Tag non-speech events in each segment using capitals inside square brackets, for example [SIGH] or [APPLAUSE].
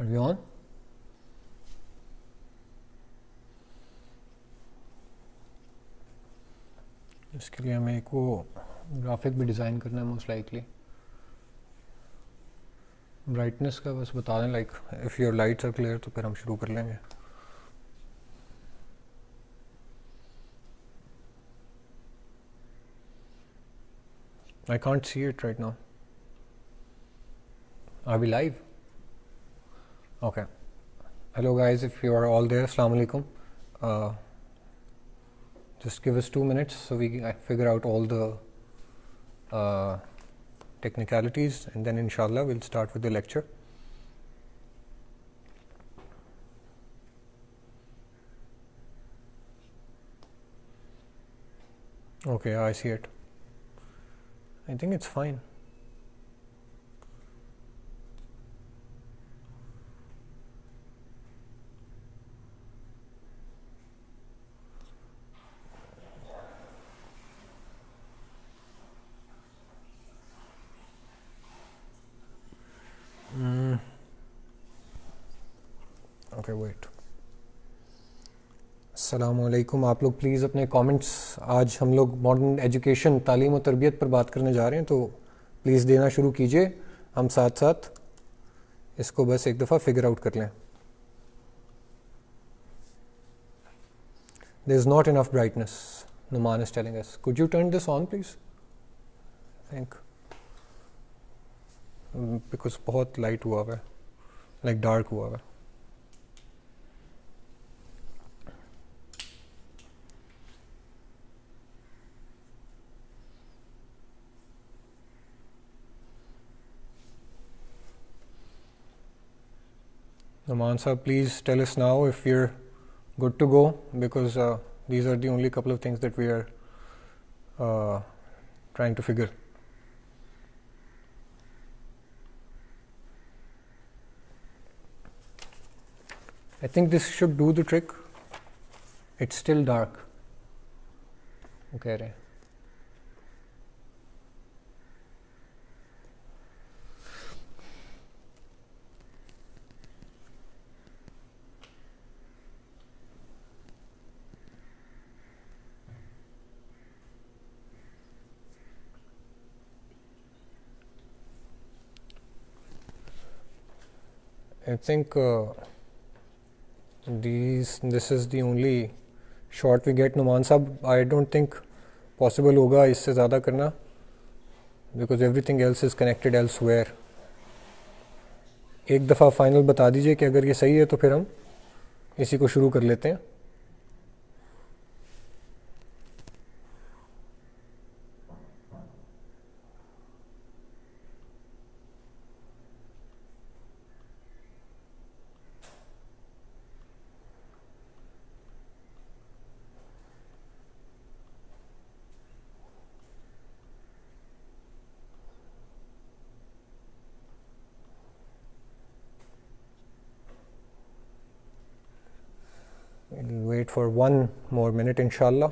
Are we on? इसके लिए हमें एक वो ग्राफिक भी डिज़ाइन करना है मोस्ट लाइकली ब्राइटनेस का बस बता दें like if your lights are clear तो फिर हम शुरू कर लेंगे I can't see it right now I we live okay hello guys if you are all there assalamu alaikum uh, just give us two minutes so we uh, figure out all the uh, technicalities and then inshallah we'll start with the lecture okay i see it i think it's fine असलकुम आप लोग please अपने comments आज हम लोग modern education तालीम और तरबियत पर बात करने जा रहे हैं तो प्लीज़ देना शुरू कीजिए हम साथ साथ इसको बस एक दफ़ा फिगर आउट कर लें there is not enough brightness, Numan is telling us. Could you turn this on, please? I think. Hmm, बहुत लाइट हुआ हुआ है, लाइक डार्क हुआ हुआ है. Answer, please tell us now if we are good to go because uh, these are the only couple of things that we are uh, trying to figure. I think this should do the trick. It's still dark. Okay. I think uh, these this is the only shot we get Numan Sab. I don't think possible hoga isse zyada karna because everything else is connected elsewhere. एक दफ़ा final बता दीजिए कि अगर ये सही है तो फिर हम इसी को शुरू कर लेते हैं for one more minute inshallah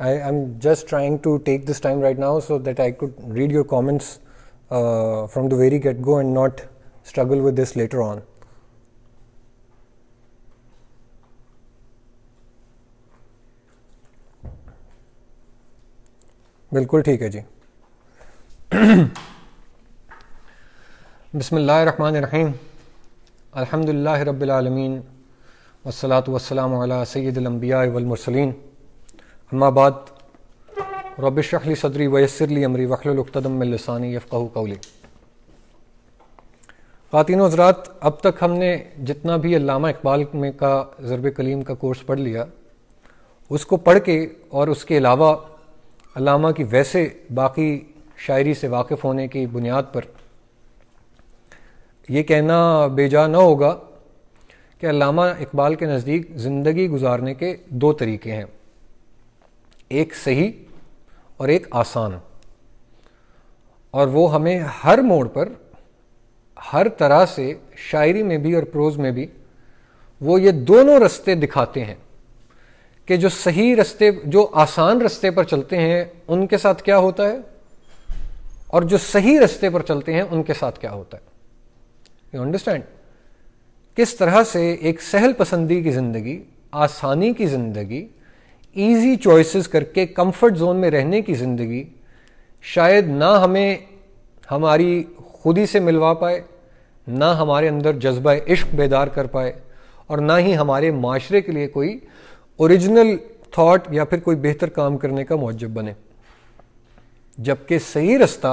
I am just trying to take this time right now so that I could read your comments uh, from the very get go and not struggle with this later on. बिल्कुल ठीक है जी बसमीम अल्हम्दुलिल्लाह रब्बिल आलमीन वसलात वसलाम अला सैयदुल वल मुरसलीन अम्माबाद रबिशली सदरी वयसरली अमरी वखलतदम लसानी यफ़ाह कौली ख़ातिन हजरात अब तक हमने जितना भी अलामा इकबाल में का ज़रब कलीम का कोर्स पढ़ लिया उसको पढ़ के और उसके अलावा अलामा की वैसे बाकी शायरी से वाकिफ़ होने की बुनियाद पर यह कहना बेजा न होगा कि अलामा इकबाल के नज़दीक ज़िंदगी गुजारने के दो तरीके हैं एक सही और एक आसान और वो हमें हर मोड़ पर हर तरह से शायरी में भी और प्रोज में भी वो ये दोनों रास्ते दिखाते हैं कि जो सही रास्ते जो आसान रास्ते पर चलते हैं उनके साथ क्या होता है और जो सही रास्ते पर चलते हैं उनके साथ क्या होता है यू अंडरस्टैंड किस तरह से एक सहल पसंदी की ज़िंदगी आसानी की ज़िंदगी ईजी चॉइसेस करके कंफर्ट जोन में रहने की ज़िंदगी शायद ना हमें हमारी खुदी से मिलवा पाए ना हमारे अंदर जज्बा इश्क बेदार कर पाए और ना ही हमारे माशरे के लिए कोई ओरिजिनल थाट या फिर कोई बेहतर काम करने का मौजब बने जबकि सही रास्ता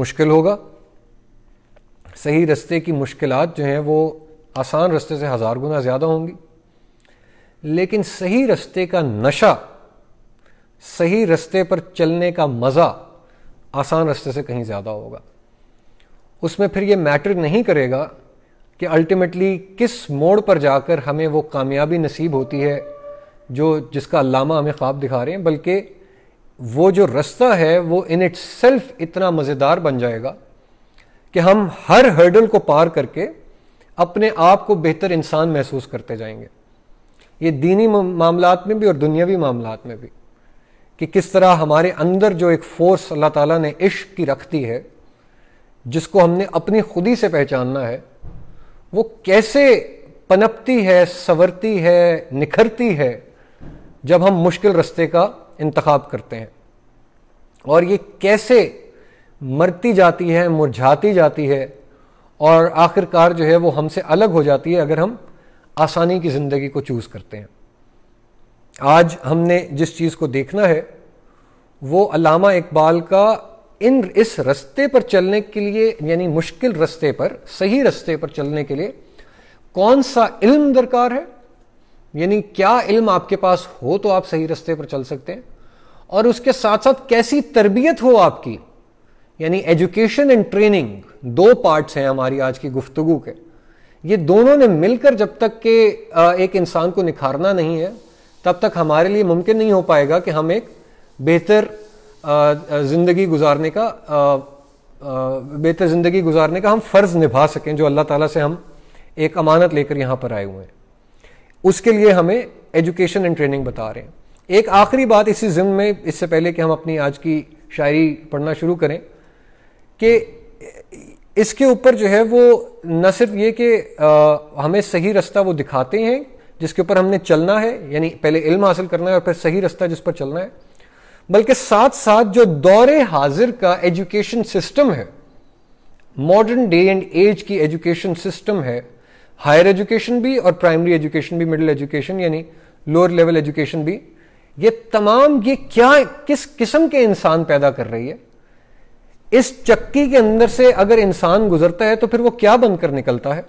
मुश्किल होगा सही रास्ते की मुश्किलात जो हैं वो आसान रास्ते से हज़ार गुना ज़्यादा होंगी लेकिन सही रास्ते का नशा सही रास्ते पर चलने का मज़ा आसान रास्ते से कहीं ज़्यादा होगा उसमें फिर ये मैटर नहीं करेगा कि अल्टीमेटली किस मोड़ पर जाकर हमें वो कामयाबी नसीब होती है जो जिसका अलामा हमें ख्वाब दिखा रहे हैं बल्कि वो जो रास्ता है वो इन इट्स सेल्फ इतना मज़ेदार बन जाएगा कि हम हर हर्डल को पार करके अपने आप को बेहतर इंसान महसूस करते जाएंगे ये दीनी मामला में भी और दुनियावी मामला में भी कि किस तरह हमारे अंदर जो एक फोर्स अल्लाह ताला ने इश्क की रखती है जिसको हमने अपनी खुदी से पहचानना है वो कैसे पनपती है सवरती है निखरती है जब हम मुश्किल रस्ते का इंतखब करते हैं और ये कैसे मरती जाती है मुरझाती जाती है और आखिरकार जो है वो हमसे अलग हो जाती है अगर हम आसानी की ज़िंदगी को चूज़ करते हैं आज हमने जिस चीज़ को देखना है वो अलामा इकबाल का इन इस रस्ते पर चलने के लिए यानी मुश्किल रस्ते पर सही रस्ते पर चलने के लिए कौन सा इल्म दरकार है यानी क्या इल्म आपके पास हो तो आप सही रस्ते पर चल सकते हैं और उसके साथ साथ कैसी तरबियत हो आपकी यानी एजुकेशन एंड ट्रेनिंग दो पार्ट्स हैं हमारी आज की गुफ्तगु के ये दोनों ने मिलकर जब तक के एक इंसान को निखारना नहीं है तब तक हमारे लिए मुमकिन नहीं हो पाएगा कि हम एक बेहतर ज़िंदगी गुजारने का बेहतर ज़िंदगी गुजारने का हम फ़र्ज़ निभा सकें जो अल्लाह ताला से हम एक अमानत लेकर यहां पर आए हुए हैं उसके लिए हमें एजुकेशन एंड ट्रेनिंग बता रहे हैं एक आखिरी बात इसी जिम में इससे पहले कि हम अपनी आज की शायरी पढ़ना शुरू करें कि इसके ऊपर जो है वो न सिर्फ ये कि हमें सही रास्ता वो दिखाते हैं जिसके ऊपर हमने चलना है यानी पहले इल्म हासिल करना है और फिर सही रास्ता जिस पर चलना है बल्कि साथ साथ जो दौरे हाजिर का एजुकेशन सिस्टम है मॉडर्न डे एंड एज की एजुकेशन सिस्टम है हायर एजुकेशन भी और प्राइमरी एजुकेशन भी मिडिल एजुकेशन यानी लोअर लेवल एजुकेशन भी ये तमाम ये क्या किस किस्म के इंसान पैदा कर रही है इस चक्की के अंदर से अगर इंसान गुजरता है तो फिर वो क्या बनकर निकलता है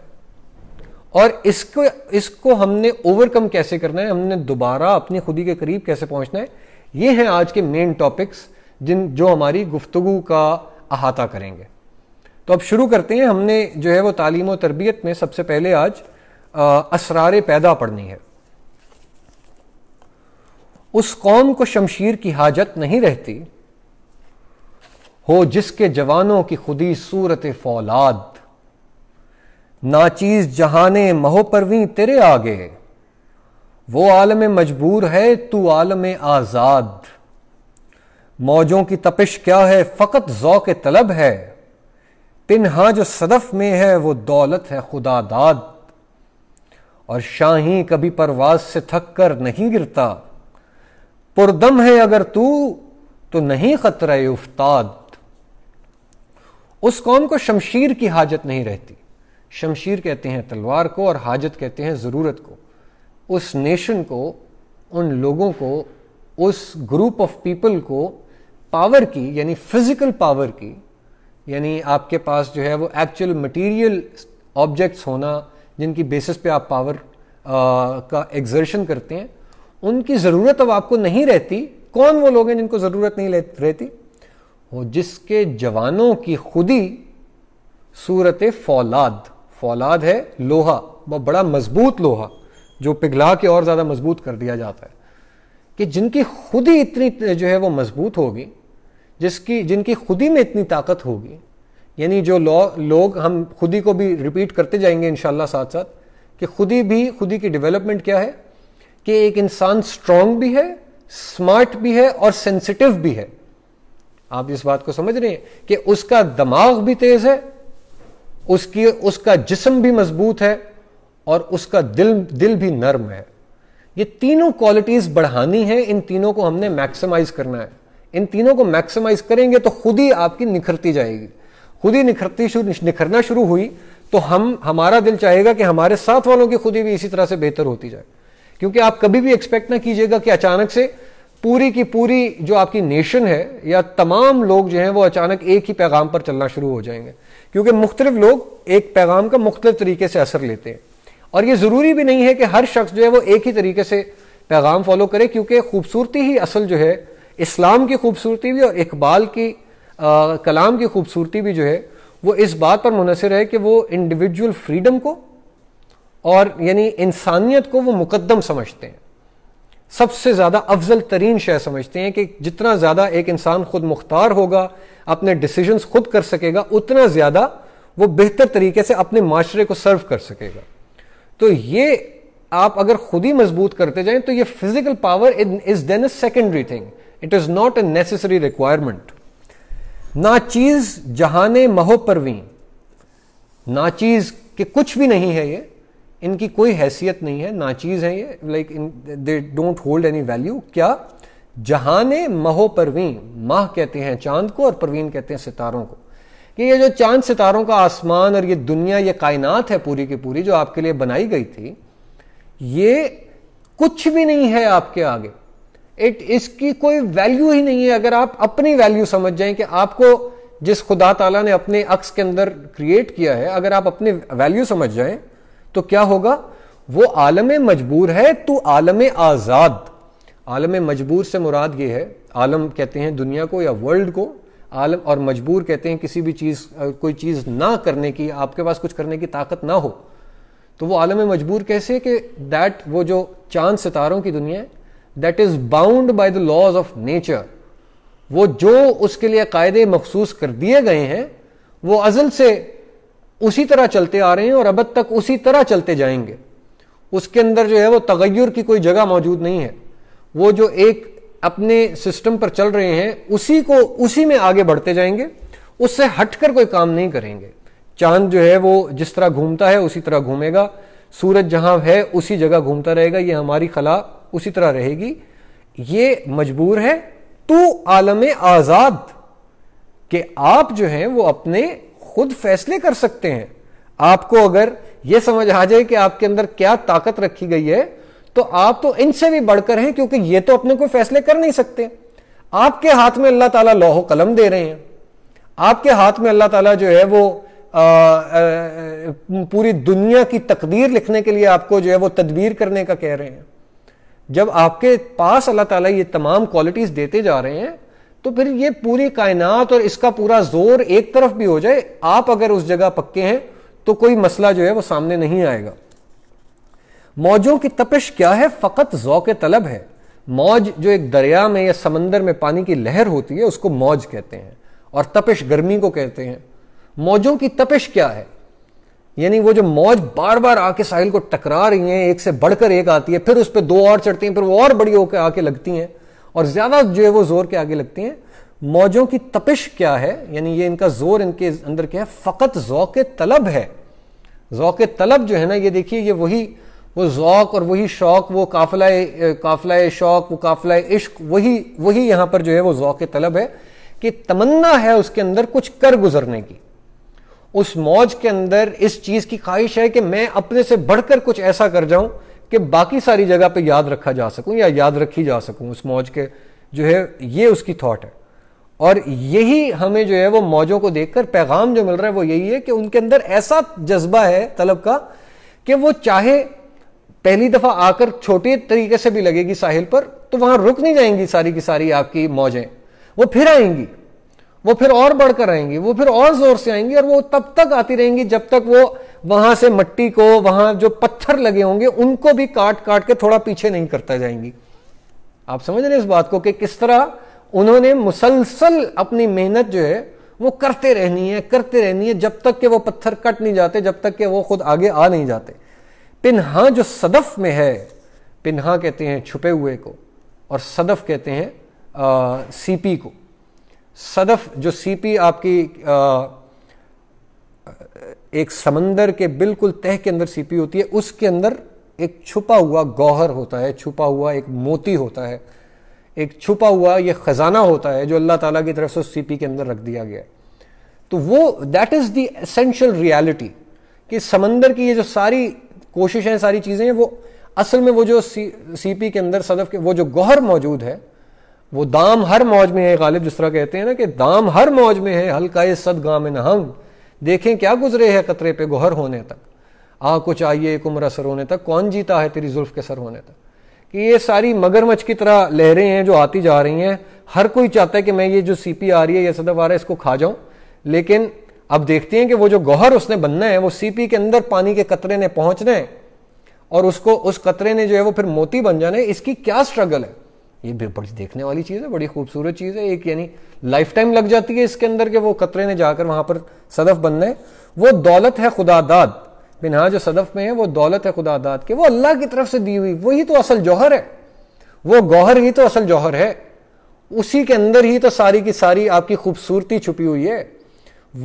और इसको इसको हमने ओवरकम कैसे करना है हमने दोबारा अपनी खुदी के करीब कैसे पहुंचना है ये हैं आज के मेन टॉपिक्स जिन जो हमारी गुफ्तगु का अहाता करेंगे तो अब शुरू करते हैं हमने जो है वो तालीम और तरबियत में सबसे पहले आज असरार पैदा पढ़नी है उस कौम को शमशीर की हाजत नहीं रहती हो जिसके जवानों की खुदी सूरत फौलाद नाचीज जहाने महो परवी तेरे आगे वो आलम मजबूर है तू आलम आज़ाद मौजों की तपिश क्या है फ़कत के तलब है पिनहा जो सदफ में है वो दौलत है खुदादाद और शाही कभी परवाज से थक कर नहीं गिरता पुरदम है अगर तू तो नहीं खतरा उफ्ताद उस कौम को शमशीर की हाजत नहीं रहती शमशीर कहते हैं तलवार को और हाजत कहते हैं ज़रूरत को उस नेशन को उन लोगों को उस ग्रुप ऑफ पीपल को पावर की यानी फिजिकल पावर की यानी आपके पास जो है वो एक्चुअल मटेरियल ऑब्जेक्ट्स होना जिनकी बेसिस पे आप पावर आ, का एग्जर्शन करते हैं उनकी ज़रूरत अब आपको नहीं रहती कौन वो लोग हैं जिनको ज़रूरत नहीं रहती वो जिसके जवानों की खुदी सूरत फौलाद फौलाद है लोहा व बड़ा मजबूत लोहा जो पिघला के और ज़्यादा मजबूत कर दिया जाता है कि जिनकी खुदी इतनी जो है वो मजबूत होगी जिसकी जिनकी खुदी में इतनी ताकत होगी यानी जो लो लोग हम खुदी को भी रिपीट करते जाएंगे इन साथ साथ कि खुदी भी खुदी की डेवलपमेंट क्या है कि एक इंसान स्ट्रांग भी है स्मार्ट भी है और सेंसिटिव भी है आप इस बात को समझ रहे हैं कि उसका दिमाग भी तेज है उसकी उसका जिसम भी मजबूत है और उसका दिल दिल भी नर्म है ये तीनों क्वालिटीज बढ़ानी है इन तीनों को हमने मैक्सिमाइज करना है इन तीनों को मैक्सिमाइज करेंगे तो खुद ही आपकी निखरती जाएगी खुद ही निखरती शुरू निखरना शुरू हुई तो हम हमारा दिल चाहेगा कि हमारे साथ वालों की खुदी भी इसी तरह से बेहतर होती जाए क्योंकि आप कभी भी एक्सपेक्ट ना कीजिएगा कि अचानक से पूरी की पूरी जो आपकी नेशन है या तमाम लोग जो हैं वो अचानक एक ही पैगाम पर चलना शुरू हो जाएंगे क्योंकि मुख्तलिफ लोग एक पैगाम का मुख्तलिफ तरीके से असर लेते हैं और ये ज़रूरी भी नहीं है कि हर शख्स जो है वो एक ही तरीके से पैगाम फॉलो करे क्योंकि खूबसूरती ही असल जो है इस्लाम की खूबसूरती भी और इकबाल की आ, कलाम की खूबसूरती भी जो है वो इस बात पर मुनसर है कि वो इंडिविजुअल फ्रीडम को और यानी इंसानियत को वो मुकदम समझते हैं सबसे ज़्यादा अफजल तरीन शय समझते हैं कि जितना ज़्यादा एक इंसान खुद मुख्तार होगा अपने डिसीजन खुद कर सकेगा उतना ज़्यादा वो बेहतर तरीके से अपने माशरे को सर्व कर सकेगा तो ये आप अगर खुद ही मजबूत करते जाएं तो ये physical power is then a secondary thing it is not a necessary requirement ना चीज़ जहाने महो ना चीज़ के कुछ भी नहीं है ये इनकी कोई हैसियत नहीं है नाचीज़ हैं ये like in they don't hold any value क्या जहान महो परवीन माह कहते हैं चांद को और परवीन कहते हैं सितारों को कि ये जो चांद सितारों का आसमान और ये दुनिया ये कायनात है पूरी की पूरी जो आपके लिए बनाई गई थी ये कुछ भी नहीं है आपके आगे इट इसकी कोई वैल्यू ही नहीं है अगर आप अपनी वैल्यू समझ जाएं कि आपको जिस खुदा ताला ने अपने अक्स के अंदर क्रिएट किया है अगर आप अपनी वैल्यू समझ जाएं तो क्या होगा वो आलम मजबूर है तो आलम आज़ाद आलम मजबूर से मुराद ये है आलम कहते हैं दुनिया को या वर्ल्ड को आलम और मजबूर कहते हैं किसी भी चीज़ कोई चीज़ ना करने की आपके पास कुछ करने की ताकत ना हो तो वो आलम मजबूर कैसे कि दैट वो जो चांद सितारों की दुनिया है that is bound by the laws of nature वो जो उसके लिए कायदे मखसूस कर दिए गए हैं वो अजल से उसी तरह चलते आ रहे हैं और अब तक उसी तरह चलते जाएंगे उसके अंदर जो है वो तगैर की कोई जगह मौजूद नहीं है वो जो एक अपने सिस्टम पर चल रहे हैं उसी को उसी में आगे बढ़ते जाएंगे उससे हटकर कोई काम नहीं करेंगे चांद जो है वो जिस तरह घूमता है उसी तरह घूमेगा सूरज जहां है उसी जगह घूमता रहेगा ये हमारी खला उसी तरह रहेगी ये मजबूर है तू आलम आजाद के आप जो हैं वो अपने खुद फैसले कर सकते हैं आपको अगर यह समझ आ जाए कि आपके अंदर क्या ताकत रखी गई है तो आप तो इनसे भी बढ़कर हैं क्योंकि ये तो अपने कोई फैसले कर नहीं सकते आपके हाथ में अल्लाह ताला लोहो कलम दे रहे हैं आपके हाथ में अल्लाह ताला जो है वो आ, आ, पूरी दुनिया की तकदीर लिखने के लिए आपको जो है वो तदबीर करने का कह रहे हैं जब आपके पास अल्लाह ताला ये तमाम क्वालिटीज देते जा रहे हैं तो फिर ये पूरी कायनात और इसका पूरा जोर एक तरफ भी हो जाए आप अगर उस जगह पक्के हैं तो कोई मसला जो है वो सामने नहीं आएगा मौजों की तपिश क्या है फकत जौक तलब है मौज जो एक दरिया में या समंदर में पानी की लहर होती है उसको मौज कहते हैं और तपिश गर्मी को कहते हैं मौजों की तपिश क्या है यानी वो जो मौज बार बार आके साहिल को टकरा रही हैं एक से बढ़कर एक आती है फिर उस पर दो और चढ़ती हैं फिर वो और बड़ी होकर आके लगती हैं और ज्यादा जो है वो जोर के आगे लगती हैं मौजों की तपिश क्या है यानी ये इनका जोर इनके अंदर क्या है फ़कत जौक तलब है जौक तलब जो है ना ये देखिए ये वही वो जौक और वही शौक वो काफिला काफिला शौक वो काफिला इश्क वही वही यहां पर जो है वो जौक तलब है कि तमन्ना है उसके अंदर कुछ कर गुजरने की उस मौज के अंदर इस चीज़ की ख्वाहिश है कि मैं अपने से बढ़कर कुछ ऐसा कर जाऊं कि बाकी सारी जगह पे याद रखा जा सकूं या याद रखी जा सकूं उस मौज के जो है ये उसकी थॉट है और यही हमें जो है वो मौजों को देखकर पैगाम जो मिल रहा है वो यही है कि उनके अंदर ऐसा जज्बा है तलब का कि वो चाहे पहली दफा आकर छोटे तरीके से भी लगेगी साहिल पर तो वहां रुक नहीं जाएंगी सारी की सारी आपकी मौजें वो फिर आएंगी वो फिर और बढ़कर आएंगी वो फिर और जोर से आएंगी और वो तब तक आती रहेंगी जब तक वो वहां से मट्टी को वहां जो पत्थर लगे होंगे उनको भी काट काट के थोड़ा पीछे नहीं करता जाएंगी आप समझ रहे इस बात को कि किस तरह उन्होंने मुसलसल अपनी मेहनत जो है वो करते रहनी है करते रहनी है जब तक के वो पत्थर कट नहीं जाते जब तक के वो खुद आगे आ नहीं जाते पिन्हा जो सदफ में है पिन्हा कहते हैं छुपे हुए को और सदफ कहते हैं आ, सीपी को सदफ जो सीपी आपकी आ, एक समंदर के बिल्कुल तह के अंदर सीपी होती है उसके अंदर एक छुपा हुआ गौहर होता है छुपा हुआ एक मोती होता है एक छुपा हुआ ये ख़जाना होता है जो अल्लाह ताला की तरफ से उस सीपी के अंदर रख दिया गया है तो वो दैट इज़ देंशियल एसेंशियल रियलिटी कि समंदर की ये जो सारी कोशिशें सारी चीज़ें हैं वो असल में वो जो सी सीपी के अंदर सदफ के वो जो गौहर मौजूद है वो दाम हर मौज में है गालिब जिस तरह कहते हैं ना कि दाम हर मौज में है हल्का सदगा में नहंग देखें क्या गुजरे है कतरे पे गोहर होने तक हाँ, कुछ आइए एक उम्र असर होने तक कौन जीता है तेरी जुल्फ के सर होने तक कि ये सारी मगरमच्छ की तरह लहरें हैं जो आती जा रही हैं हर कोई चाहता है कि मैं ये जो सीपी आ रही है या सदफ आ रहा है इसको खा जाऊं लेकिन अब देखते हैं कि वो जो गौहर उसने बनना है वो सीपी के अंदर पानी के कतरे ने पहुंचना है और उसको उस कतरे ने जो है वो फिर मोती बन जाना है इसकी क्या स्ट्रगल है ये बड़ी देखने वाली चीज़ है बड़ी खूबसूरत चीज़ है एक यानी लाइफ टाइम लग जाती है इसके अंदर के वो कतरे ने जाकर वहाँ पर सदफ बनना है वो दौलत है खुदादाद बिना जो सदफ में है वो दौलत है खुदादाद के वो अल्लाह की तरफ से दी हुई वही तो असल जौहर है वो गौहर ही तो असल जौहर है उसी के अंदर ही तो सारी की सारी आपकी खूबसूरती छुपी हुई है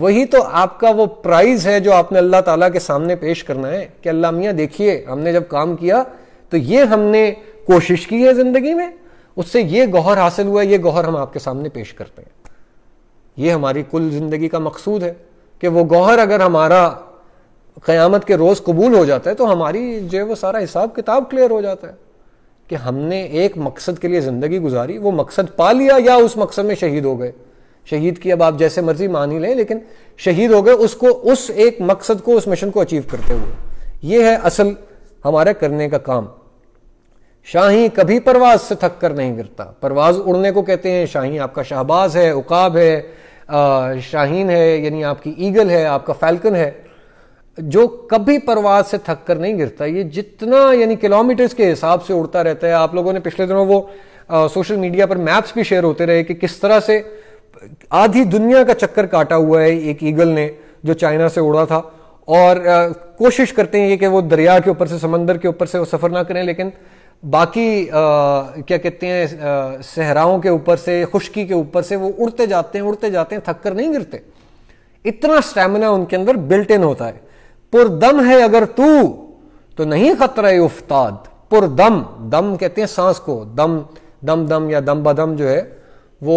वही तो आपका वो प्राइज है जो आपने अल्लाह ताला के सामने पेश करना है कि अल्लाह मियाँ देखिए हमने जब काम किया तो ये हमने कोशिश की है जिंदगी में उससे ये गौहर हासिल हुआ ये गौहर हम आपके सामने पेश करते हैं ये हमारी कुल जिंदगी का मकसूद है कि वो गौहर अगर हमारा क़यामत के रोज़ कबूल हो जाता है तो हमारी जो है वो सारा हिसाब किताब क्लियर हो जाता है कि हमने एक मकसद के लिए ज़िंदगी गुजारी वो मकसद पा लिया या उस मकसद में शहीद हो गए शहीद की अब आप जैसे मर्जी मान ही लें लेकिन शहीद हो गए उसको उस एक मकसद को उस मिशन को अचीव करते हुए ये है असल हमारे करने का काम शाही कभी परवाज से थक कर नहीं गिरता परवाज उड़ने को कहते हैं शाही आपका शहबाज है उकाब है शाहीन है यानी आपकी ईगल है आपका फैल्कन है जो कभी परवाज से थक कर नहीं गिरता ये जितना यानी किलोमीटर्स के हिसाब से उड़ता रहता है आप लोगों ने पिछले दिनों वो आ, सोशल मीडिया पर मैप्स भी शेयर होते रहे कि किस तरह से आधी दुनिया का चक्कर काटा हुआ है एक ईगल ने जो चाइना से उड़ा था और आ, कोशिश करते हैं ये कि वो दरिया के ऊपर से समंदर के ऊपर से वो सफर ना करें लेकिन बाकी आ, क्या कहते हैं सहराओं के ऊपर से खुश्की के ऊपर से वो उड़ते जाते हैं उड़ते जाते हैं थककर नहीं गिरते इतना स्टेमिना उनके अंदर बिल्ट इन होता है पुरदम है अगर तू तो नहीं खतरा उफ्ताद पुरदम दम कहते हैं सांस को दम दम दम या दम बदम जो है वो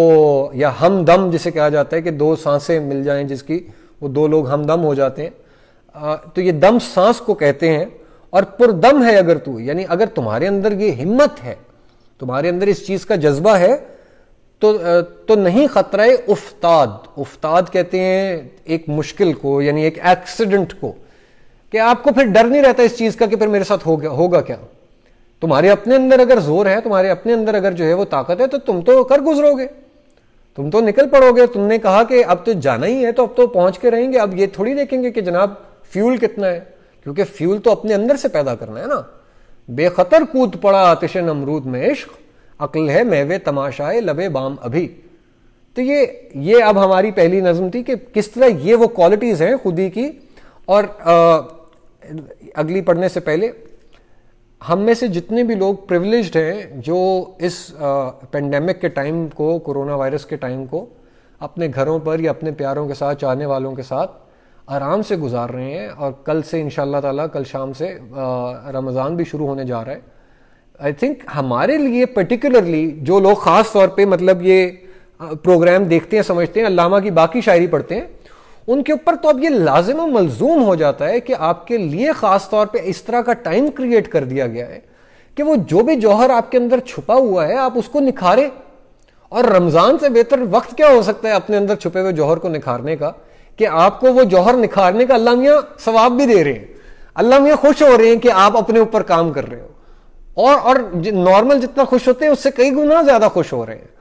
या हम दम जिसे कहा जाता है कि दो सांसें मिल जाएं जिसकी वो दो लोग हम दम हो जाते हैं आ, तो ये दम सांस को कहते हैं और पुरदम है अगर तू यानी अगर तुम्हारे अंदर ये हिम्मत है तुम्हारे अंदर इस चीज का जज्बा है तो तो नहीं खतरा है उफ्ताद उफ्ताद कहते हैं एक मुश्किल को यानी एक एक्सीडेंट को कि आपको फिर डर नहीं रहता इस चीज का कि फिर मेरे साथ होगा होगा क्या तुम्हारे अपने अंदर अगर जोर है तुम्हारे अपने अंदर अगर जो है वो ताकत है तो तुम तो कर गुजरोगे तुम तो निकल पड़ोगे तुमने कहा कि अब तो जाना ही है तो अब तो पहुंच के रहेंगे अब ये थोड़ी देखेंगे कि जनाब फ्यूल कितना है क्योंकि फ्यूल तो अपने अंदर से पैदा करना है ना बेखतर कूद पड़ा आतिशन अमरूद में इश्क अकल है मेवे तमाशाए लबे बाम अभी तो ये ये अब हमारी पहली नज़म थी कि किस तरह ये वो क्वालिटीज़ हैं खुदी की और आ, अगली पढ़ने से पहले हम में से जितने भी लोग प्रिविलेज हैं जो इस पेंडेमिक के टाइम को कोरोना वायरस के टाइम को अपने घरों पर या अपने प्यारों के साथ चाहने वालों के साथ आराम से गुजार रहे हैं और कल से इन ताला कल शाम से रमज़ान भी शुरू होने जा रहा है आई थिंक हमारे लिए पर्टिकुलरली जो लोग ख़ास तौर पे मतलब ये प्रोग्राम देखते हैं समझते हैं अलामा की बाकी शायरी पढ़ते हैं उनके ऊपर तो अब ये लाजिम मलजूम हो जाता है कि आपके लिए ख़ास तौर पे इस तरह का टाइम क्रिएट कर दिया गया है कि वो जो भी जौहर आपके अंदर छुपा हुआ है आप उसको निखारें और रमज़ान से बेहतर वक्त क्या हो सकता है अपने अंदर छुपे हुए जौहर को निखारने का कि आपको वो जौहर निखारने का अल्लाह मियाँ सवाब भी दे रहे हैं अल्लाह मियाँ खुश हो रहे हैं कि आप अपने ऊपर काम कर रहे हो और और नॉर्मल जितना खुश होते हैं उससे कई गुना ज़्यादा खुश हो रहे हैं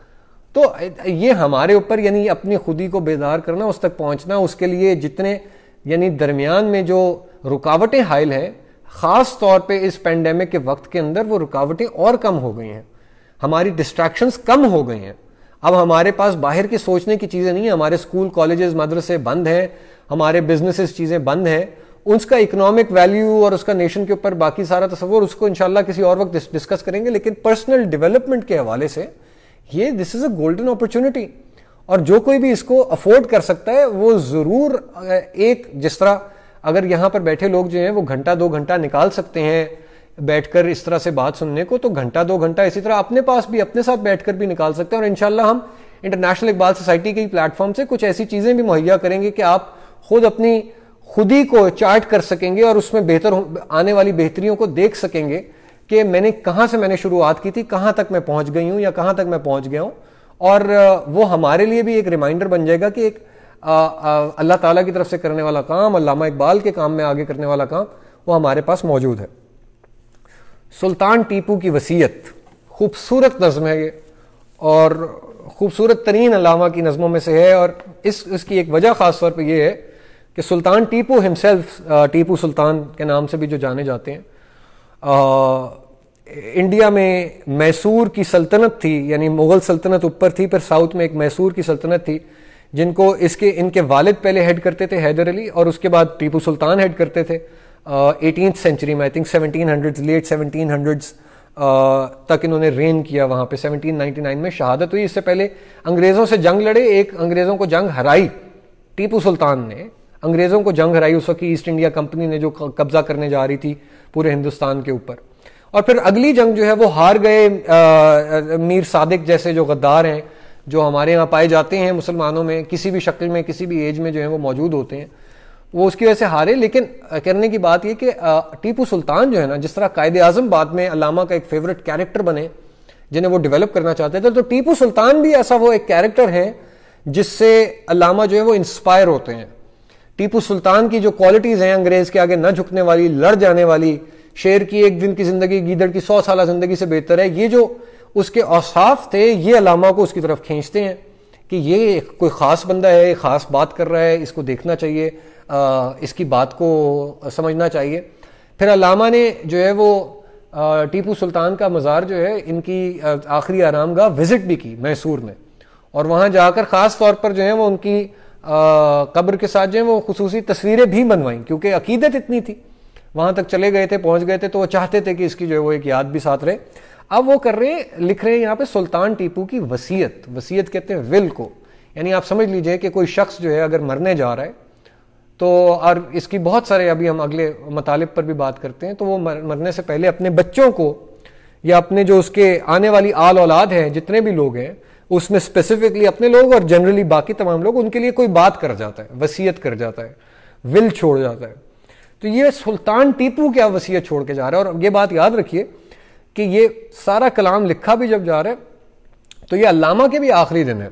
तो ये हमारे ऊपर यानी अपनी खुदी को बेदार करना उस तक पहुंचना उसके लिए जितने यानी दरमियान में जो रुकावटें हायल हैं ख़ास तौर पे इस पेंडेमिक के वक्त के अंदर वो रुकावटें और कम हो गई हैं हमारी डिस्ट्रैक्शंस कम हो गई हैं अब हमारे पास बाहर की सोचने की चीज़ें नहीं है हमारे स्कूल कॉलेजेस मदरसे बंद हैं हमारे बिजनेसेस चीज़ें बंद हैं उसका इकोनॉमिक वैल्यू और उसका नेशन के ऊपर बाकी सारा तस्वर उसको इनशाला किसी और वक्त डिस्कस करेंगे लेकिन पर्सनल डेवलपमेंट के हवाले से ये this is a golden opportunity और जो कोई भी इसको अफोर्ड कर सकता है वो ज़रूर एक जिस तरह अगर यहाँ पर बैठे लोग जो हैं वो घंटा दो घंटा निकाल सकते हैं बैठकर इस तरह से बात सुनने को तो घंटा दो घंटा इसी तरह अपने पास भी अपने साथ बैठकर भी निकाल सकते हैं और इनशाला हम इंटरनेशनल इकबाल सोसाइटी के प्लेटफॉर्म से कुछ ऐसी चीजें भी मुहैया करेंगे कि आप खुद अपनी खुदी को चार्ट कर सकेंगे और उसमें बेहतर आने वाली बेहतरियों को देख सकेंगे कि मैंने कहाँ से मैंने शुरुआत की थी कहाँ तक मैं पहुँच गई हूँ या कहाँ तक मैं पहुँच गया हूँ और वो हमारे लिए भी एक रिमाइंडर बन जाएगा कि एक अल्लाह ताला की तरफ से करने वाला काम अल्लामा इकबाल के काम में आगे करने वाला काम वो हमारे पास मौजूद है सुल्तान टीपू की वसीयत खूबसूरत नज़म है ये और ख़ूबसूरत तरीन अलामा की नज़मों में से है और इस इसकी एक वजह ख़ास तौर पर यह है कि सुल्तान टीपू हिमसेल्फ टीपू सुल्तान के नाम से भी जो जाने जाते हैं आ, इंडिया में मैसूर की सल्तनत थी यानी मुग़ल सल्तनत ऊपर थी पर साउथ में एक मैसूर की सल्तनत थी जिनको इसके इनके वालिद पहले हेड करते थे हैदर अली और उसके बाद टीपू सुल्तान हेड करते थे एटीन uh, सेंचुरी में I think seventeen hundred late seventeen hundreds तक इन्होंने रेन किया वहाँ पे 1799 में शहादत हुई इससे पहले अंग्रेज़ों से जंग लड़े एक अंग्रेज़ों को जंग हराई टीपू सुल्तान ने अंग्रेज़ों को जंग हराई उस वक्त ईस्ट इंडिया कंपनी ने जो कब्जा करने जा रही थी पूरे हिंदुस्तान के ऊपर और फिर अगली जंग जो है वो हार गए आ, मीर सादिक जैसे जो गद्दार हैं जो हमारे यहाँ पाए जाते हैं मुसलमानों में किसी भी शक्ल में किसी भी एज में जो है वो मौजूद होते हैं वो उसकी वजह से हारे लेकिन कहने की बात यह कि टीपू सुल्तान जो है ना जिस तरह कायद आजम बाद में अलामा का एक फेवरेट कैरेक्टर बने जिन्हें वो डेवलप करना चाहते थे तो टीपू सुल्तान भी ऐसा वो एक कैरेक्टर है जिससे अलामा जो है वो इंस्पायर होते हैं टीपू सुल्तान की जो क्वालिटीज़ हैं अंग्रेज़ के आगे न झुकने वाली लड़ जाने वाली शेर की एक दिन की ज़िंदगी गीदड़ की सौ साल ज़िंदगी से बेहतर है ये जो उसके औसाफ थे ये अलामा को उसकी तरफ खींचते हैं कि ये कोई ख़ास बंदा है ख़ास बात कर रहा है इसको देखना चाहिए इसकी बात को समझना चाहिए फिर अलामा ने जो है वो टीपू सुल्तान का मज़ार जो है इनकी आखिरी आरामगाह विज़िट भी की मैसूर में और वहाँ जाकर ख़ास तौर पर जो है वो उनकी कब्र के साथ जो है वो खसूसी तस्वीरें भी बनवाई क्योंकि अकीदत इतनी थी वहाँ तक चले गए थे पहुँच गए थे तो वो चाहते थे कि इसकी जो है वो एक याद भी साथ रहे अब वो कर रहे हैं लिख रहे हैं यहाँ पे सुल्तान टीपू की वसीयत वसीयत कहते हैं विल को यानी आप समझ लीजिए कि कोई शख्स जो है अगर मरने जा रहा है तो और इसकी बहुत सारे अभी हम अगले मतालब पर भी बात करते हैं तो वो मर, मरने से पहले अपने बच्चों को या अपने जो उसके आने वाली आल औलाद हैं जितने भी लोग हैं उसमें स्पेसिफिकली अपने लोग और जनरली बाकी तमाम लोग उनके लिए कोई बात कर जाता है वसीयत कर जाता है विल छोड़ जाता है तो ये सुल्तान टीपू क्या वसीयत छोड़ के जा रहा है और ये बात याद रखिए कि ये सारा कलाम लिखा भी जब जा रहा है तो ये अलामा के भी आखिरी दिन है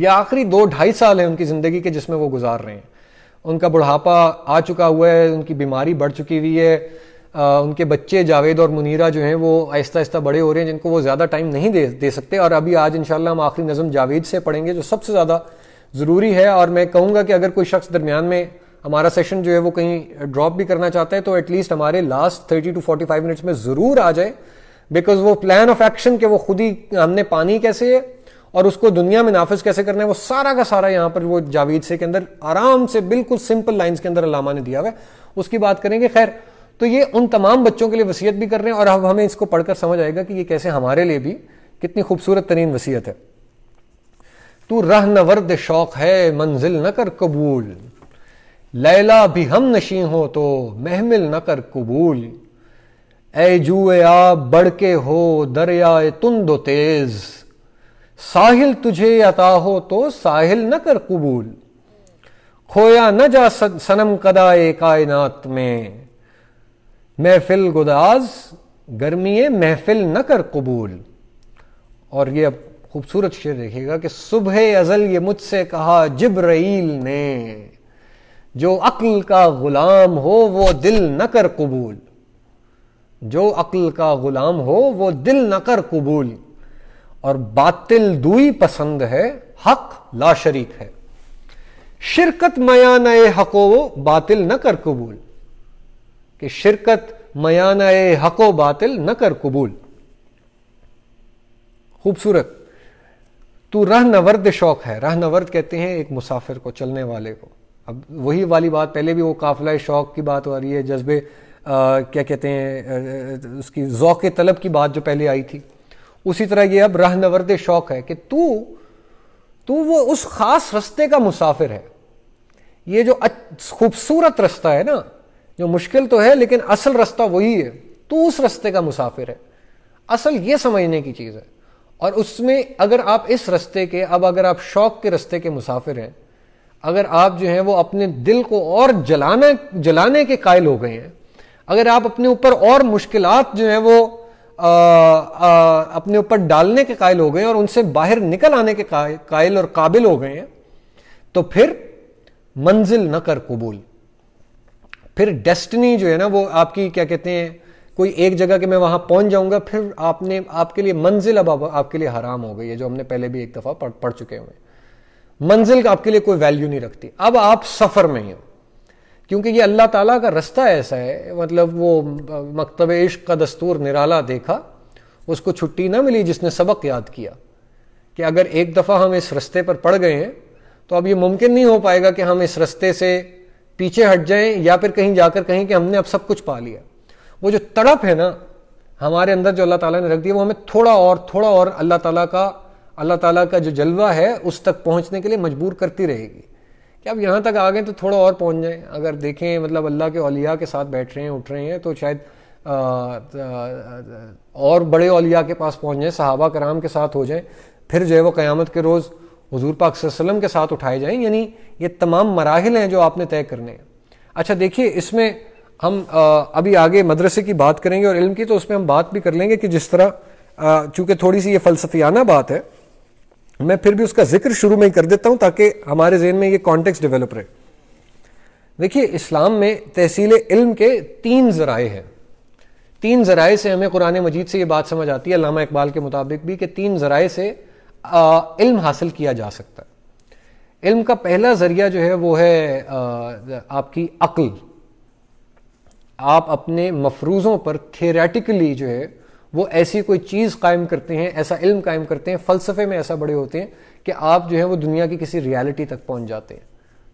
ये आखिरी दो ढाई साल है उनकी ज़िंदगी के जिसमें वो गुजार रहे हैं उनका बुढ़ापा आ चुका हुआ है उनकी बीमारी बढ़ चुकी हुई है आ, उनके बच्चे जावेद और मुनीरा जो हैं वो आहिस्ता आहिस्ता बड़े हो रहे हैं जिनको वो ज़्यादा टाइम नहीं दे दे सकते और अभी आज इंशाल्लाह हम आखिरी नज़म जावेद से पढ़ेंगे जो सबसे ज़्यादा ज़रूरी है और मैं कहूँगा कि अगर कोई शख्स दरमियान में हमारा सेशन जो है वो कहीं ड्रॉप भी करना चाहता है तो एटलीस्ट हमारे last thirty two forty five minutes में ज़रूर आ जाए बिकॉज वो प्लान ऑफ एक्शन के वो खुद ही हमने पानी कैसे है और उसको दुनिया में नाफिज कैसे करना है वो सारा का सारा यहां पर वो जावेद से के अंदर आराम से बिल्कुल सिंपल लाइंस के अंदर अलामा ने दिया हुआ है उसकी बात करेंगे खैर तो ये उन तमाम बच्चों के लिए वसीयत भी कर रहे हैं और अब हमें इसको पढ़कर समझ आएगा कि ये कैसे हमारे लिए भी कितनी खूबसूरत तरीन वसीयत है तू रह न वर्द शौक है मंजिल न कर कबूल लैला भी हम नशी हो तो महमिल न कर कबूल ए जुए आप बढ़ के हो दरियाए तुंदो तेज़ साहिल तुझे अता हो तो साहिल न कर कबूल खोया न जा सनम कदाए कायनात में महफिल गुदाज गर्मी महफिल न कर कबूल और ये अब खूबसूरत शेर देखिएगा कि सुबह अजल ये मुझसे कहा जिब्रईल ने जो अक्ल का गुलाम हो वो दिल न कर कबूल जो अक्ल का गुलाम हो वो दिल न कर कबूल और बातिल दुई पसंद है हक ला शरीक है शिरकत मया नए हको बातिल न कर कबूल कि शिरकत मया नए हको बातिल न कर कबूल खूबसूरत तू रह नवर्द शौक है रह नवर्द कहते हैं एक मुसाफिर को चलने वाले को अब वही वाली बात पहले भी वो काफिला शौक की बात हो रही है जज्बे क्या कहते हैं उसकी ज़ौक तलब की बात जो पहले आई थी उसी तरह ये अब रहनवर्द शौक है कि तू तू वो उस खास रस्ते का मुसाफिर है ये जो खूबसूरत रास्ता है ना जो मुश्किल तो है लेकिन असल रास्ता वही है तू उस रास्ते का मुसाफिर है असल ये समझने की चीज़ है और उसमें अगर आप इस रास्ते के अब अगर आप शौक के रास्ते के मुसाफिर हैं अगर आप जो हैं वो अपने दिल को और जलाना जलाने के कायल हो गए हैं अगर आप अपने ऊपर और मुश्किलात जो हैं वो अपने ऊपर डालने के कायल हो गए और उनसे बाहर निकल आने के कायल और काबिल हो गए हैं तो फिर मंजिल न कर कबूल फिर डेस्टिनी जो है ना वो आपकी क्या कहते हैं कोई एक जगह के मैं वहां पहुंच जाऊंगा फिर आपने आपके लिए मंजिल अब आप, आपके लिए हराम हो गई है जो हमने पहले भी एक दफा पढ़, पढ़ चुके हुए मंजिल आपके लिए कोई वैल्यू नहीं रखती अब आप सफर में ही हो क्योंकि ये अल्लाह ताला का रास्ता ऐसा है मतलब वो मकतब इश्क का दस्तूर निराला देखा उसको छुट्टी ना मिली जिसने सबक याद किया कि अगर एक दफ़ा हम इस रस्ते पर पड़ गए हैं तो अब ये मुमकिन नहीं हो पाएगा कि हम इस रस्ते से पीछे हट जाएं या फिर कहीं जाकर कहीं कि हमने अब सब कुछ पा लिया वो जो तड़प है ना हमारे अंदर जो अल्लाह ताला ने रख दिया वो हमें थोड़ा और थोड़ा और अल्लाह ताला का अल्लाह ताला का जो जलवा है उस तक पहुंचने के लिए मजबूर करती रहेगी कि आप यहाँ तक आ गए तो थोड़ा और पहुँच जाएँ अगर देखें मतलब अल्लाह के अलिया के साथ बैठ रहे हैं उठ रहे हैं तो शायद और बड़े अलिया के पास पहुँच जाएँ सहाबा कराम के साथ हो जाएँ फिर जो है वो क़्यामत के रोज़ हजूर पाक वसलम के साथ उठाए जाएँ यानी ये तमाम मराहल हैं जो आपने तय करने हैं अच्छा देखिए इसमें हम अभी आगे मदरसे की बात करेंगे और इल्म की तो उसमें हम बात भी कर लेंगे कि जिस तरह चूँकि थोड़ी सी ये फ़लसफियाना बात है मैं फिर भी उसका जिक्र शुरू में ही कर देता हूं ताकि हमारे जेन में ये कॉन्टेक्स्ट डेवलप रहे देखिए इस्लाम में तहसील इल्म के तीन जराए हैं तीन जराए से हमें कुरान मजीद से ये बात समझ आती है अलामा इकबाल के मुताबिक भी कि तीन जराए से आ, इल्म हासिल किया जा सकता है इल्म का पहला जरिया जो है वो है आ, आपकी अक्ल आप अपने मफरूज़ों पर थेरेटिकली जो है वो ऐसी कोई चीज़ कायम करते हैं ऐसा इल्म कायम करते हैं फ़लसफ़े में ऐसा बड़े होते हैं कि आप जो है वो दुनिया की किसी रियलिटी तक पहुंच जाते हैं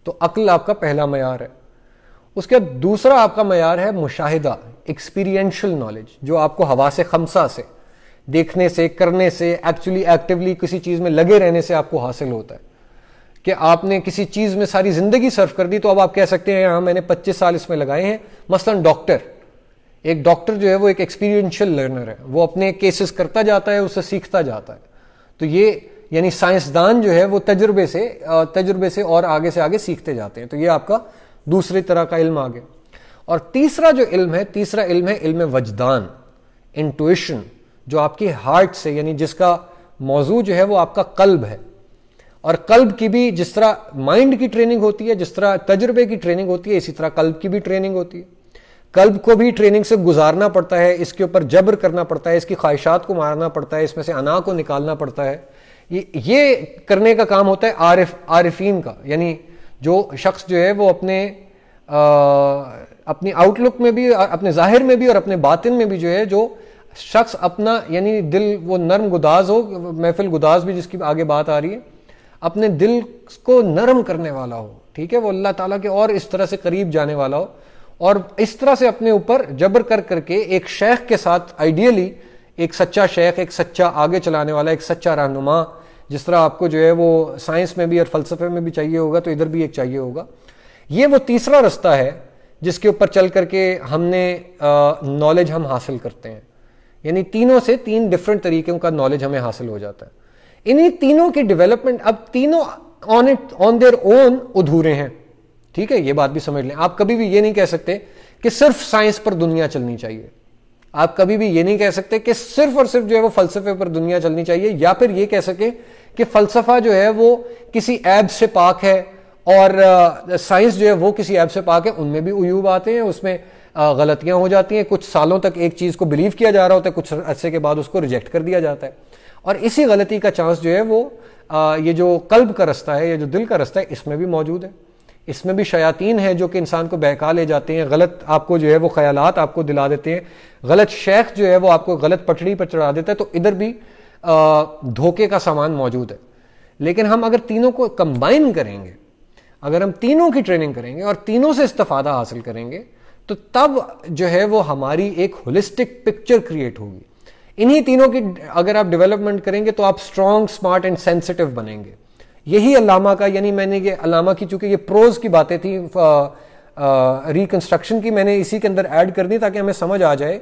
तो अक्ल आपका पहला मैार है उसके बाद दूसरा आपका मैार है मुशाहिदा एक्सपीरियंशल नॉलेज जो आपको हवा से खमसा से देखने से करने से एक्चुअली एक्टिवली किसी चीज़ में लगे रहने से आपको हासिल होता है कि आपने किसी चीज़ में सारी ज़िंदगी सर्व कर दी तो अब आप कह सकते हैं हाँ मैंने 25 साल इसमें लगाए हैं मसलन डॉक्टर एक डॉक्टर जो है वो एक एक्सपीरियंशियल लर्नर है वो अपने केसेस करता जाता है उससे सीखता जाता है तो ये यानी साइंसदान जो है वो तजुर्बे से तजुर्बे से और आगे से आगे सीखते जाते हैं तो ये आपका दूसरे तरह का इल्म आ गया और तीसरा जो इल्म है तीसरा इल्म है इल्म वजदान इंटुएशन जो आपकी हार्ट से यानी जिसका मौजू जो है वो आपका कल्ब है और कल्ब की भी जिस तरह माइंड की ट्रेनिंग होती है जिस तरह तजुर्बे की ट्रेनिंग होती है इसी तरह कल्ब की भी ट्रेनिंग होती है कल्ब को भी ट्रेनिंग से गुजारना पड़ता है इसके ऊपर जबर करना पड़ता है इसकी ख्वाहिशात को मारना पड़ता है इसमें से अना को निकालना पड़ता है ये ये करने का काम होता है आरिफ आरिफीन का यानी जो शख्स जो है वो अपने आ, अपनी आउटलुक में भी अपने जाहिर में भी और अपने बातिन में भी जो है जो शख्स अपना यानी दिल वो नरम गुदाज हो महफिल गुदाज भी जिसकी आगे बात आ रही है अपने दिल को नरम करने वाला हो ठीक है वो अल्लाह ताला के और इस तरह से करीब जाने वाला हो और इस तरह से अपने ऊपर जबर कर करके एक शेख के साथ आइडियली एक सच्चा शेख एक सच्चा आगे चलाने वाला एक सच्चा रहनुमा जिस तरह आपको जो है वो साइंस में भी और फलसफे में भी चाहिए होगा तो इधर भी एक चाहिए होगा ये वो तीसरा रास्ता है जिसके ऊपर चल करके हमने नॉलेज हम हासिल करते हैं यानी तीनों से तीन डिफरेंट तरीकों का नॉलेज हमें हासिल हो जाता है इन्हीं तीनों की डेवलपमेंट अब तीनों on it on their own अधूरे हैं ठीक है ये बात भी समझ लें आप कभी भी ये नहीं कह सकते कि सिर्फ साइंस पर दुनिया चलनी चाहिए आप कभी भी ये नहीं कह सकते कि सिर्फ और सिर्फ जो है वो फलसफे पर दुनिया चलनी चाहिए या फिर ये कह सके कि फलसफा जो है वो किसी ऐब से पाक है और साइंस जो है वो किसी ऐप से पाक है उनमें भी उयूब आते हैं उसमें गलतियां हो जाती हैं कुछ सालों तक एक चीज़ को बिलीव किया जा रहा होता है कुछ अरसे के बाद उसको रिजेक्ट कर दिया जाता है और इसी गलती का चांस जो है वो ये जो कल्ब का रास्ता है ये जो दिल का रास्ता है इसमें भी मौजूद है इसमें भी शयातीन है जो कि इंसान को बहका ले जाते हैं गलत आपको जो है वो ख्यालात आपको दिला देते हैं गलत शेख जो है वो आपको गलत पटड़ी पर चढ़ा देता है तो इधर भी धोखे का सामान मौजूद है लेकिन हम अगर तीनों को कंबाइन करेंगे अगर हम तीनों की ट्रेनिंग करेंगे और तीनों से इस्तफादा हासिल करेंगे तो तब जो है वो हमारी एक होलिस्टिक पिक्चर क्रिएट होगी इन्हीं तीनों की अगर आप डेवलपमेंट करेंगे तो आप स्ट्रांग स्मार्ट एंड सेंसिटिव बनेंगे यही अलामा का यानी मैंने ये अलामा की चूंकि ये प्रोज की बातें थी रिकन्स्ट्रक्शन की मैंने इसी के अंदर ऐड कर दी ताकि हमें समझ आ जाए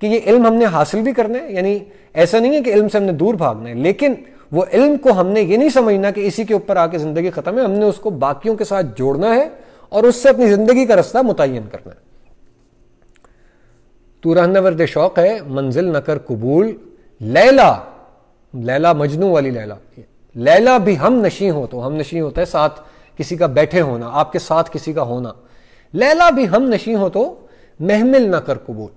कि ये इल्म हमने हासिल भी करना है यानी ऐसा नहीं है कि इल्म से हमने दूर भागना है लेकिन वो इल्म को हमने ये नहीं समझना कि इसी के ऊपर आके ज़िंदगी ख़त्म है हमने उसको बाकियों के साथ जोड़ना है और उससे अपनी ज़िंदगी का रास्ता मुतयन करना है तू रहना वर्द शौक़ है मंजिल नकर कबूल लैला लैला मजनू वाली लैला लैला भी हम नशी हो तो हम नशी होता है साथ किसी का बैठे होना आपके साथ किसी का होना लैला भी हम नशी हो तो महमिल ना कर कबूल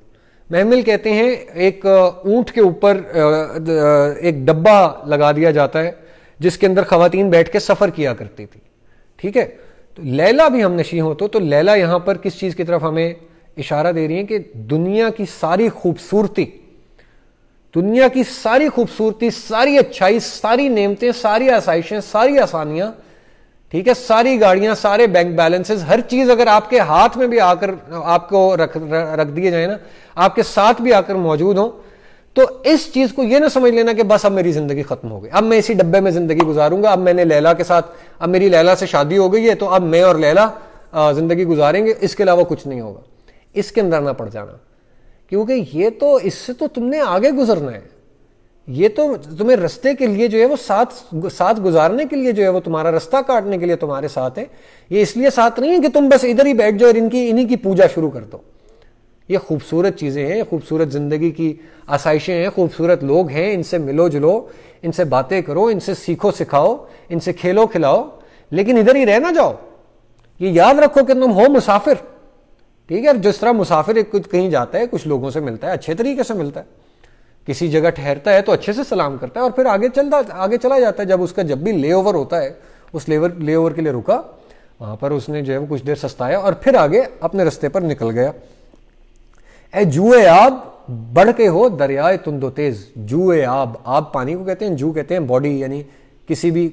महमिल कहते हैं एक ऊंट के ऊपर एक डब्बा लगा दिया जाता है जिसके अंदर खातन बैठ के सफ़र किया करती थी ठीक है तो लैला भी हम नशी हो तो, तो लैला यहां पर किस चीज़ की तरफ हमें इशारा दे रही है कि दुनिया की सारी खूबसूरती दुनिया की सारी खूबसूरती सारी अच्छाई सारी नेमतें सारी आसाइशें सारी आसानियां ठीक है सारी गाड़ियां सारे बैंक बैलेंसेस हर चीज अगर आपके हाथ में भी आकर आपको रख रख दिए जाए ना आपके साथ भी आकर मौजूद हो तो इस चीज को यह ना समझ लेना कि बस अब मेरी जिंदगी खत्म हो गई अब मैं इसी डब्बे में जिंदगी गुजारूंगा अब मैंने लैला के साथ अब मेरी लैला से शादी हो गई है तो अब मैं और लैला जिंदगी गुजारेंगे इसके अलावा कुछ नहीं होगा इसके अंदर ना पड़ जाना क्योंकि ये तो इससे तो तुमने आगे गुजरना है ये तो तुम्हें रस्ते के लिए जो है वो साथ साथ गुजारने के लिए जो है वो तुम्हारा रास्ता काटने के लिए तुम्हारे साथ है ये इसलिए साथ नहीं है कि तुम बस इधर ही बैठ जाओ और इनकी इन्हीं की पूजा शुरू कर दो ये खूबसूरत चीज़ें हैं खूबसूरत ज़िंदगी की आसाइशें हैं खूबसूरत लोग हैं इनसे मिलो जुलो इनसे बातें करो इनसे सीखो सिखाओ इनसे खेलो खिलाओ लेकिन इधर ही रह ना जाओ ये याद रखो कि तुम हो मुसाफिर ठीक है जिस तरह मुसाफिर कुछ कहीं जाता है कुछ लोगों से मिलता है अच्छे तरीके से मिलता है किसी जगह ठहरता है तो अच्छे से सलाम करता है और फिर आगे चलता आगे चला जाता है जब उसका जब भी ले ओवर होता है उस लेवर ले के लिए रुका वहां पर उसने जो है वो कुछ देर सस्ताया और फिर आगे अपने रास्ते पर निकल गया ए जुए आब बढ़ के हो दरियाए तुम दो तेज जुए आब आब पानी को कहते हैं जू कहते हैं बॉडी यानी किसी भी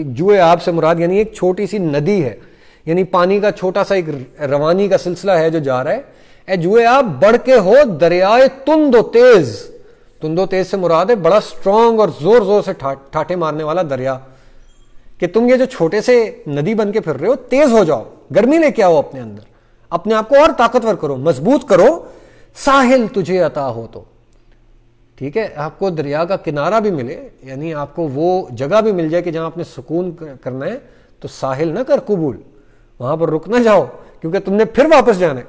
एक जुए आब से मुराद यानी एक छोटी सी नदी है यानी पानी का छोटा सा एक रवानी का सिलसिला है जो जा रहा है ए जुए आप बढ़ के हो दरियाए तुंदो तेज तुंदो तेज से मुराद है बड़ा स्ट्रांग और जोर जोर से ठाठे मारने वाला दरिया कि तुम ये जो छोटे से नदी बन के फिर रहे हो तेज हो जाओ गर्मी लेके आओ अपने अंदर अपने आप को और ताकतवर करो मजबूत करो साहिल तुझे अता हो तो ठीक है आपको दरिया का किनारा भी मिले यानी आपको वो जगह भी मिल जाए कि जहां आपने सुकून करना है तो साहिल ना कर कबूल वहां पर रुक ना जाओ क्योंकि तुमने फिर वापस जाना है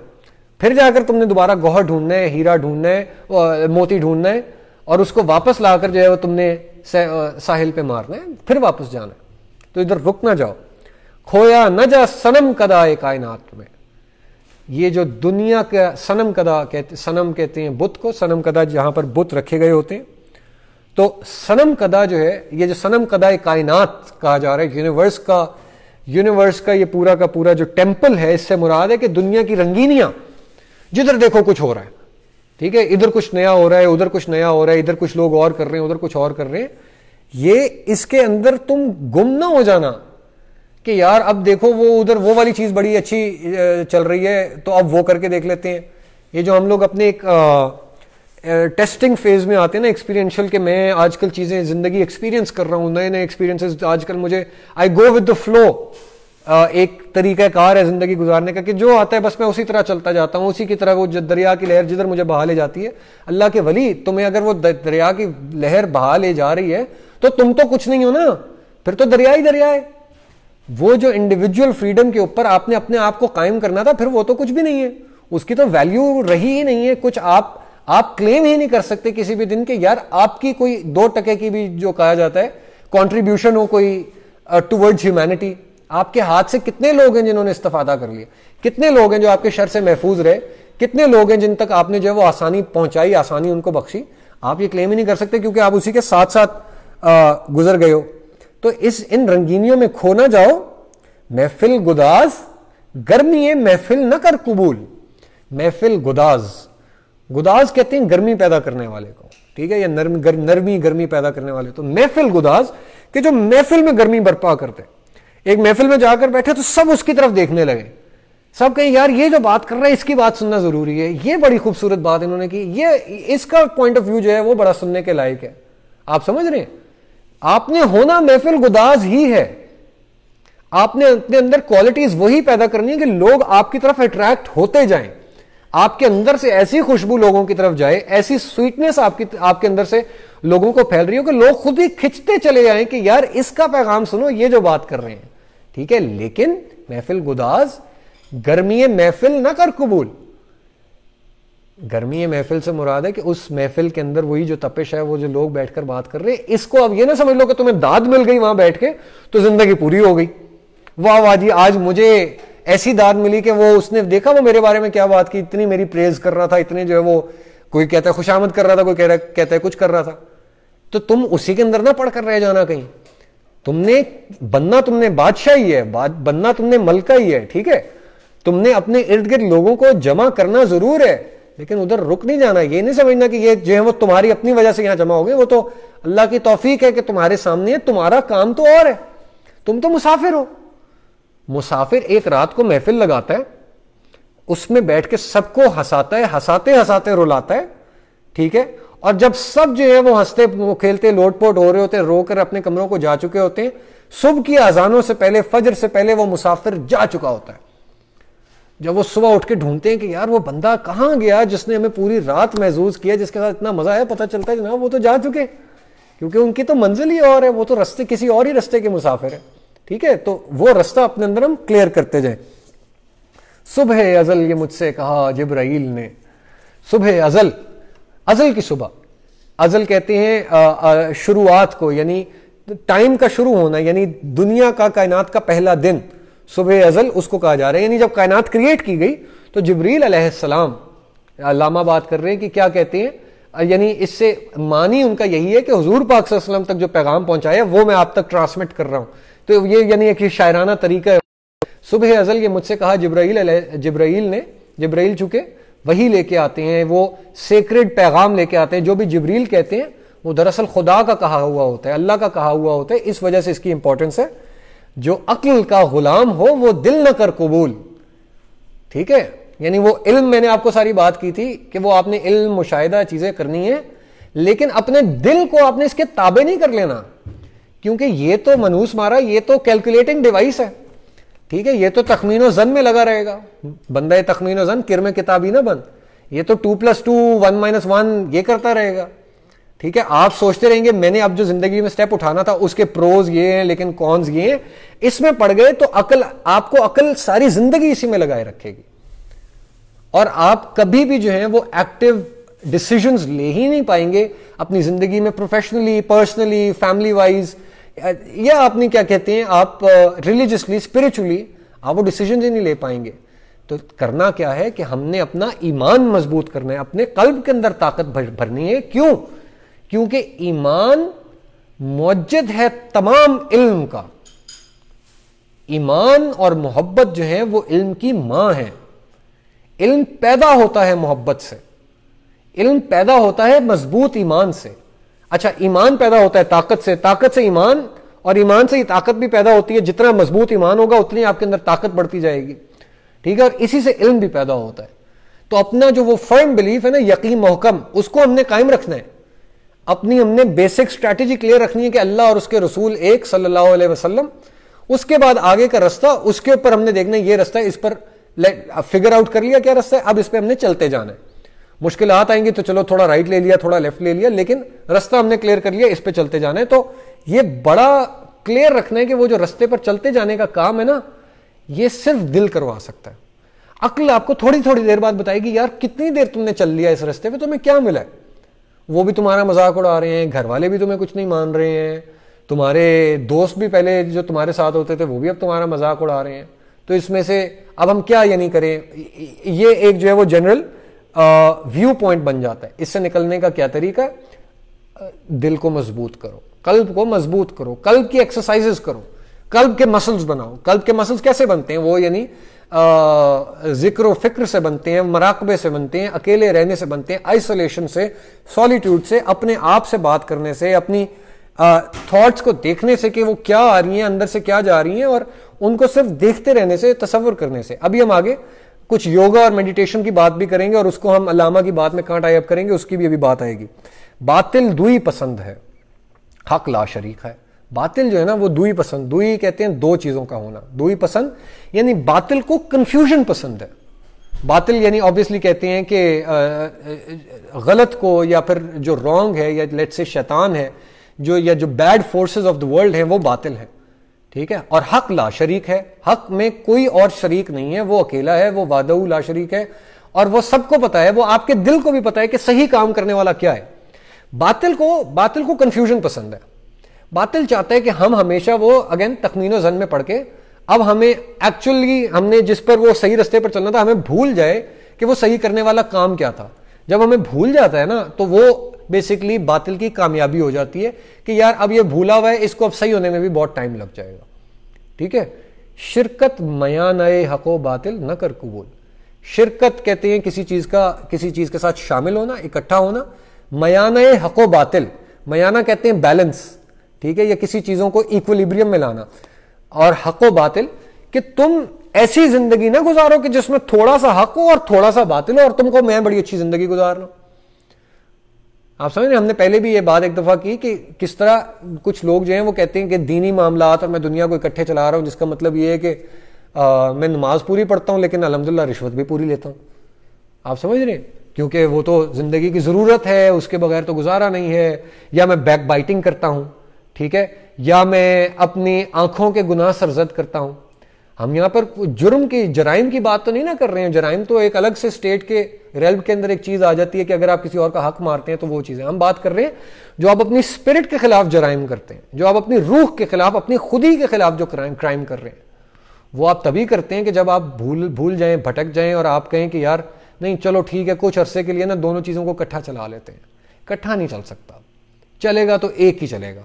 फिर जाकर तुमने दोबारा गौहर ढूंढना है हीरा ढूंढना है मोती ढूंढना है और उसको वापस लाकर जो है वो तुमने साहिल पे मारना है फिर वापस जाना है तो इधर रुक ना जाओ खोया न जा सनम कदा एक कायनात में ये जो दुनिया का सनम कदा कहते सनम कहते हैं बुत को सनम कदा जहां पर बुत रखे गए होते हैं तो सनम कदा जो है ये जो सनम कदा कायनात कहा जा रहा है यूनिवर्स का यूनिवर्स का ये पूरा का पूरा जो टेम्पल है इससे मुराद है कि दुनिया की रंगीनियां जिधर देखो कुछ हो रहा है ठीक है इधर कुछ नया हो रहा है उधर कुछ नया हो रहा है इधर कुछ लोग और कर रहे हैं उधर कुछ और कर रहे हैं ये इसके अंदर तुम गुम ना हो जाना कि यार अब देखो वो उधर वो वाली चीज बड़ी अच्छी चल रही है तो अब वो करके देख लेते हैं ये जो हम लोग अपने एक आ, टेस्टिंग फेज में आते हैं ना एक्सपीरियंशियल के मैं आजकल चीज़ें ज़िंदगी एक्सपीरियंस कर रहा हूँ नए नए एक्सपीरियंसेस आजकल मुझे I go with the flow एक तरीका कार है ज़िंदगी गुजारने का कि जो आता है बस मैं उसी तरह चलता जाता हूँ उसी की तरह वो दरिया की लहर जिधर मुझे बहा ले जाती है अल्लाह के वली तुम्हें अगर वो दरिया की लहर बहा ले जा रही है तो तुम तो कुछ नहीं हो ना फिर तो दरिया ही दरिया है वो जो इंडिविजुअल फ्रीडम के ऊपर आपने अपने आप को कायम करना था फिर वो तो कुछ भी नहीं है उसकी तो वैल्यू रही ही नहीं है कुछ आप आप क्लेम ही नहीं कर सकते किसी भी दिन के यार आपकी कोई दो टके की भी जो कहा जाता है कॉन्ट्रीब्यूशन हो कोई टूवर्ड्स uh, ह्यूमैनिटी आपके हाथ से कितने लोग हैं जिन्होंने इस्तीफा कर लिया कितने लोग हैं जो आपके शर से महफूज रहे कितने लोग हैं जिन तक आपने जो है वो आसानी पहुंचाई आसानी उनको बख्शी आप ये क्लेम ही नहीं कर सकते क्योंकि आप उसी के साथ साथ uh, गुजर गए हो तो इस इन रंगीनियों में खो ना जाओ महफिल गुदाज गर्मी महफिल न कर कबूल महफिल गुदाज गुदाज कहते हैं गर्मी पैदा करने वाले को ठीक है या नर्म गर, नर्मी गर्मी पैदा करने वाले तो महफिल गुदाज के जो महफिल में गर्मी बर्पा करते एक महफिल में जाकर बैठे तो सब उसकी तरफ देखने लगे सब कहें यार ये जो बात कर रहा है इसकी बात सुनना जरूरी है ये बड़ी खूबसूरत बात इन्होंने की ये इसका पॉइंट ऑफ व्यू जो है वो बड़ा सुनने के लायक है आप समझ रहे हैं आपने होना महफिल गुदाज ही है आपने अपने अंदर क्वालिटीज वही पैदा करनी है कि लोग आपकी तरफ अट्रैक्ट होते जाएं आपके अंदर से ऐसी खुशबू लोगों की तरफ जाए ऐसी स्वीटनेस आपकी आपके अंदर से लोगों को फैल रही हो कि लोग खुद ही खिंचते चले जाए कि यार इसका पैगाम सुनो ये जो बात कर रहे हैं ठीक है लेकिन महफिल गुदाज गर्मी महफिल ना कर कबूल गर्मी महफिल से मुराद है कि उस महफिल के अंदर वही जो तपिश है वो जो लोग बैठकर बात कर रहे हैं इसको अब ये ना समझ लो कि तुम्हें दाद मिल गई वहां बैठ के तो जिंदगी पूरी हो गई वाह वाह जी आज मुझे ऐसी दाद मिली कि वो उसने देखा वो मेरे बारे में क्या बात की इतनी मेरी प्रेज कर रहा था इतने जो है वो कोई कहता है खुशामद कर रहा था कोई कह रहा कहता है कुछ कर रहा था तो तुम उसी के अंदर ना पढ़ कर रह जाना कहीं तुमने बनना तुमने बादशाह ही है बनना तुमने मलका ही है ठीक है तुमने अपने इर्द गिर्द लोगों को जमा करना जरूर है लेकिन उधर रुक नहीं जाना ये नहीं समझना कि ये जो है वो तुम्हारी अपनी वजह से यहां जमा हो गए वो तो अल्लाह की तोफीक है कि तुम्हारे सामने है तुम्हारा काम तो और है तुम तो मुसाफिर हो मुसाफिर एक रात को महफिल लगाता है उसमें बैठ के सबको हंसाता है हंसाते हंसाते रुलाता है ठीक है और जब सब जो है वो हंसते वो खेलते लोटपोट हो रहे होते हैं रोकर अपने कमरों को जा चुके होते हैं सुबह की आजानों से पहले फजर से पहले वो मुसाफिर जा चुका होता है जब वो सुबह उठ के ढूंढते हैं कि यार वो बंदा कहाँ गया जिसने हमें पूरी रात महसूस किया जिसके साथ इतना मजा आया पता चलता है जनाब वो तो जा चुके क्योंकि उनकी तो मंजिल ही और है वो तो रस्ते किसी और ही रस्ते के मुसाफिर है ठीक है तो वो रास्ता अपने अंदर हम क्लियर करते जाए सुबह अजल ये मुझसे कहा जब्राइल ने सुबह अजल अजल की सुबह अजल कहते हैं शुरुआत को यानी टाइम का शुरू होना यानी दुनिया का कायनात का पहला दिन सुबह अजल उसको कहा जा रहा है यानी जब कायनात क्रिएट की गई तो जबरील अलैहिस्सलाम लामा बात कर रहे हैं कि क्या कहते हैं यानी इससे मानी उनका यही है कि हजूर पाक वसल्लम तक जो पैगाम पहुंचाया वो मैं आप तक ट्रांसमिट कर रहा हूं तो ये यानी एक शायराना तरीका है सुबह अजल ये मुझसे कहा जब्राइल जब्राइल ने जब्राइल चुके वही लेके आते हैं वो सेक्रेट पैगाम लेके आते हैं जो भी जबरील कहते हैं वो दरअसल खुदा का कहा हुआ होता है अल्लाह का कहा हुआ होता है इस वजह से इसकी इंपॉर्टेंस है जो अक्ल का गुलाम हो वो दिल न कर कबूल ठीक है यानी वो इल्म मैंने आपको सारी बात की थी कि वो आपने इल्म मुशाहिदा चीजें करनी है लेकिन अपने दिल को आपने इसके ताबे नहीं कर लेना क्योंकि ये तो मनूस मारा ये तो कैलकुलेटिंग डिवाइस है ठीक है ये तो तखमीनो जन में लगा रहेगा बंदा तखमीनो जन किर में किताबी ना बंद ये तो two plus two one minus one ये करता रहेगा ठीक है आप सोचते रहेंगे मैंने अब जो जिंदगी में स्टेप उठाना था उसके प्रोज ये हैं लेकिन कॉन्स ये हैं इसमें पड़ गए तो अकल आपको अकल सारी जिंदगी इसी में लगाए रखेगी और आप कभी भी जो है वो एक्टिव डिसीजंस ले ही नहीं पाएंगे अपनी जिंदगी में प्रोफेशनली पर्सनली फैमिली वाइज या आपने क्या कहते हैं आप रिलीजियसली स्पिरिचुअली आप वो डिसीजन ही नहीं ले पाएंगे तो करना क्या है कि हमने अपना ईमान मजबूत करना है अपने कल्ब के अंदर ताकत भरनी है क्यों क्योंकि ईमान मौजद है तमाम इल्म का ईमान और मोहब्बत जो है वो इल्म की मां है इल्म पैदा होता है मोहब्बत से इल्म पैदा होता है मजबूत ईमान से अच्छा ईमान पैदा होता है ताकत से ताकत से ईमान और ईमान से ही ताकत भी पैदा होती है जितना मजबूत ईमान होगा उतनी आपके अंदर ताकत बढ़ती जाएगी ठीक है और इसी से इल्म भी पैदा होता है तो अपना जो वो फर्म बिलीफ है ना यकीन मोहकम उसको हमने कायम रखना है अपनी हमने बेसिक स्ट्रैटेजी क्लियर रखनी है कि अल्लाह और उसके रसूल एक सल्लल्लाहु अलैहि वसल्लम उसके बाद आगे का रास्ता उसके ऊपर हमने देखना ये रास्ता है इस पर फिगर आउट कर लिया क्या रास्ता है अब इस पर हमने चलते जाना है मुश्किल आएंगी तो चलो थोड़ा राइट ले लिया थोड़ा लेफ्ट ले लिया लेकिन रास्ता हमने क्लियर कर लिया इस पर चलते जाना है तो ये बड़ा क्लियर रखना है कि वो जो रास्ते पर चलते जाने का काम है ना ये सिर्फ दिल करवा सकता है अकल आपको थोड़ी थोड़ी देर बाद बताएगी यार कितनी देर तुमने चल लिया इस रास्ते पे तुम्हें क्या मिला है वो भी तुम्हारा मजाक उड़ा रहे हैं घर वाले भी तुम्हें कुछ नहीं मान रहे हैं तुम्हारे दोस्त भी पहले जो तुम्हारे साथ होते थे वो भी अब तुम्हारा मजाक उड़ा रहे हैं तो इसमें से अब हम क्या यानी करें ये एक जो है वो जनरल व्यू पॉइंट बन जाता है इससे निकलने का क्या तरीका है दिल को मजबूत करो कल्ब को मजबूत करो कल्ब की एक्सरसाइजेस करो कल्ब के मसल्स बनाओ कल्ब के मसल्स कैसे बनते हैं वो यानी जिक्र फिक्र से बनते हैं मराकबे से बनते हैं अकेले रहने से बनते हैं आइसोलेशन से सॉलिट्यूड से अपने आप से बात करने से अपनी थॉट्स को देखने से कि वो क्या आ रही हैं अंदर से क्या जा रही हैं और उनको सिर्फ देखते रहने से तस्वर करने से अभी हम आगे कुछ योगा और मेडिटेशन की बात भी करेंगे और उसको हम अलामा की बात में कहाँ टाइप करेंगे उसकी भी अभी बात आएगी बातिल दुई पसंद है हक ला शरीक है बातिल जो है ना वो दुई पसंद दुई कहते हैं दो चीजों का होना दुई पसंद यानी बातिल को कंफ्यूजन पसंद है बातिल यानी ऑब्वियसली कहते हैं कि गलत को या फिर जो रॉन्ग है या लेट से शैतान है जो या जो bad forces of the world है वो बातिल हैं ठीक है और हक ला शरीक है हक में कोई और शरीक नहीं है वो अकेला है वो वादऊ ला शरीक है और वो सबको पता है वो आपके दिल को भी पता है कि सही काम करने वाला क्या है बातिल को बातिल को कंफ्यूजन पसंद है बातिल चाहता है कि हम हमेशा वो अगेन तखमीनो जन में पढ़ के अब हमें एक्चुअली हमने जिस पर वो सही रास्ते पर चलना था हमें भूल जाए कि वो सही करने वाला काम क्या था जब हमें भूल जाता है ना तो वो बेसिकली बातिल की कामयाबी हो जाती है कि यार अब ये भूला हुआ है इसको अब सही होने में भी बहुत टाइम लग जाएगा ठीक है शिरकत मया नए हको बातिल न कर कबूल शिरकत कहते हैं किसी चीज का किसी चीज के साथ शामिल होना इकट्ठा होना मयान हको बातिल मयाना कहते हैं बैलेंस ठीक है या किसी चीजों को इक्विलिब्रियम में लाना और हको बातिल कि तुम ऐसी जिंदगी ना गुजारो कि जिसमें थोड़ा सा हक हो और थोड़ा सा बातिल हो और तुमको मैं बड़ी अच्छी जिंदगी गुजार रहा हूं आप समझ रहे हमने पहले भी ये बात एक दफ़ा की कि किस तरह कुछ लोग जो हैं वो कहते हैं कि दीनी मामला और मैं दुनिया को इकट्ठे चला रहा हूँ जिसका मतलब ये है कि आ, मैं नमाज पूरी पढ़ता हूँ लेकिन अलहमदिल्ला रिश्वत भी पूरी लेता हूँ आप समझ रहे हैं क्योंकि वो तो ज़िंदगी की ज़रूरत है उसके बगैर तो गुजारा नहीं है या मैं बैक बाइटिंग करता हूँ ठीक है या मैं अपनी आंखों के गुनाह सरजद करता हूँ हम यहाँ पर जुर्म की जराइम की बात तो नहीं ना कर रहे हैं जराइम तो एक अलग से स्टेट के रेल्व के अंदर एक चीज आ जाती है कि अगर आप किसी और का हक मारते हैं तो वो चीजें हम बात कर रहे हैं जो आप अपनी स्पिरिट के खिलाफ जराइम करते हैं जो आप अपनी रूह के खिलाफ अपनी खुदी के खिलाफ जो क्राइम कर रहे हैं वो आप तभी करते हैं कि जब आप भूल भूल जाएं भटक जाएं और आप कहें कि यार नहीं चलो ठीक है कुछ अरसे के लिए ना दोनों चीज़ों को इकट्ठा चला लेते हैं इकट्ठा नहीं चल सकता चलेगा तो एक ही चलेगा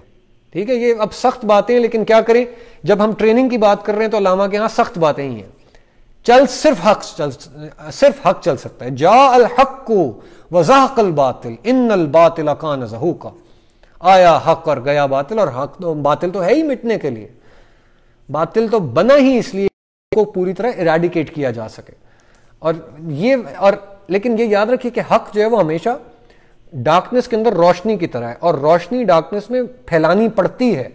ठीक है ये अब सख्त बातें लेकिन क्या करें जब हम ट्रेनिंग की बात कर रहे हैं तो लामा के यहां सख्त बातें ही हैं चल सिर्फ हक चल सिर्फ हक चल सकता है जा अल हक को वजाक बातिल इन अल बातिल अकान का आया हक और गया बातिल और हक तो बातिल तो है ही मिटने के लिए बातिल तो बना ही इसलिए को पूरी तरह इराडिकेट किया जा सके और ये और लेकिन ये याद रखिए कि हक जो है वो हमेशा डार्कनेस के अंदर रोशनी की तरह है और रोशनी डार्कनेस में फैलानी पड़ती है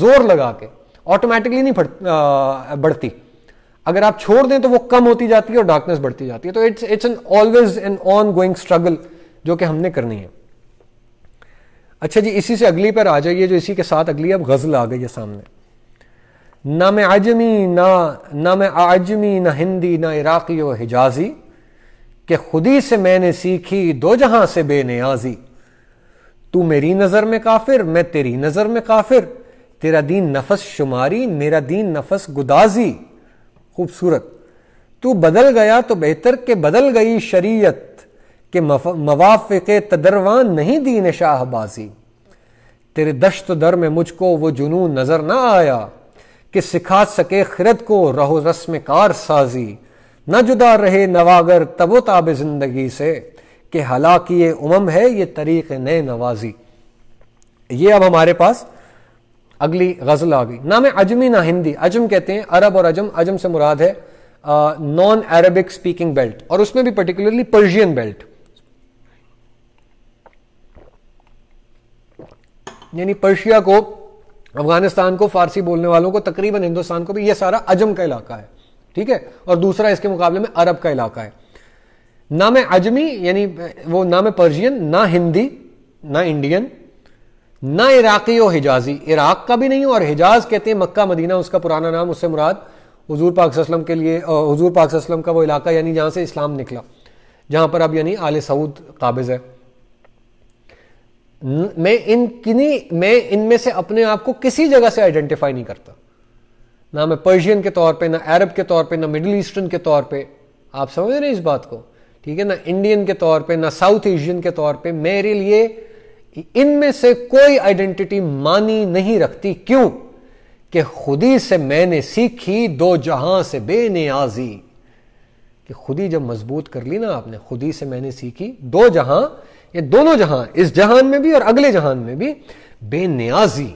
जोर लगा के ऑटोमेटिकली नहीं बढ़ती अगर आप छोड़ दें तो वो कम होती जाती है और डार्कनेस बढ़ती जाती है तो it's it's an always an ongoing struggle जो कि हमने करनी है अच्छा जी इसी से अगली पर आ जाइए जो इसी के साथ अगली अब गज़ल आ गई है सामने ना मैं आजमी ना ना मैं आजमी ना हिंदी ना इराक़ी और हिजाजी के खुदी से मैंने सीखी दो जहां से बेनियाजी तू मेरी नज़र में काफिर मैं तेरी नज़र में काफिर तेरा दीन नफस शुमारी मेरा दीन नफस गुदाजी खूबसूरत तू बदल गया तो बेहतर के बदल गई शरीयत के मवाफ़ तदरवान नहीं ने शाहबाजी तेरे दश्त दर में मुझको वो जुनून नज़र ना आया कि सिखा सके खिरत को रहो रस्म कार साजी न जुदा रहे नवागर तबो ताब जिंदगी से कि हालांकि ये उमम है ये तरीक़ नए नवाजी ये अब हमारे पास अगली गजल आ गई नाम अजमी ना हिंदी अजम कहते हैं अरब और अजम अजम से मुराद है नॉन अरबिक स्पीकिंग बेल्ट और उसमें भी पर्टिकुलरली पर्शियन बेल्ट यानी पर्शिया को अफगानिस्तान को फारसी बोलने वालों को तकरीबन हिंदुस्तान को भी यह सारा अजम का इलाका है ठीक है और दूसरा इसके मुकाबले में अरब का इलाका है ना मैं अजमी यानी वो ना मैं पर्शियन ना हिंदी ना इंडियन ना इराकी और हिजाजी इराक का भी नहीं और हिजाज कहते हैं मक्का मदीना उसका पुराना नाम उससे मुराद हजूर पाक के लिए हजूर पाक का वो इलाका यानी जहाँ से इस्लाम निकला जहाँ पर अब यानी आल सऊद काबिज है मैं इन किन्हीं मैं इनमें से अपने आप को किसी जगह से आइडेंटिफाई नहीं करता ना मैं पर्शियन के तौर पे ना अरब के तौर पे ना मिडिल ईस्टर्न के तौर पे आप समझ रहे हैं इस बात को ठीक है ना इंडियन के तौर पे ना साउथ एशियन के तौर पे मेरे लिए कि इनमें से कोई आइडेंटिटी मानी नहीं रखती क्यों कि खुदी से मैंने सीखी दो जहां से बेनियाजी कि खुदी जब मजबूत कर ली ना आपने खुदी से मैंने सीखी दो जहां ये दोनों जहां इस जहान में भी और अगले जहान में भी बेनियाजी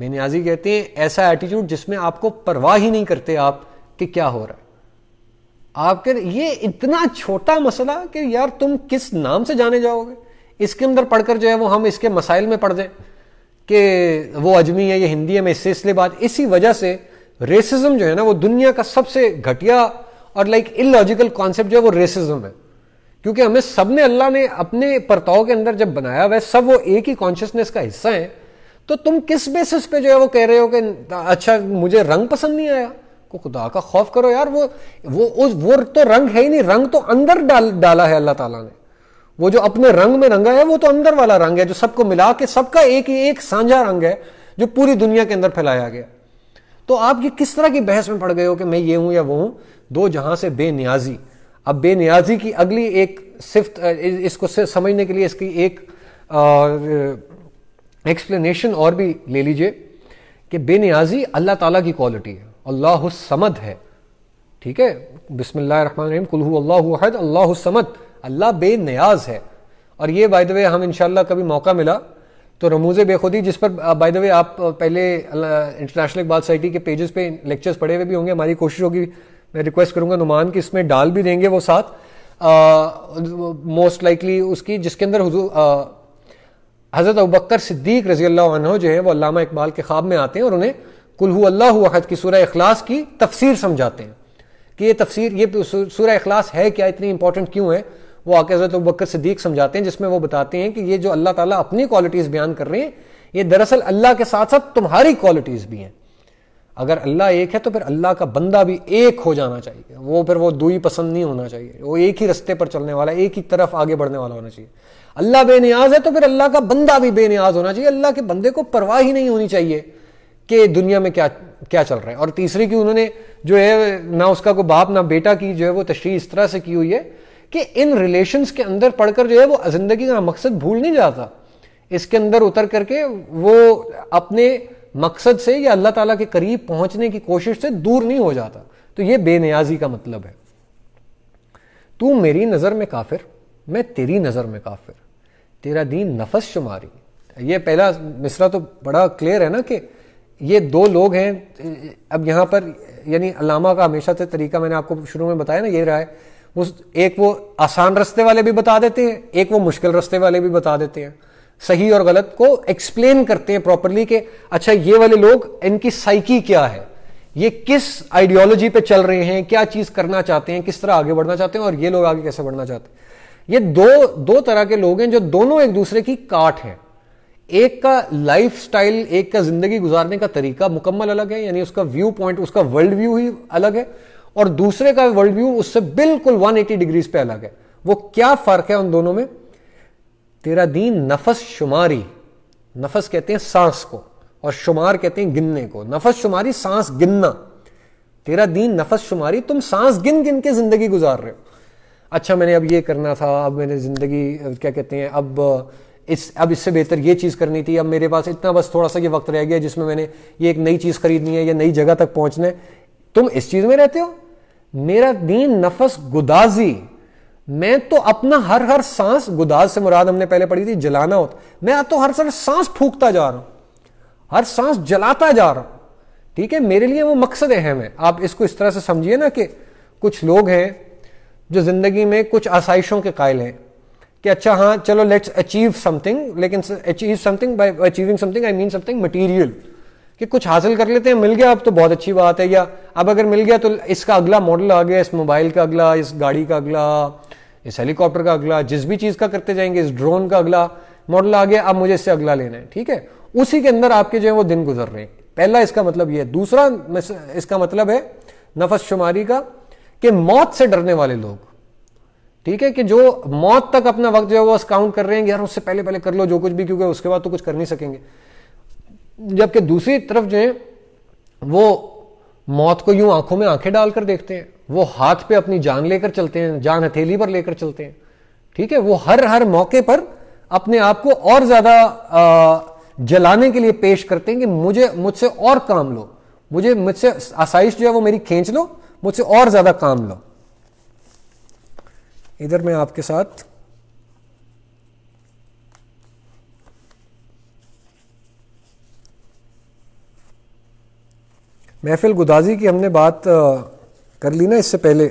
बेनियाजी कहते हैं ऐसा एटीट्यूड जिसमें आपको परवाह ही नहीं करते आप कि क्या हो रहा है आपके ये इतना छोटा मसला कि यार तुम किस नाम से जाने जाओगे इसके अंदर पढ़कर जो है वो हम इसके मसाइल में पढ़ दें कि वो अजमी है ये हिंदी है मैं इससे इसलिए बात इसी वजह से रेसिज्म जो है ना वो दुनिया का सबसे घटिया और लाइक इलॉजिकल कॉन्सेप्ट जो है वो रेसिज्म है क्योंकि हमें सब ने अल्लाह ने अपने परताव के अंदर जब बनाया हुआ है सब वो एक ही कॉन्शियसनेस का हिस्सा है तो तुम किस बेसिस पे जो है वो कह रहे हो कि अच्छा मुझे रंग पसंद नहीं आया को खुदा का खौफ करो यार वो वो उस वो तो रंग है ही नहीं रंग तो अंदर डाल डाला है अल्लाह ताला ने वो जो अपने रंग में रंगा है वो तो अंदर वाला रंग है जो सबको मिला के सबका एक ही एक साझा रंग है जो पूरी दुनिया के अंदर फैलाया गया तो आप ये किस तरह की बहस में पड़ गए हो कि मैं ये हूं या वो हूं दो जहां से बेनियाजी अब बेनियाजी की अगली एक सिफ्त इसको समझने के लिए इसकी एक एक्सप्लेनेशन और भी ले लीजिए कि बेनियाजी अल्लाह ताला की क्वालिटी है अल्लाह समद है ठीक है बिस्मिल्लाह रहमान रहीम कुल अल्लाह अल्लाह समद अल्लाह बेनियाज है और ये बाय द वे हम इनशाला कभी मौका मिला तो रमूज बेखुदी जिस पर बाय द वे आप uh, पहले इंटरनेशनल इकबाल सोसाइटी के पेजेस पे लेक्चर्स पढ़े हुए भी होंगे हमारी कोशिश होगी मैं रिक्वेस्ट करूंगा नुमान कि इसमें डाल भी देंगे वो साथ मोस्ट uh, लाइकली उसकी जिसके अंदर uh, हज़रत अबकर सिद्दीक रजी अल्लाह जो है वो अलामा इकबाल के ख्वाब में आते हैं और उन्हें कुल्हू अल्लाह अहद की सूर्य अखलास की तफसीर समझाते हैं कि ये तफसीर ये सूर्य अखलास है क्या इतनी इंपॉर्टेंट क्यों है वो आके हजरत बकर सदीक समझाते हैं जिसमें वो बताते हैं कि ये जो अल्लाह ताला अपनी क्वालिटीज़ बयान कर रहे हैं ये दरअसल अल्लाह के साथ साथ तुम्हारी क्वालिटीज़ भी हैं अगर अल्लाह एक है तो फिर अल्लाह का बंदा भी एक हो जाना चाहिए वो फिर वो दुई पसंद नहीं होना चाहिए वो एक ही रस्ते पर चलने वाला एक ही तरफ आगे बढ़ने वाला होना चाहिए अल्लाह बेनियाज है तो फिर अल्लाह का बंदा भी बेनियाज होना चाहिए अल्लाह के बंदे को परवाह ही नहीं होनी चाहिए कि दुनिया में क्या क्या चल रहा है और तीसरी की उन्होंने जो है ना उसका कोई बाप ना बेटा की जो है वो तशरी इस तरह से की हुई है कि इन रिलेशंस के अंदर पढ़कर जो है वो जिंदगी का मकसद भूल नहीं जाता इसके अंदर उतर करके वो अपने मकसद से या अल्लाह ताला के करीब पहुंचने की कोशिश से दूर नहीं हो जाता तो ये बेनियाजी का मतलब है तू मेरी नज़र में काफिर मैं तेरी नज़र में काफिर तेरा दीन नफस शुमारी ये पहला मिसरा तो बड़ा क्लियर है ना कि ये दो लोग हैं अब यहां पर यानी अलामा का हमेशा से तरीका मैंने आपको शुरू में बताया ना ये रहा है उस एक वो आसान रास्ते वाले भी बता देते हैं एक वो मुश्किल रास्ते वाले भी बता देते हैं सही और गलत को एक्सप्लेन करते हैं प्रॉपरली कि अच्छा ये वाले लोग इनकी साइकी क्या है ये किस आइडियोलॉजी पे चल रहे हैं क्या चीज करना चाहते हैं किस तरह आगे बढ़ना चाहते हैं और ये लोग आगे कैसे बढ़ना चाहते हैं ये दो दो तरह के लोग हैं जो दोनों एक दूसरे की काट है एक का लाइफ स्टाइल एक का जिंदगी गुजारने का तरीका मुकम्मल अलग है यानी उसका व्यू पॉइंट उसका वर्ल्ड व्यू ही अलग है और दूसरे का वर्ल्ड व्यू उससे बिल्कुल 180 डिग्रीज पे अलग है वो क्या फर्क है उन दोनों में तेरा दीन नफस शुमारी नफस कहते हैं सांस को और शुमार कहते हैं गिनने को नफस शुमारी सांस गिनना तेरा दीन नफस शुमारी तुम सांस गिन गिन के जिंदगी गुजार रहे हो अच्छा मैंने अब ये करना था अब मैंने जिंदगी क्या कहते हैं अब इस अब इससे बेहतर ये चीज़ करनी थी अब मेरे पास इतना बस थोड़ा सा ये वक्त रह गया जिसमें मैंने ये एक नई चीज़ खरीदनी है या नई जगह तक पहुंचना है तुम इस चीज़ में रहते हो मेरा दीन नफस गुदाजी मैं तो अपना हर हर सांस गुदाज से मुराद हमने पहले पढ़ी थी जलाना होता मैं तो हर सर सांस फूकता जा रहा हूं हर सांस जलाता जा रहा हूं ठीक है मेरे लिए वो मकसद अहम है आप इसको इस तरह से समझिए ना कि कुछ लोग हैं जो जिंदगी में कुछ आसाइशों के कायल हैं कि अच्छा हाँ चलो लेट्स अचीव समथिंग लेकिन achieve something by achieving something I mean something material कि कुछ हासिल कर लेते हैं मिल गया अब तो बहुत अच्छी बात है या अब अगर मिल गया तो इसका अगला मॉडल आ गया इस मोबाइल का अगला इस गाड़ी का अगला इस हेलीकॉप्टर का अगला जिस भी चीज़ का करते जाएंगे इस ड्रोन का अगला मॉडल आ गया अब मुझे इससे अगला लेना है ठीक है उसी के अंदर आपके जो है वो दिन गुजर रहे हैं पहला इसका मतलब यह है दूसरा इसका मतलब है नफस शुमारी का कि मौत से डरने वाले लोग ठीक है कि जो मौत तक अपना वक्त जो है वो काउंट कर रहे हैं यार उससे पहले पहले कर लो जो कुछ भी क्योंकि उसके बाद तो कुछ कर नहीं सकेंगे जबकि दूसरी तरफ जो है वो मौत को यूं आंखों में आंखें डालकर देखते हैं वो हाथ पे अपनी जान लेकर चलते हैं जान हथेली पर लेकर चलते हैं ठीक है वो हर हर मौके पर अपने आप को और ज्यादा जलाने के लिए पेश करते हैं कि मुझे मुझसे और काम लो मुझे मुझसे आसाइश जो है वो मेरी खींच लो मुझसे और ज्यादा काम लो इधर मैं आपके साथ महफिल गुदाजी की हमने बात कर ली ना इससे पहले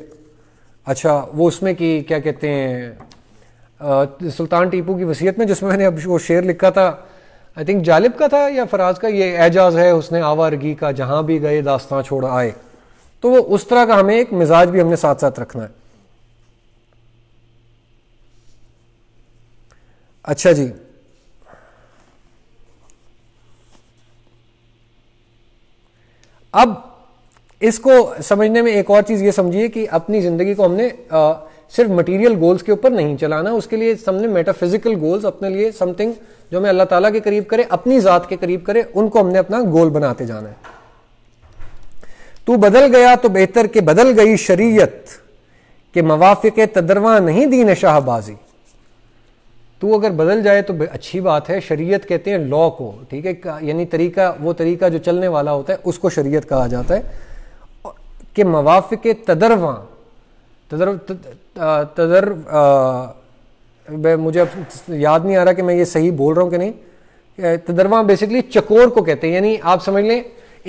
अच्छा वो उसमें कि क्या कहते हैं सुल्तान टीपू की वसीयत में जिसमें मैंने अब वो शेर लिखा था आई थिंक जालिब का था या फराज का ये एजाज है उसने आवारगी का जहाँ भी गए दास्तां छोड़ आए तो वो उस तरह का हमें एक मिजाज भी हमने साथ साथ रखना है अच्छा जी अब इसको समझने में एक और चीज़ ये समझिए कि अपनी ज़िंदगी को हमने आ, सिर्फ मटेरियल गोल्स के ऊपर नहीं चलाना उसके लिए हमने मेटाफिजिकल गोल्स अपने लिए समथिंग जो हमें अल्लाह ताला के करीब करे अपनी ज़ात के करीब करे उनको हमने अपना गोल बनाते जाना है तू बदल गया तो बेहतर के बदल गई शरीयत के मवाफिक तदरवा नहीं दीन शाहबाजी तो अगर बदल जाए तो अच्छी बात है शरीयत कहते हैं लॉ को ठीक है यानी तरीका वो तरीका जो चलने वाला होता है उसको शरीयत कहा जाता है कि मवाफ़ के तदरवा तदर तदर मुझे अब याद नहीं आ रहा कि मैं ये सही बोल रहा हूँ कि नहीं तदरवा बेसिकली चकोर को कहते हैं यानी आप समझ लें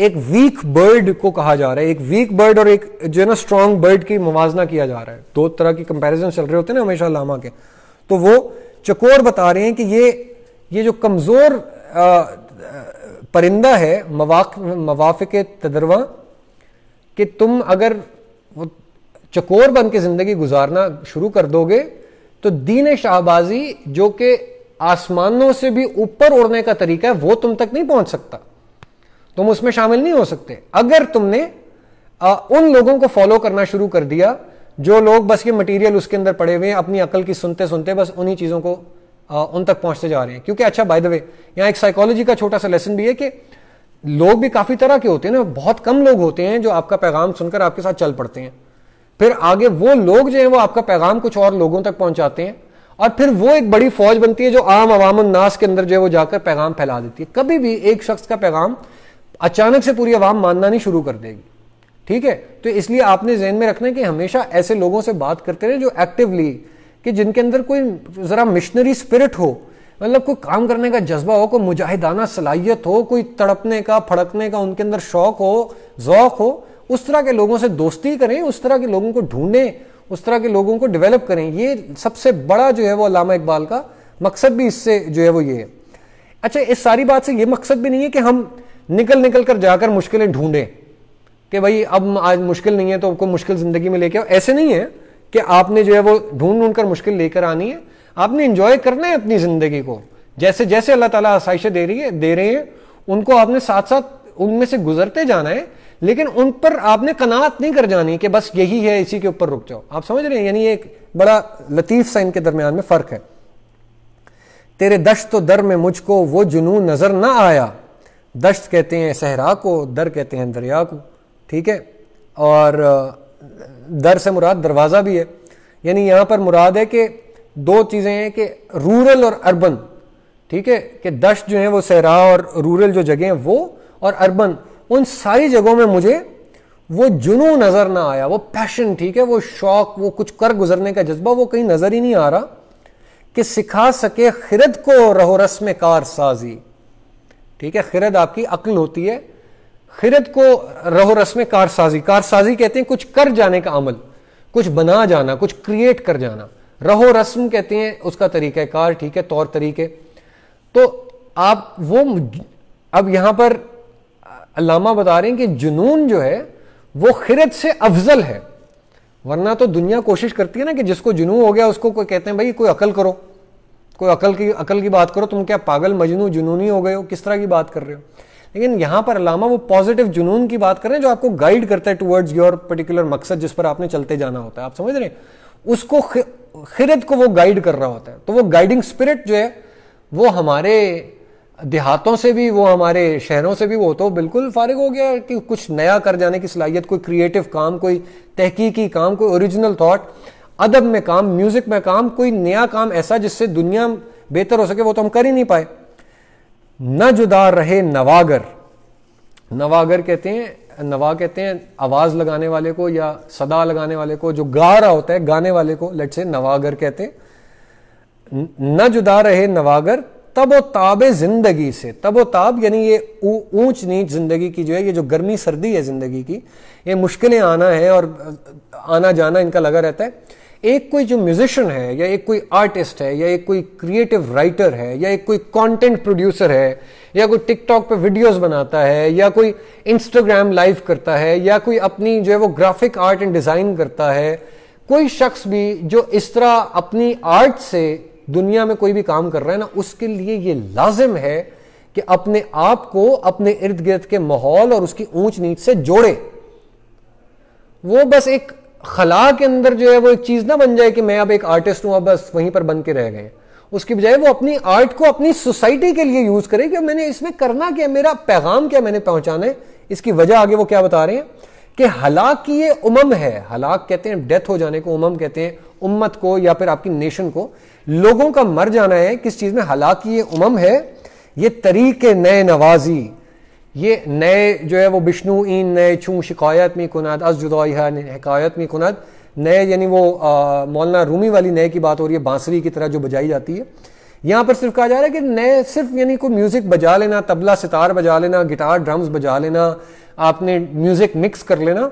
एक वीक बर्ड को कहा जा रहा है एक वीक बर्ड और एक जो है ना स्ट्रांग बर्ड की मुवजना किया जा रहा है दो तरह की कंपैरिजन चल रहे होते हैं ना हमेशा लामा के तो वो चकोर बता रहे हैं कि ये ये जो कमज़ोर परिंदा है मवाक मवाफिक तदरवा कि तुम अगर वो चकोर बन के ज़िंदगी गुजारना शुरू कर दोगे तो दीन शाहबाजी जो कि आसमानों से भी ऊपर उड़ने का तरीका है वो तुम तक नहीं पहुंच सकता तुम उसमें शामिल नहीं हो सकते अगर तुमने आ, उन लोगों को फॉलो करना शुरू कर दिया जो लोग बस ये मटेरियल उसके अंदर पड़े हुए हैं अपनी अकल की सुनते सुनते बस उन्हीं चीज़ों को आ, उन तक पहुंचते जा रहे हैं क्योंकि अच्छा बाय द वे यहाँ एक साइकोलॉजी का छोटा सा लेसन भी है कि लोग भी काफ़ी तरह के होते हैं ना बहुत कम लोग होते हैं जो आपका पैगाम सुनकर आपके साथ चल पड़ते हैं फिर आगे वो लोग जो है वो आपका पैगाम कुछ और लोगों तक पहुंचाते हैं और फिर वो एक बड़ी फौज बनती है जो आम अवाम नास के अंदर जो है वो जाकर पैगाम फैला देती है कभी भी एक शख्स का पैगाम अचानक से पूरी आवाम मानना नहीं शुरू कर देगी ठीक है तो इसलिए आपने जहन में रखना है कि हमेशा ऐसे लोगों से बात करते रहे जो एक्टिवली कि जिनके अंदर कोई ज़रा मिशनरी स्पिरिट हो मतलब कोई काम करने का जज्बा हो कोई मुजाहिदाना सलाहियत हो कोई तड़पने का फड़कने का उनके अंदर शौक हो जौक हो उस तरह के लोगों से दोस्ती करें उस तरह के लोगों को ढूंढें उस तरह के लोगों को डेवलप करें ये सबसे बड़ा जो है वो अलामा इकबाल का मकसद भी इससे जो है वो ये है अच्छा इस सारी बात से ये मकसद भी नहीं है कि हम निकल निकल कर जाकर मुश्किलें ढूंढें कि भाई अब आज मुश्किल नहीं है तो आपको मुश्किल जिंदगी में लेके आओ ऐसे नहीं है कि आपने जो है वो ढूंढ ढूंढ कर मुश्किल लेकर आनी है आपने इंजॉय करना है अपनी जिंदगी को जैसे जैसे अल्लाह ताला आसाइशें दे रही है दे रहे हैं उनको आपने साथ साथ उनमें से गुजरते जाना है लेकिन उन पर आपने कनात नहीं कर जानी कि बस यही है इसी के ऊपर रुक जाओ आप समझ रहे हैं यानी एक बड़ा लतीफ सा इनके दरमियान में फर्क है तेरे दश्त तो दर में मुझको वो जुनून नजर ना आया दश्त कहते हैं सहरा को दर कहते हैं दरिया को ठीक है और दर से मुराद दरवाज़ा भी है यानी यहाँ पर मुराद है कि दो चीज़ें हैं कि रूरल और अर्बन ठीक है कि दश जो है वो सहरा और रूरल जो जगह हैं वो और अर्बन उन सारी जगहों में मुझे वो जुनू नज़र ना आया वो पैशन ठीक है वो शौक वो कुछ कर गुजरने का जज्बा वो कहीं नज़र ही नहीं आ रहा कि सिखा सके खिरद को रहो रस्म कार साजी ठीक है खिरद आपकी अक्ल होती है खिरत को रहो रस्म कारसाजी कारसाजी कहते हैं कुछ कर जाने का अमल कुछ बना जाना कुछ क्रिएट कर जाना रहो रस्म कहते हैं उसका तरीका कार ठीक है तौर तरीके तो आप वो अब यहां पर अलामा बता रहे हैं कि जुनून जो है वो खिरत से अफजल है वरना तो दुनिया कोशिश करती है ना कि जिसको जुनू हो गया उसको कोई कहते हैं भाई कोई अकल करो कोई अकल की अकल की बात करो तुम क्या पागल मजनू जुनूनी हो गए हो किस तरह की बात कर रहे हो लेकिन यहाँ पर अलामा वो पॉजिटिव जुनून की बात कर रहे हैं जो आपको गाइड करता है टूवर्ड्स योर पर्टिकुलर मकसद जिस पर आपने चलते जाना होता है आप समझ रहे हैं उसको खिरत को वो गाइड कर रहा होता है तो वो गाइडिंग स्पिरिट जो है वो हमारे देहातों से भी वो हमारे शहरों से भी वो तो बिल्कुल फारिग हो गया कि कुछ नया कर जाने की सलाहियत कोई क्रिएटिव काम कोई तहकीकी काम कोई ओरिजिनल थॉट अदब में काम म्यूजिक में काम कोई नया काम ऐसा जिससे दुनिया बेहतर हो सके वो तो हम कर ही नहीं पाए न जुदा रहे नवागर नवागर कहते हैं नवा कहते हैं आवाज लगाने वाले को या सदा लगाने वाले को जो गा रहा होता है गाने वाले को लट से नवागर कहते हैं न जुदा रहे नवागर तबो ताब जिंदगी से तबो ताब यानी ये ऊंच नीच जिंदगी की जो है ये जो गर्मी सर्दी है जिंदगी की ये मुश्किलें आना है और आना जाना इनका लगा रहता है एक कोई जो म्यूजिशियन है या एक कोई आर्टिस्ट है या एक कोई क्रिएटिव राइटर है या एक कोई कंटेंट प्रोड्यूसर है या कोई टिकटॉक पे वीडियोस बनाता है या कोई इंस्टाग्राम लाइव करता है या कोई अपनी जो है वो ग्राफिक आर्ट एंड डिज़ाइन करता है कोई शख्स भी जो इस तरह अपनी आर्ट से दुनिया में कोई भी काम कर रहा है ना उसके लिए ये लाजिम है कि अपने आप को अपने इर्द गिर्द के माहौल और उसकी ऊंच नीच से जोड़े वो बस एक खला के अंदर जो है वो एक चीज़ ना बन जाए कि मैं अब एक आर्टिस्ट हूं अब बस वहीं पर बन के रह गए उसकी बजाय वो अपनी आर्ट को अपनी सोसाइटी के लिए यूज़ करे कि मैंने इसमें करना क्या मेरा पैगाम क्या मैंने पहुंचाना है इसकी वजह आगे वो क्या बता रहे हैं कि हलाक की ये उमम है हलाक कहते हैं डेथ हो जाने को उमम कहते हैं उम्मत को या फिर आपकी नेशन को लोगों का मर जाना है किस चीज़ में हलाक की ये उमम है ये तरीके नए नवाजी ये नए जो है वो बिश्नु इन नए छू शिकायत में कुनाद अस जुदाई हकायत में कुनाद नए यानी वो मौलाना रूमी वाली नए की बात हो रही है बांसुरी की तरह जो बजाई जाती है यहाँ पर सिर्फ कहा जा रहा है कि नए सिर्फ यानी कोई म्यूज़िक बजा लेना तबला सितार बजा लेना गिटार ड्रम्स बजा लेना आपने म्यूज़िक मिक्स कर लेना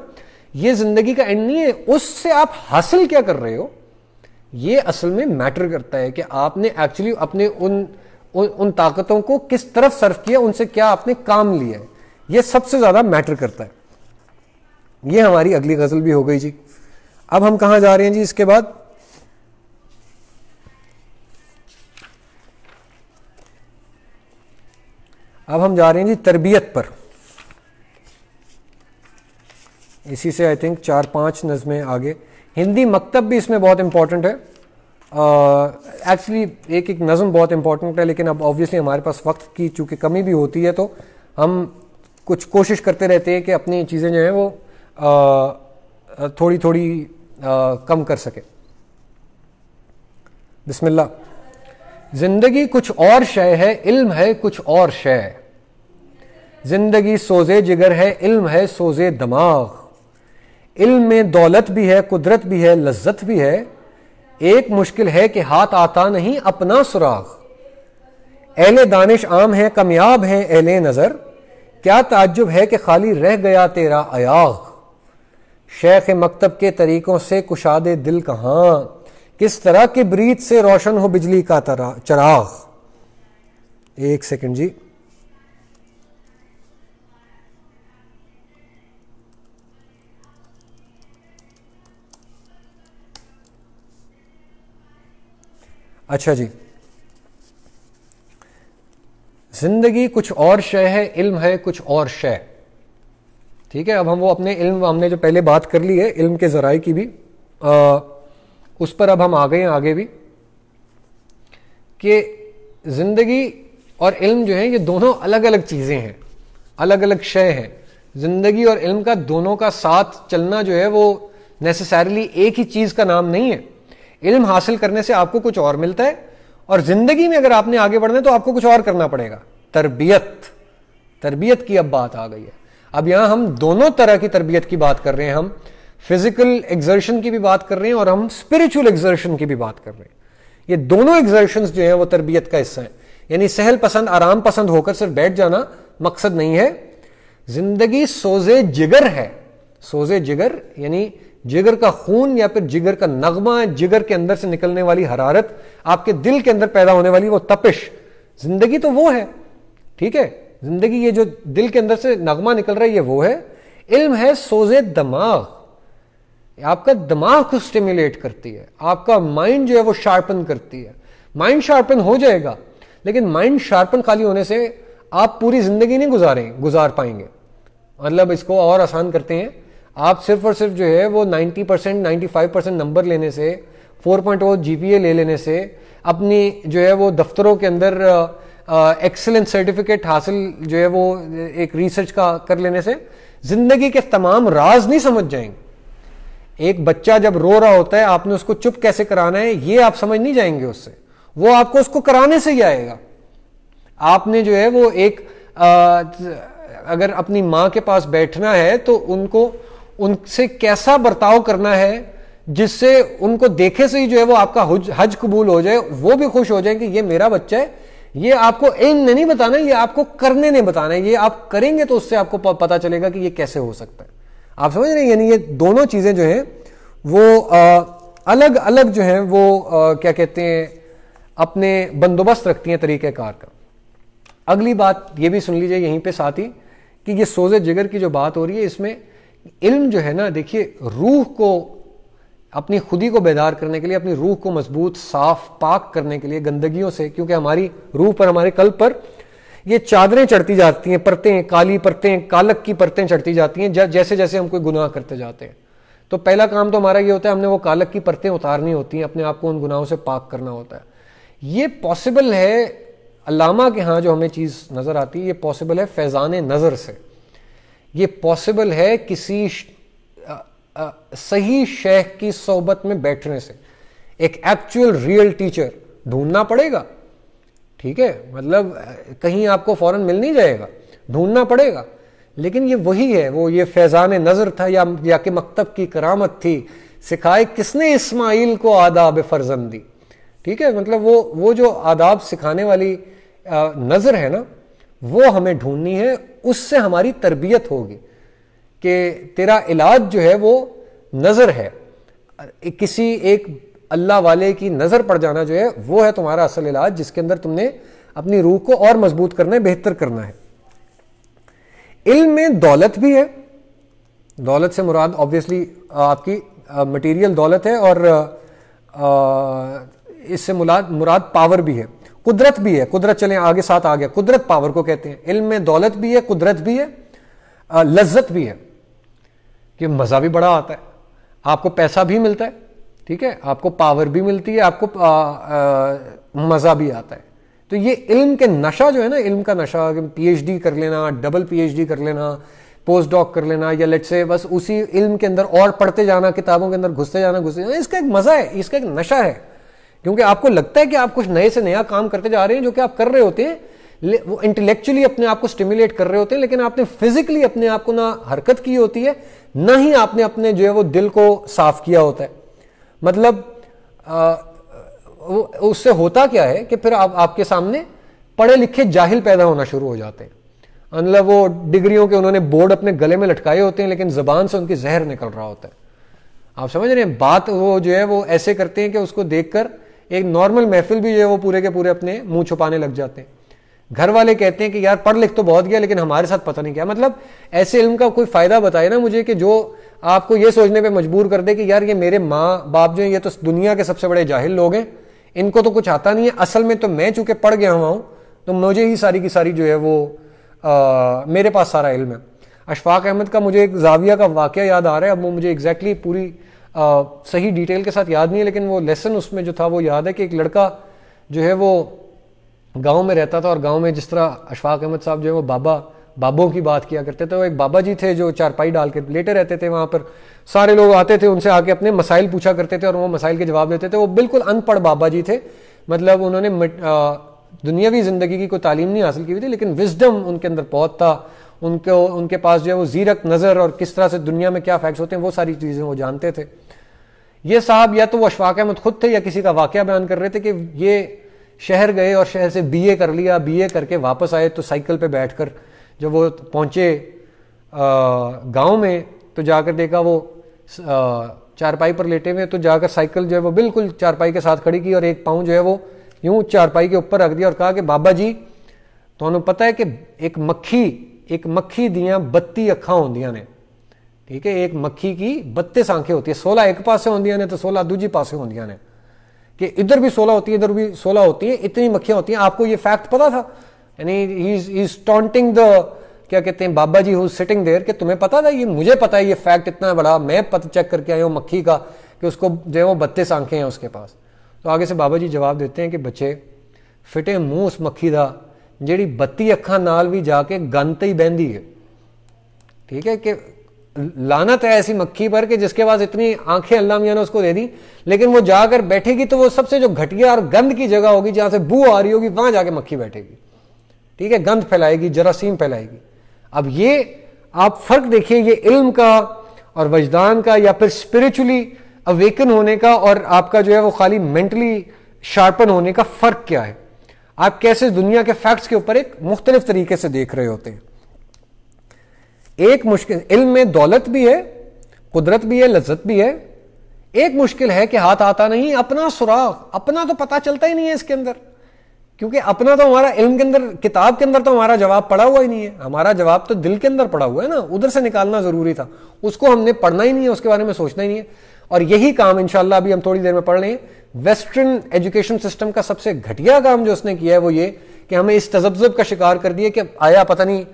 ये ज़िंदगी का एंड नहीं है उससे आप हासिल क्या कर रहे हो ये असल में मैटर करता है कि आपने एक्चुअली अपने उन उन, ताकतों को किस तरफ सर्व किया उनसे क्या आपने काम लिया है ये सबसे ज़्यादा मैटर करता है ये हमारी अगली गज़ल भी हो गई जी अब हम कहां जा रहे हैं जी इसके बाद अब हम जा रहे हैं जी तरबियत पर इसी से आई थिंक चार पांच नज़में आगे हिंदी मकतब भी इसमें बहुत इंपॉर्टेंट है एक्चुअली uh, एक एक नज़म बहुत इंपॉर्टेंट है लेकिन अब ऑब्वियसली हमारे पास वक्त की चूँकि कमी भी होती है तो हम कुछ कोशिश करते रहते हैं कि अपनी चीज़ें जो हैं वो uh, थोड़ी थोड़ी uh, कम कर सकें बिस्मिल्ला जिंदगी कुछ और शय है इल्म है कुछ और शय जिंदगी सोजे जिगर है इल्म है सोजे दमाग इल्म में दौलत भी है कुदरत भी है लज्जत भी है एक मुश्किल है कि हाथ आता नहीं अपना सुराग एले दानिश आम है कमयाब है एले नज़र क्या ताज्जुब है कि खाली रह गया तेरा अयाग शेख मकतब के तरीकों से कुशादे दिल कहाँ किस तरह के ब्रीत से रोशन हो बिजली का तरा चराग एक सेकंड जी अच्छा जी जिंदगी कुछ और शय है इल्म है कुछ और शय ठीक है अब हम वो अपने इल्म हमने जो पहले बात कर ली है इल्म के जराए की भी आ, उस पर अब हम आ गए हैं आगे भी कि जिंदगी और इल्म जो है ये दोनों अलग अलग चीज़ें हैं अलग अलग शय हैं जिंदगी और इल्म का दोनों का साथ चलना जो है वो नेसेसरली एक ही चीज़ का नाम नहीं है इल्म हासिल करने से आपको कुछ और मिलता है और ज़िंदगी में अगर आपने आगे बढ़ना है तो आपको कुछ और करना पड़ेगा तरबियत तरबियत की अब बात आ गई है अब यहां हम दोनों तरह की तरबियत की बात कर रहे हैं हम फिजिकल एग्जर्शन की भी बात कर रहे हैं और हम स्पिरिचुअल एग्जर्शन की भी बात कर रहे हैं ये दोनों एग्जर्शन जो है वो तरबियत का हिस्सा है यानी सहल पसंद आराम पसंद होकर सिर्फ बैठ जाना मकसद नहीं है जिंदगी सोजे जिगर है सोजे जिगर यानी जिगर का खून या फिर जिगर का नगमा जिगर के अंदर से निकलने वाली हरारत आपके दिल के अंदर पैदा होने वाली वो तपिश जिंदगी तो वो है ठीक है जिंदगी ये जो दिल के अंदर से नगमा निकल रहा है ये वो है इल्म है सोजे दमाग आपका दिमाग को स्टिमुलेट करती है आपका माइंड जो है वो शार्पन करती है माइंड शार्पन हो जाएगा लेकिन माइंड शार्पन खाली होने से आप पूरी जिंदगी नहीं गुजारें गुजार पाएंगे मतलब इसको और आसान करते हैं आप सिर्फ और सिर्फ जो है वो 90 परसेंट नाइन्टी परसेंट नंबर लेने से 4.0 पॉइंट जीपीए ले लेने से अपनी जो है वो दफ्तरों के अंदर एक्सलेंस सर्टिफिकेट हासिल जो है वो एक रिसर्च का कर लेने से जिंदगी के तमाम राज नहीं समझ जाएंगे एक बच्चा जब रो रहा होता है आपने उसको चुप कैसे कराना है ये आप समझ नहीं जाएंगे उससे वो आपको उसको कराने से ही आएगा आपने जो है वो एक आ, अगर अपनी माँ के पास बैठना है तो उनको उनसे कैसा बर्ताव करना है जिससे उनको देखे से ही जो है वो आपका हज कबूल हो जाए वो भी खुश हो जाए कि ये मेरा बच्चा है ये आपको इन नहीं बताना ये आपको करने नहीं बताना है ये आप करेंगे तो उससे आपको पता चलेगा कि ये कैसे हो सकता है आप समझ रहे हैं यानी ये दोनों चीजें जो है वो आ, अलग अलग जो है वो आ, क्या कहते हैं अपने बंदोबस्त रखती हैं तरीक़ेकार का अगली बात ये भी सुन लीजिए यहीं पे साथ ही कि ये सोजे जिगर की जो बात हो रही है इसमें इल्म जो है ना देखिए रूह को अपनी खुदी को बेदार करने के लिए अपनी रूह को मजबूत साफ पाक करने के लिए गंदगियों से क्योंकि हमारी रूह पर हमारे कल पर ये चादरें चढ़ती जाती हैं परतें काली परतें कालक की परतें चढ़ती जाती हैं जैसे जैसे हम कोई गुनाह करते जाते हैं तो पहला काम तो हमारा ये होता है हमने वो कालक की परतें उतारनी होती हैं अपने आप को उन गुनाहों से पाक करना होता है ये पॉसिबल है अलामा के यहाँ जो हमें चीज़ नज़र आती है ये पॉसिबल है फैज़ान नज़र से ये पॉसिबल है किसी आ, आ, सही शेख की सोबत में बैठने से एक एक्चुअल रियल टीचर ढूंढना पड़ेगा ठीक है मतलब कहीं आपको फौरन मिल नहीं जाएगा ढूंढना पड़ेगा लेकिन ये वही है वो ये फैजान नज़र था या या कि मकतब की करामत थी सिखाए किसने इस्माइल को आदाब दी ठीक है मतलब वो वो जो आदाब सिखाने वाली नज़र है ना वो हमें ढूंढनी है उससे हमारी तरबियत होगी कि तेरा इलाज जो है वो नज़र है किसी एक अल्लाह वाले की नज़र पड़ जाना जो है वो है तुम्हारा असल इलाज जिसके अंदर तुमने अपनी रूह को और मजबूत करना है बेहतर करना है इल्म में दौलत भी है दौलत से मुराद ऑब्वियसली आपकी मटेरियल दौलत है और इससे मुराद मुराद पावर भी है कुदरत भी है कुदरत चले आगे साथ आ गया कुदरत पावर को कहते हैं इल्म में दौलत भी है कुदरत भी है लज्जत भी है कि मज़ा भी बड़ा आता है आपको पैसा भी मिलता है ठीक है आपको पावर भी मिलती है आपको मज़ा भी आता है तो ये इल्म के नशा जो है ना इल्म का नशा पीएचडी कर लेना डबल पीएचडी कर लेना पोस्ट डॉक कर लेना या लेट से बस उसी इल्म के अंदर और पढ़ते जाना किताबों के अंदर घुसते जाना घुसते जाना इसका एक मज़ा है इसका एक नशा है क्योंकि आपको लगता है कि आप कुछ नए से नया काम करते जा रहे हैं जो कि आप कर रहे होते हैं वो इंटेलेक्चुअली अपने आप को स्टिमुलेट कर रहे होते हैं लेकिन आपने फिजिकली अपने आप को ना हरकत की होती है ना ही आपने अपने जो है वो दिल को साफ किया होता है मतलब आ, उससे होता क्या है कि फिर आप आपके सामने पढ़े लिखे जाहिल पैदा होना शुरू हो जाते हैं मतलब वो डिग्रियों के उन्होंने बोर्ड अपने गले में लटकाए होते हैं लेकिन जबान से उनकी जहर निकल रहा होता है आप समझ रहे हैं बात वो जो है वो ऐसे करते हैं कि उसको देखकर एक नॉर्मल महफिल भी जो है वो पूरे के पूरे अपने मुंह छुपाने लग जाते हैं घर वाले कहते हैं कि यार पढ़ लिख तो बहुत गया लेकिन हमारे साथ पता नहीं क्या मतलब ऐसे इल्म का कोई फायदा बताए ना मुझे कि जो आपको ये सोचने पे मजबूर कर दे कि यार ये मेरे माँ बाप जो है ये तो दुनिया के सबसे बड़े जाहिल लोग हैं इनको तो कुछ आता नहीं है असल में तो मैं चूंकि पढ़ गया हुआ हूं तो मुझे ही सारी की सारी जो है वो आ, मेरे पास सारा इल्म है अशफाक अहमद का मुझे एक जाविया का वाक्य याद आ रहा है अब वो मुझे एग्जैक्टली exactly पूरी आ, सही डिटेल के साथ याद नहीं है लेकिन वो लेसन उसमें जो था वो याद है कि एक लड़का जो है वो गांव में रहता था और गांव में जिस तरह अशफाक अहमद साहब जो है वो बाबा बाबों की बात किया करते थे वो एक बाबा जी थे जो चारपाई डाल के लेटे रहते थे वहाँ पर सारे लोग आते थे उनसे आके अपने मसाइल पूछा करते थे और वो मसाइल के जवाब देते थे वो बिल्कुल अनपढ़ बाबा जी थे मतलब उन्होंने दुनियावी ज़िंदगी की कोई तालीम नहीं हासिल की हुई थी लेकिन विजडम उनके अंदर बहुत था उनको उनके पास जो है वो जीरक नज़र और किस तरह से दुनिया में क्या फैक्ट्स होते हैं वो सारी चीज़ें वो जानते थे ये साहब या तो वो अशफाक अहमद खुद थे या किसी का वाक्य बयान कर रहे थे कि ये शहर गए और शहर से बीए कर लिया बीए करके वापस आए तो साइकिल पे बैठकर जब वो पहुंचे गांव में तो जाकर देखा वो चारपाई पर लेटे हुए तो जाकर साइकिल जो है वो बिल्कुल चारपाई के साथ खड़ी की और एक पाँव जो है वो यूं चारपाई के ऊपर रख दिया और कहा कि बाबा जी तो पता है कि एक मक्खी एक मक्खी दियाँ बत्ती अखा होंदिया ने ठीक है एक मक्खी की बत्तीस आंखें होती है सोलह एक पास होंदिया ने तो सोलह दूजी पास होंदिया ने कि इधर भी सोलह होती है इधर भी सोलह होती है इतनी मक्खियां होती हैं आपको ये फैक्ट पता था यानी ही इज टॉन्टिंग द क्या कहते हैं बाबा जी हु सिटिंग देर कि तुम्हें पता था ये मुझे पता है ये फैक्ट इतना बड़ा मैं पता चेक करके आया हूँ मक्खी का कि उसको जो है वो बत्तीस आंखें हैं उसके पास तो आगे से बाबा जी जवाब देते हैं कि बच्चे फिटे मूँह उस मक्खी का जी बत्ती अखा नाल भी जाके ਕੇ ही ਤੇ है ठीक है कि लानत है ऐसी मक्खी पर कि जिसके पास इतनी आंखें अल्लाह मियाँ ने उसको दे दी लेकिन वो जाकर बैठेगी तो वो सबसे जो घटिया और गंद की जगह होगी जहां से बू आ रही होगी वहां जाके मक्खी बैठेगी ठीक है गंद फैलाएगी जरासीम फैलाएगी अब ये आप फर्क देखिए ये इल्म का और वजदान का या फिर स्पिरिचुअली अवेकन होने का और आपका जो है वो खाली मेंटली शार्पन होने का फर्क क्या है आप कैसे दुनिया के फैक्ट्स के ऊपर एक मुख्तलिफ तरीके से देख रहे होते हैं एक मुश्किल इल्म में दौलत भी है कुदरत भी है लज्जत भी है एक मुश्किल है कि हाथ आता नहीं अपना सुराग अपना तो पता चलता ही नहीं है इसके अंदर क्योंकि अपना तो हमारा इल्म के अंदर किताब के अंदर तो हमारा जवाब पड़ा हुआ ही नहीं है हमारा जवाब तो दिल के अंदर पड़ा हुआ है ना उधर से निकालना जरूरी था उसको हमने पढ़ना ही नहीं है उसके बारे में सोचना ही नहीं है और यही काम इंशाला अभी हम थोड़ी देर में पढ़ रहे हैं वेस्टर्न एजुकेशन सिस्टम का सबसे घटिया काम जो उसने किया है वो ये कि हमें इस तजब्जब का शिकार कर दिया कि आया पता नहीं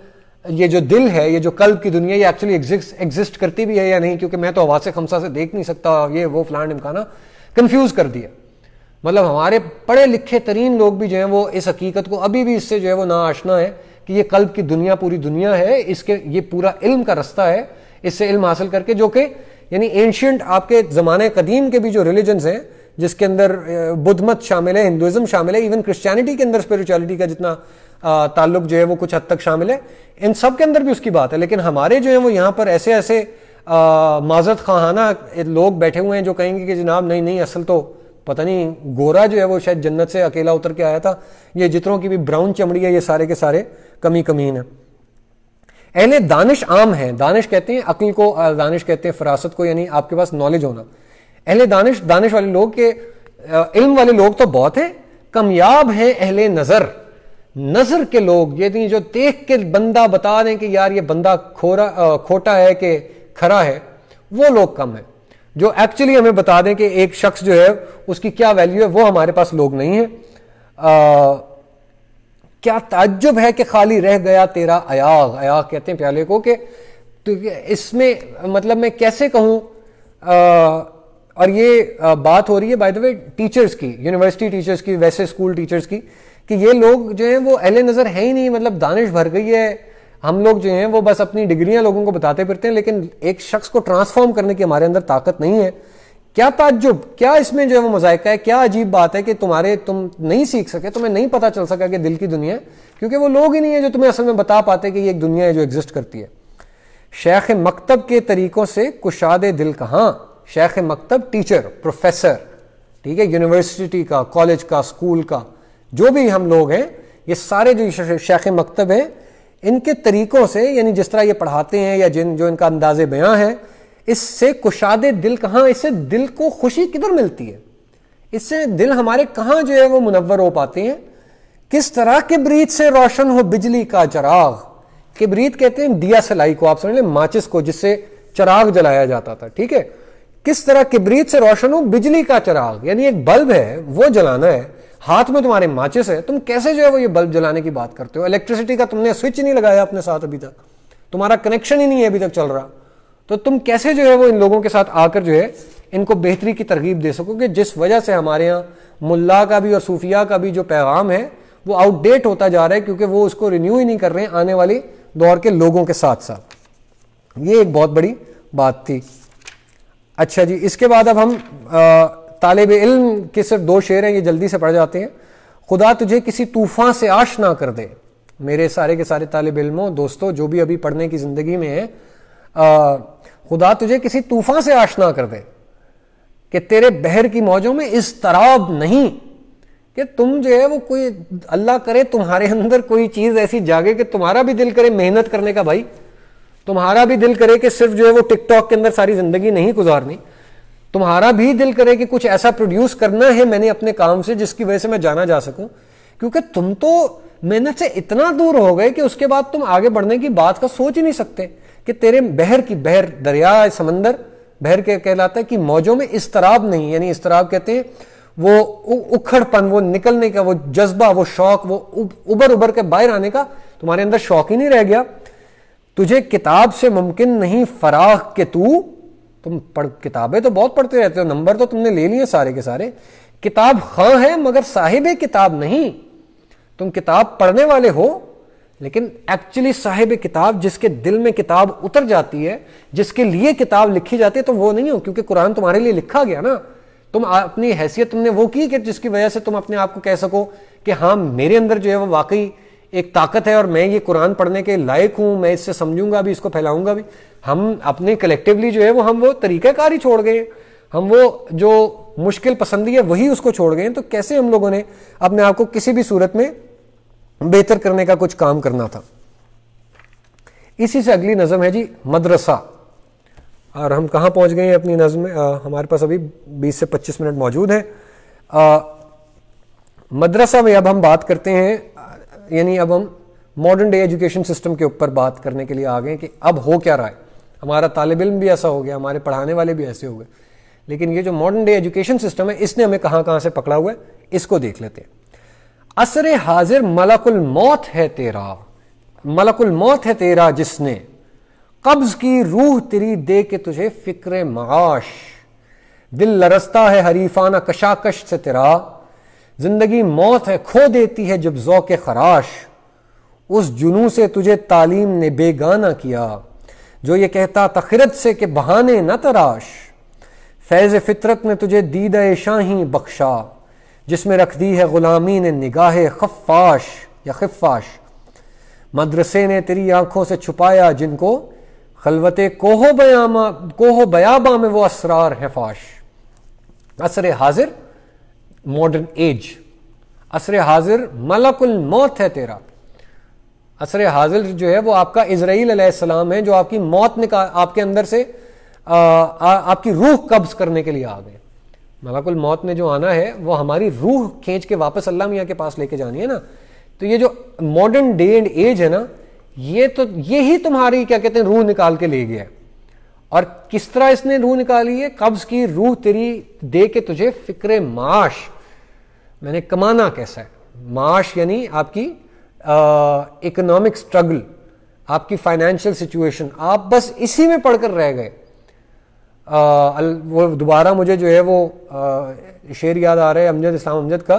ये जो दिल है ये जो कल्ब की दुनिया ये एक्चुअली एग्जिस्ट एग्जिस्ट करती भी है या नहीं क्योंकि मैं तो आवाज से खमसा से देख नहीं सकता ये वो फलान इमकाना कंफ्यूज कर दिया मतलब हमारे पढ़े लिखे तरीन लोग भी जो है वो इस हकीकत को अभी भी इससे जो है वो ना आशना है कि ये कल्ब की दुनिया पूरी दुनिया है इसके ये पूरा इल्म का रास्ता है इससे इल्म हासिल करके जो कि यानी एंशियंट आपके ज़माने कदीम के भी जो रिलीजन्स हैं जिसके अंदर बुद्ध मत शामिल है हिंदुज़म शामिल है इवन क्रिश्चियनिटी के अंदर स्पिरिचुअलिटी का जितना ताल्लुक जो है वो कुछ हद तक शामिल है इन सब के अंदर भी उसकी बात है लेकिन हमारे जो है वो यहाँ पर ऐसे ऐसे माजत खाना लोग बैठे हुए हैं जो कहेंगे कि जनाब नहीं नहीं असल तो पता नहीं गोरा जो है वो शायद जन्नत से अकेला उतर के आया था ये जितरों की भी ब्राउन चमड़ी है ये सारे के सारे कमी कमीन है अहले दानिश आम है दानिश कहते हैं अकल को दानिश कहते हैं फरासत को यानी आपके पास नॉलेज होना अहले दानिश दानिश वाले लोग के इल्म वाले लोग तो बहुत हैं कमयाब हैं अहले नज़र नजर के लोग यदि जो देख के बंदा बता दें कि यार ये बंदा खोरा खोटा है कि खरा है वो लोग कम है जो एक्चुअली हमें बता दें कि एक शख्स जो है उसकी क्या वैल्यू है वो हमारे पास लोग नहीं है आ, क्या ताज्जुब है कि खाली रह गया तेरा अयाग अयाग कहते हैं प्याले को कि तो इसमें मतलब मैं कैसे कहूं और ये बात हो रही है बाय द वे टीचर्स की यूनिवर्सिटी टीचर्स की वैसे स्कूल टीचर्स की कि ये लोग जो हैं वो एले नज़र है ही नहीं मतलब दानिश भर गई है हम लोग जो हैं वो बस अपनी डिग्रियां लोगों को बताते फिरते हैं लेकिन एक शख्स को ट्रांसफॉर्म करने की हमारे अंदर ताकत नहीं है क्या ताजुब क्या इसमें जो है वो मजायका है क्या अजीब बात है कि तुम्हारे तुम नहीं सीख सके तुम्हें नहीं पता चल सका कि दिल की दुनिया क्योंकि वो लोग ही नहीं है जो तुम्हें असल में बता पाते कि ये एक दुनिया है जो एग्जिस्ट करती है शेख मकतब के तरीकों से कुशाद दिल कहाँ शेख मकतब टीचर प्रोफेसर ठीक है यूनिवर्सिटी का कॉलेज का स्कूल का जो भी हम लोग हैं ये सारे जो शेख मकतब हैं इनके तरीक़ों से यानी जिस तरह ये पढ़ाते हैं या जिन जो इनका अंदाज बयां है इससे कुशाद दिल कहाँ इससे दिल को खुशी किधर मिलती है इससे दिल हमारे कहाँ जो है वो मुनवर हो पाते हैं किस तरह के ब्रीत से रोशन हो बिजली का चराग किबरीत कहते हैं दिया सलाई को आप समझ लें माचिस को जिससे चराग जलाया जाता था ठीक है किस तरह किबरीत से रोशन हो बिजली का चराग यानी एक बल्ब है वो जलाना है हाथ में तुम्हारे माचिस है तुम कैसे जो है वो ये बल्ब जलाने की बात करते हो इलेक्ट्रिसिटी का तुमने स्विच नहीं लगाया अपने साथ अभी तक तुम्हारा कनेक्शन ही नहीं है अभी तक चल रहा तो तुम कैसे जो है वो इन लोगों के साथ आकर जो है इनको बेहतरी की तरगीब दे सकोगे जिस वजह से हमारे यहाँ मुल्ला का भी और सूफिया का भी जो पैगाम है वो आउटडेट होता जा रहा है क्योंकि वो उसको रिन्यू ही नहीं कर रहे हैं आने वाले दौर के लोगों के साथ साथ ये एक बहुत बड़ी बात थी अच्छा जी इसके बाद अब हम आ, तालब इल्म के सिर्फ दो शेर हैं ये जल्दी से पढ़ जाते हैं खुदा तुझे किसी तूफ़ान से आश ना कर दे मेरे सारे के सारे तालब इल्मों दोस्तों जो भी अभी पढ़ने की ज़िंदगी में है आ, खुदा तुझे किसी तूफ़ान से आश ना कर दे कि तेरे बहर की मौजों में इस तराब नहीं कि तुम जो है वो कोई अल्लाह करे तुम्हारे अंदर कोई चीज़ ऐसी जागे कि तुम्हारा भी दिल करे मेहनत करने का भाई तुम्हारा भी दिल करे कि सिर्फ जो है वो टिकटॉक के अंदर सारी ज़िंदगी नहीं गुजारनी तुम्हारा भी दिल करे कि कुछ ऐसा प्रोड्यूस करना है मैंने अपने काम से जिसकी वजह से मैं जाना जा सकूं क्योंकि तुम तो मेहनत से इतना दूर हो गए कि उसके बाद तुम आगे बढ़ने की बात का सोच ही नहीं सकते कि तेरे बहर की बहर दरिया समंदर बहर के कहलाता है कि मौजों में इसतराब नहीं यानी इसतराब कहते हैं वो उखड़पन वो निकलने का वो जज्बा वो शौक वो उबर उबर के बाहर आने का तुम्हारे अंदर शौक ही नहीं रह गया तुझे किताब से मुमकिन नहीं फराग के तू तुम पढ़ किताबें तो बहुत पढ़ते रहते हो नंबर तो तुमने ले लिए सारे के सारे किताब हाँ है मगर साहिब किताब नहीं तुम किताब पढ़ने वाले हो लेकिन एक्चुअली साहिब किताब जिसके दिल में किताब उतर जाती है जिसके लिए किताब लिखी जाती है तो वो नहीं हो क्योंकि कुरान तुम्हारे लिए लिखा गया ना तुम अपनी हैसियत तुमने वो की कि जिसकी वजह से तुम अपने आप को कह सको कि हाँ मेरे अंदर जो है वो वाकई एक ताकत है और मैं ये कुरान पढ़ने के लायक हूं मैं इससे समझूंगा भी इसको फैलाऊंगा भी हम अपने कलेक्टिवली जो है वो हम वो तरीक़ाकार ही छोड़ गए हम वो जो मुश्किल पसंदी है वही उसको छोड़ गए तो कैसे हम लोगों ने अपने आप को किसी भी सूरत में बेहतर करने का कुछ काम करना था इसी से अगली नज़म है जी मदरसा और हम कहाँ पहुँच गए हैं अपनी नज़म में आ, हमारे पास अभी 20 से 25 मिनट मौजूद हैं मदरसा में अब हम बात करते हैं यानी अब हम मॉडर्न डे एजुकेशन सिस्टम के ऊपर बात करने के लिए आ गए कि अब हो क्या रहा है हमारा तालब इम भी ऐसा हो गया हमारे पढ़ाने वाले भी ऐसे हो गए लेकिन ये जो मॉडर्न डे एजुकेशन सिस्टम है इसने हमें कहाँ कहाँ से पकड़ा हुआ है इसको देख लेते हैं असर हाजिर मलकुल मौत है तेरा मलकुल मौत है तेरा जिसने कब्ज की रूह तेरी दे के तुझे फिक्र माश दिल लरसता है हरीफाना कशाकश से तेरा जिंदगी मौत है खो देती है जब के खराश उस जुनू से तुझे तालीम ने बेगाना किया जो ये कहता तखिरत से के बहाने न तराश फैज़ फितरत ने तुझे दीद शाही बख्शा जिसमें रख दी है ग़ुलामी ने निगाह खफाश या खफाश मदरसे ने तेरी आंखों से छुपाया जिनको खलवते कोहो बयामा कोहो बयाबा में वो असरार है फाश असर हाजिर मॉडर्न एज असर हाजिर मलकुल मौत है तेरा असर हाजिर जो है वो आपका इसराइल अलैहिस्सलाम है जो आपकी मौत निकाल आपके अंदर से आ, आ, आपकी रूह कब्ज करने के लिए आ गए मलाकुल मौत ने जो आना है वो हमारी रूह खींच के वापस अल्लाह मियाँ के पास लेके जानी है ना तो ये जो मॉडर्न डे एंड एज है ना ये तो ये ही तुम्हारी क्या कहते हैं रूह निकाल के ले गया है और किस तरह इसने रूह निकाली है कब्ज की रूह तेरी दे के तुझे फिक्र माश मैंने कमाना कैसा है माश यानी आपकी इकोनॉमिक स्ट्रगल आपकी फाइनेंशियल सिचुएशन आप बस इसी में पढ़कर रह गए आ, वो दोबारा मुझे जो है वो आ, शेर याद आ रहा है अमजद इस्लाम अमजद का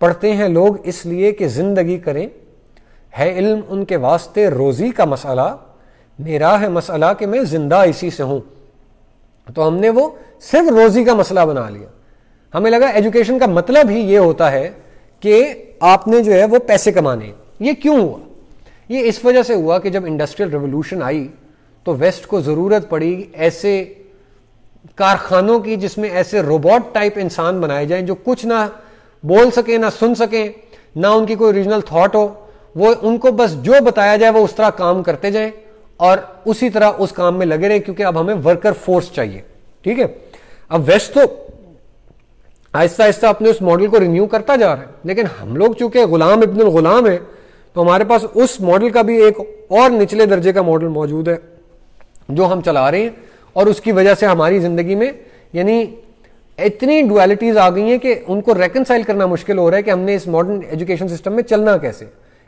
पढ़ते हैं लोग इसलिए कि ज़िंदगी करें है इल्म उनके वास्ते रोज़ी का मसला मेरा है मसला कि मैं ज़िंदा इसी से हूं तो हमने वो सिर्फ रोज़ी का मसला बना लिया हमें लगा एजुकेशन का मतलब ही ये होता है कि आपने जो है वो पैसे कमाने ये क्यों हुआ ये इस वजह से हुआ कि जब इंडस्ट्रियल रेवोल्यूशन आई तो वेस्ट को ज़रूरत पड़ी ऐसे कारखानों की जिसमें ऐसे रोबोट टाइप इंसान बनाए जाएं जो कुछ ना बोल सकें ना सुन सकें ना उनकी कोई ओरिजिनल थॉट हो वो उनको बस जो बताया जाए वो उस तरह काम करते जाएं और उसी तरह उस काम में लगे रहे क्योंकि अब हमें वर्कर फोर्स चाहिए ठीक है अब वेस्ट तो आहिस्ता आहिस्ता अपने उस मॉडल को रिन्यू करता जा रहा है लेकिन हम लोग चूंकि गुलाम इब्नुल गुलाम है तो हमारे पास उस मॉडल का भी एक और निचले दर्जे का मॉडल मौजूद है जो हम चला रहे हैं और उसकी वजह से हमारी जिंदगी में यानी इतनी डुअलिटीज आ गई हैं कि उनको रेकनसाइल करना मुश्किल हो रहा है कि हमने इस मॉडर्न एजुकेशन सिस्टम में चलना कैसे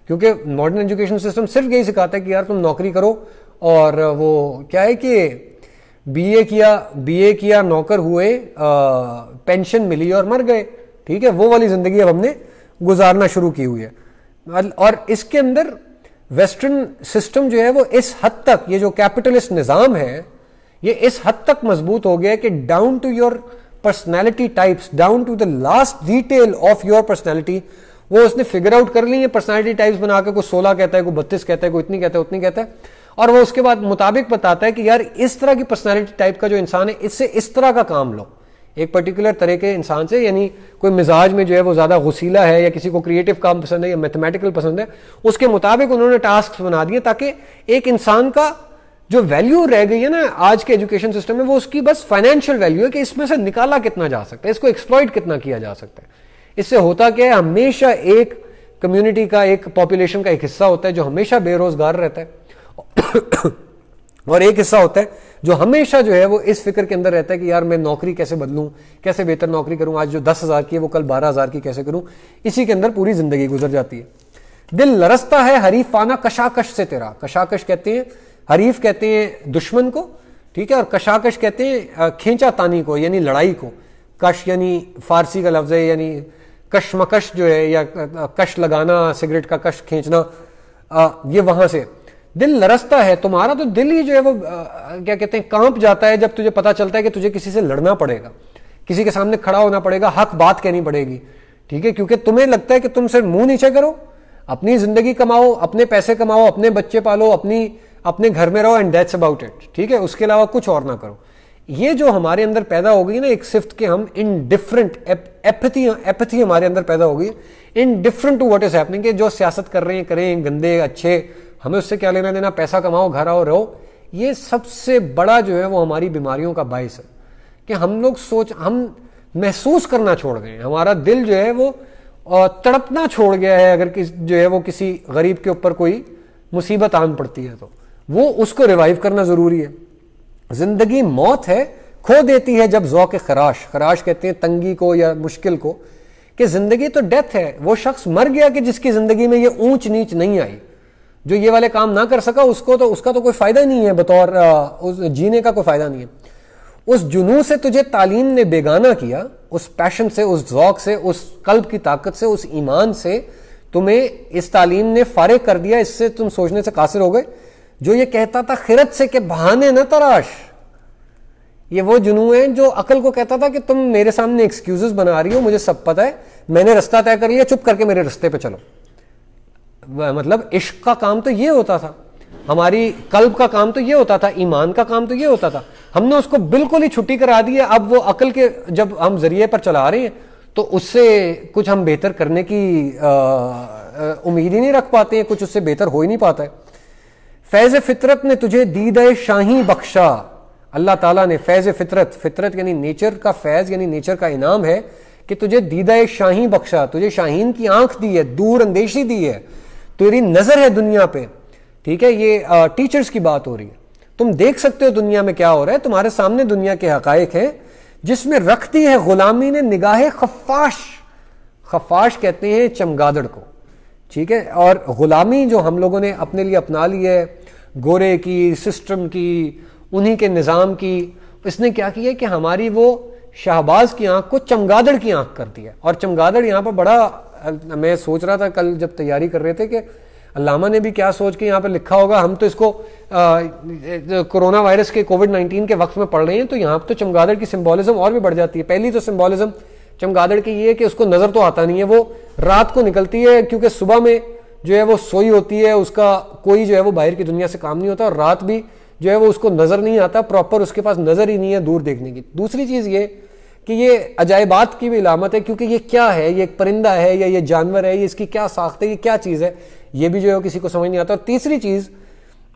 क्योंकि मॉडर्न एजुकेशन सिस्टम सिर्फ यही सिखाता है कि यार तुम नौकरी करो और वो क्या है कि बीए किया बीए किया नौकर हुए पेंशन मिली और मर गए ठीक है वो वाली जिंदगी अब हमने गुजारना शुरू की हुई है और इसके अंदर वेस्टर्न सिस्टम जो है वो इस हद तक ये जो कैपिटलिस्ट निज़ाम है ये इस हद तक मजबूत हो गया है कि down to your personality types down to the last detail of your personality वो उसने फिगर आउट कर ली है पर्सनैलिटी टाइप्स बना के कोई सोलह कहता है कोई बत्तीस कहता है कोई इतनी कहता है उतनी कहता है और वो उसके बाद मुताबिक बताता है कि यार इस तरह की पर्सनैलिटी टाइप का जो इंसान है इससे इस तरह का काम लो एक पर्टिकुलर तरह के इंसान से यानी कोई मिजाज में जो है वो ज़्यादा घुसीला है या किसी को क्रिएटिव काम पसंद है या मैथमेटिकल पसंद है उसके मुताबिक उन्होंने टास्क बना दिए ताकि एक इंसान का जो वैल्यू रह गई है ना आज के एजुकेशन सिस्टम में वो उसकी बस फाइनेंशियल वैल्यू है कि इसमें से निकाला कितना जा सकता है इसको एक्सप्लॉइट कितना किया जा सकता है इससे होता क्या है हमेशा एक कम्युनिटी का एक पॉपुलेशन का एक हिस्सा होता है जो हमेशा बेरोजगार रहता है [COUGHS] और एक हिस्सा होता है जो हमेशा जो है वो इस फिक्र के अंदर रहता है कि यार मैं नौकरी कैसे बदलूं कैसे बेहतर नौकरी करूं आज जो दस हजार की है वो कल बारह हजार की कैसे करूं इसी के अंदर पूरी जिंदगी गुजर जाती है दिल लरसता है हरीफ फाना कशाकश से तेरा कशाकश कहते हैं हरीफ कहते हैं दुश्मन को ठीक है और कशाकश कहते हैं खींचा तानी को यानी लड़ाई को कश यानी फारसी का लफ्ज है यानी कशमकश जो है या कश लगाना सिगरेट का कश खींचना ये वहां से दिल लरसता है तुम्हारा तो दिल ही जो है वो क्या कहते हैं कांप जाता है जब तुझे पता चलता है कि तुझे किसी से लड़ना पड़ेगा किसी के सामने खड़ा होना पड़ेगा हक बात कहनी पड़ेगी ठीक है क्योंकि तुम्हें लगता है कि तुम सिर्फ मुंह नीचे करो अपनी जिंदगी कमाओ अपने पैसे कमाओ अपने बच्चे पालो अपनी अपने घर में रहो एंड दैट्स अबाउट इट ठीक है उसके अलावा कुछ और ना करो ये जो हमारे अंदर पैदा हो गई ना एक सिफ्ट के हम इन डिफरेंट एपथी एपथी हमारे अंदर पैदा हो गई indifferent to what is happening जो सियासत कर रहे हैं करें गंदे अच्छे हमें उससे क्या लेना देना पैसा कमाओ घर आओ रहो ये सबसे बड़ा जो है वो हमारी बीमारियों का बायस है कि हम लोग सोच हम महसूस करना छोड़ गए हमारा दिल जो है वो तड़पना छोड़ गया है अगर किस जो है वो किसी गरीब के ऊपर कोई मुसीबत आन पड़ती है तो वो उसको रिवाइव करना ज़रूरी है जिंदगी मौत है खो देती है जब के खराश खराश कहते हैं तंगी को या मुश्किल को कि जिंदगी तो डेथ है वो शख्स मर गया कि जिसकी जिंदगी में ये ऊंच नीच नहीं आई जो ये वाले काम ना कर सका उसको तो उसका तो कोई फायदा नहीं है बतौर उस जीने का कोई फायदा नहीं है उस जुनू से तुझे तालीम ने बेगाना किया उस पैशन से उस जौक से उस कल्ब की ताकत से उस ईमान से तुम्हें इस तालीम ने फारिग कर दिया इससे तुम सोचने से कासिर हो गए जो ये कहता था खिरत से के बहाने न तराश ये वो जुनू है जो अकल को कहता था कि तुम मेरे सामने एक्सक्यूजेस बना रही हो मुझे सब पता है मैंने रास्ता तय कर लिया चुप करके मेरे रास्ते पे चलो मतलब इश्क का काम तो ये होता था हमारी कल्ब का काम तो ये होता था ईमान का काम तो ये होता था हमने उसको बिल्कुल ही छुट्टी करा दी है अब वो अकल के जब हम जरिए पर चला रहे हैं तो उससे कुछ हम बेहतर करने की उम्मीद ही नहीं रख पाते हैं कुछ उससे बेहतर हो ही नहीं पाता है फैज़ फितरत ने तुझे दीद शाही बख्शा अल्लाह ताला ने फैज़ फितरत फितरत यानी नेचर का फैज़ यानी नेचर का इनाम है कि तुझे दीद शाही बख्शा तुझे शाहीन की आंख दी है दूर अंदेशी दी है तेरी नज़र है दुनिया पे ठीक है ये आ, टीचर्स की बात हो रही है तुम देख सकते हो दुनिया में क्या हो रहा है तुम्हारे सामने दुनिया के हक है जिसमें रखती है गुलामी ने निगाह खफाश खफाश कहते हैं चमगादड़ को ठीक है और ग़ुलामी जो हम लोगों ने अपने लिए अपना ली है गोरे की सिस्टम की उन्हीं के निज़ाम की इसने क्या किया कि हमारी वो शाहबाज की आंख को चमगादड़ की आंख कर दी है और चमगादड़ यहाँ पर बड़ा मैं सोच रहा था कल जब तैयारी कर रहे थे कि अलामा ने भी क्या सोच के यहाँ पर लिखा होगा हम तो इसको कोरोना वायरस के कोविड नाइन्टीन के वक्त में पढ़ रहे हैं तो यहाँ पर तो चमगादड़ की सिम्बोलिज्म और भी बढ़ जाती है पहली तो सिम्बोलिज्म चमगादड़ की ये है कि उसको नज़र तो आता नहीं है वो रात को निकलती है क्योंकि सुबह में जो है वो सोई होती है उसका कोई जो है वो बाहर की दुनिया से काम नहीं होता और रात भी जो है वो उसको नज़र नहीं आता प्रॉपर उसके पास नज़र ही नहीं है दूर देखने की दूसरी चीज़ ये कि ये अजायबात की भी इलामत है क्योंकि ये क्या है ये एक परिंदा है या ये जानवर है ये इसकी क्या साख्त है ये क्या चीज़ है ये भी जो है किसी को समझ नहीं आता और तीसरी चीज़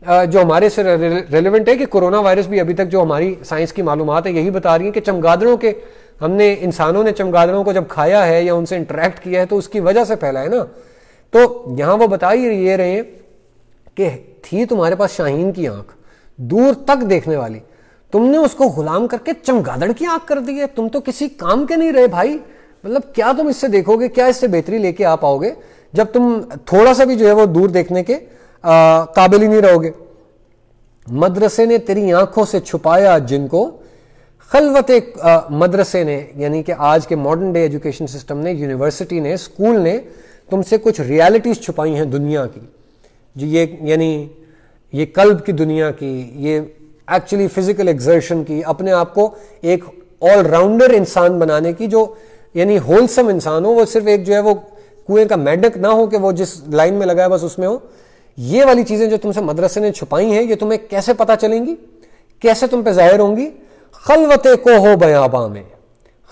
जो हमारे से रेलिवेंट है कि कोरोना वायरस भी अभी तक जो हमारी साइंस की मालूम है यही बता रही है कि चमगादड़ों के हमने इंसानों ने चमगादड़ों को जब खाया है या उनसे इंटरेक्ट किया है तो उसकी वजह से फैला है ना तो यहां वो बता ही ये रहे हैं कि थी तुम्हारे पास शाहीन की आंख दूर तक देखने वाली तुमने उसको गुलाम करके चमगादड़ की आंख कर दी है तुम तो किसी काम के नहीं रहे भाई मतलब क्या तुम इससे देखोगे क्या इससे बेहतरी लेके आ पाओगे जब तुम थोड़ा सा भी जो है वो दूर देखने के काबिल ही नहीं रहोगे मदरसे ने तेरी आंखों से छुपाया जिनको खलवत मदरसे ने यानी कि आज के मॉडर्न डे एजुकेशन सिस्टम ने यूनिवर्सिटी ने स्कूल ने तुमसे कुछ रियलिटीज़ छुपाई हैं दुनिया की जो ये यानी ये कल्ब की दुनिया की ये एक्चुअली फिजिकल एग्जर्शन की अपने आप को एक ऑलराउंडर इंसान बनाने की जो यानी होलसम इंसान हो वो सिर्फ एक जो है वो कुएं का मेडक ना हो कि वो जिस लाइन में लगा है बस उसमें हो ये वाली चीजें जो तुमसे मदरसे ने छुपाई हैं ये तुम्हें कैसे पता चलेंगी कैसे तुम पे जाहिर होंगी खलवते को हो बयाबा में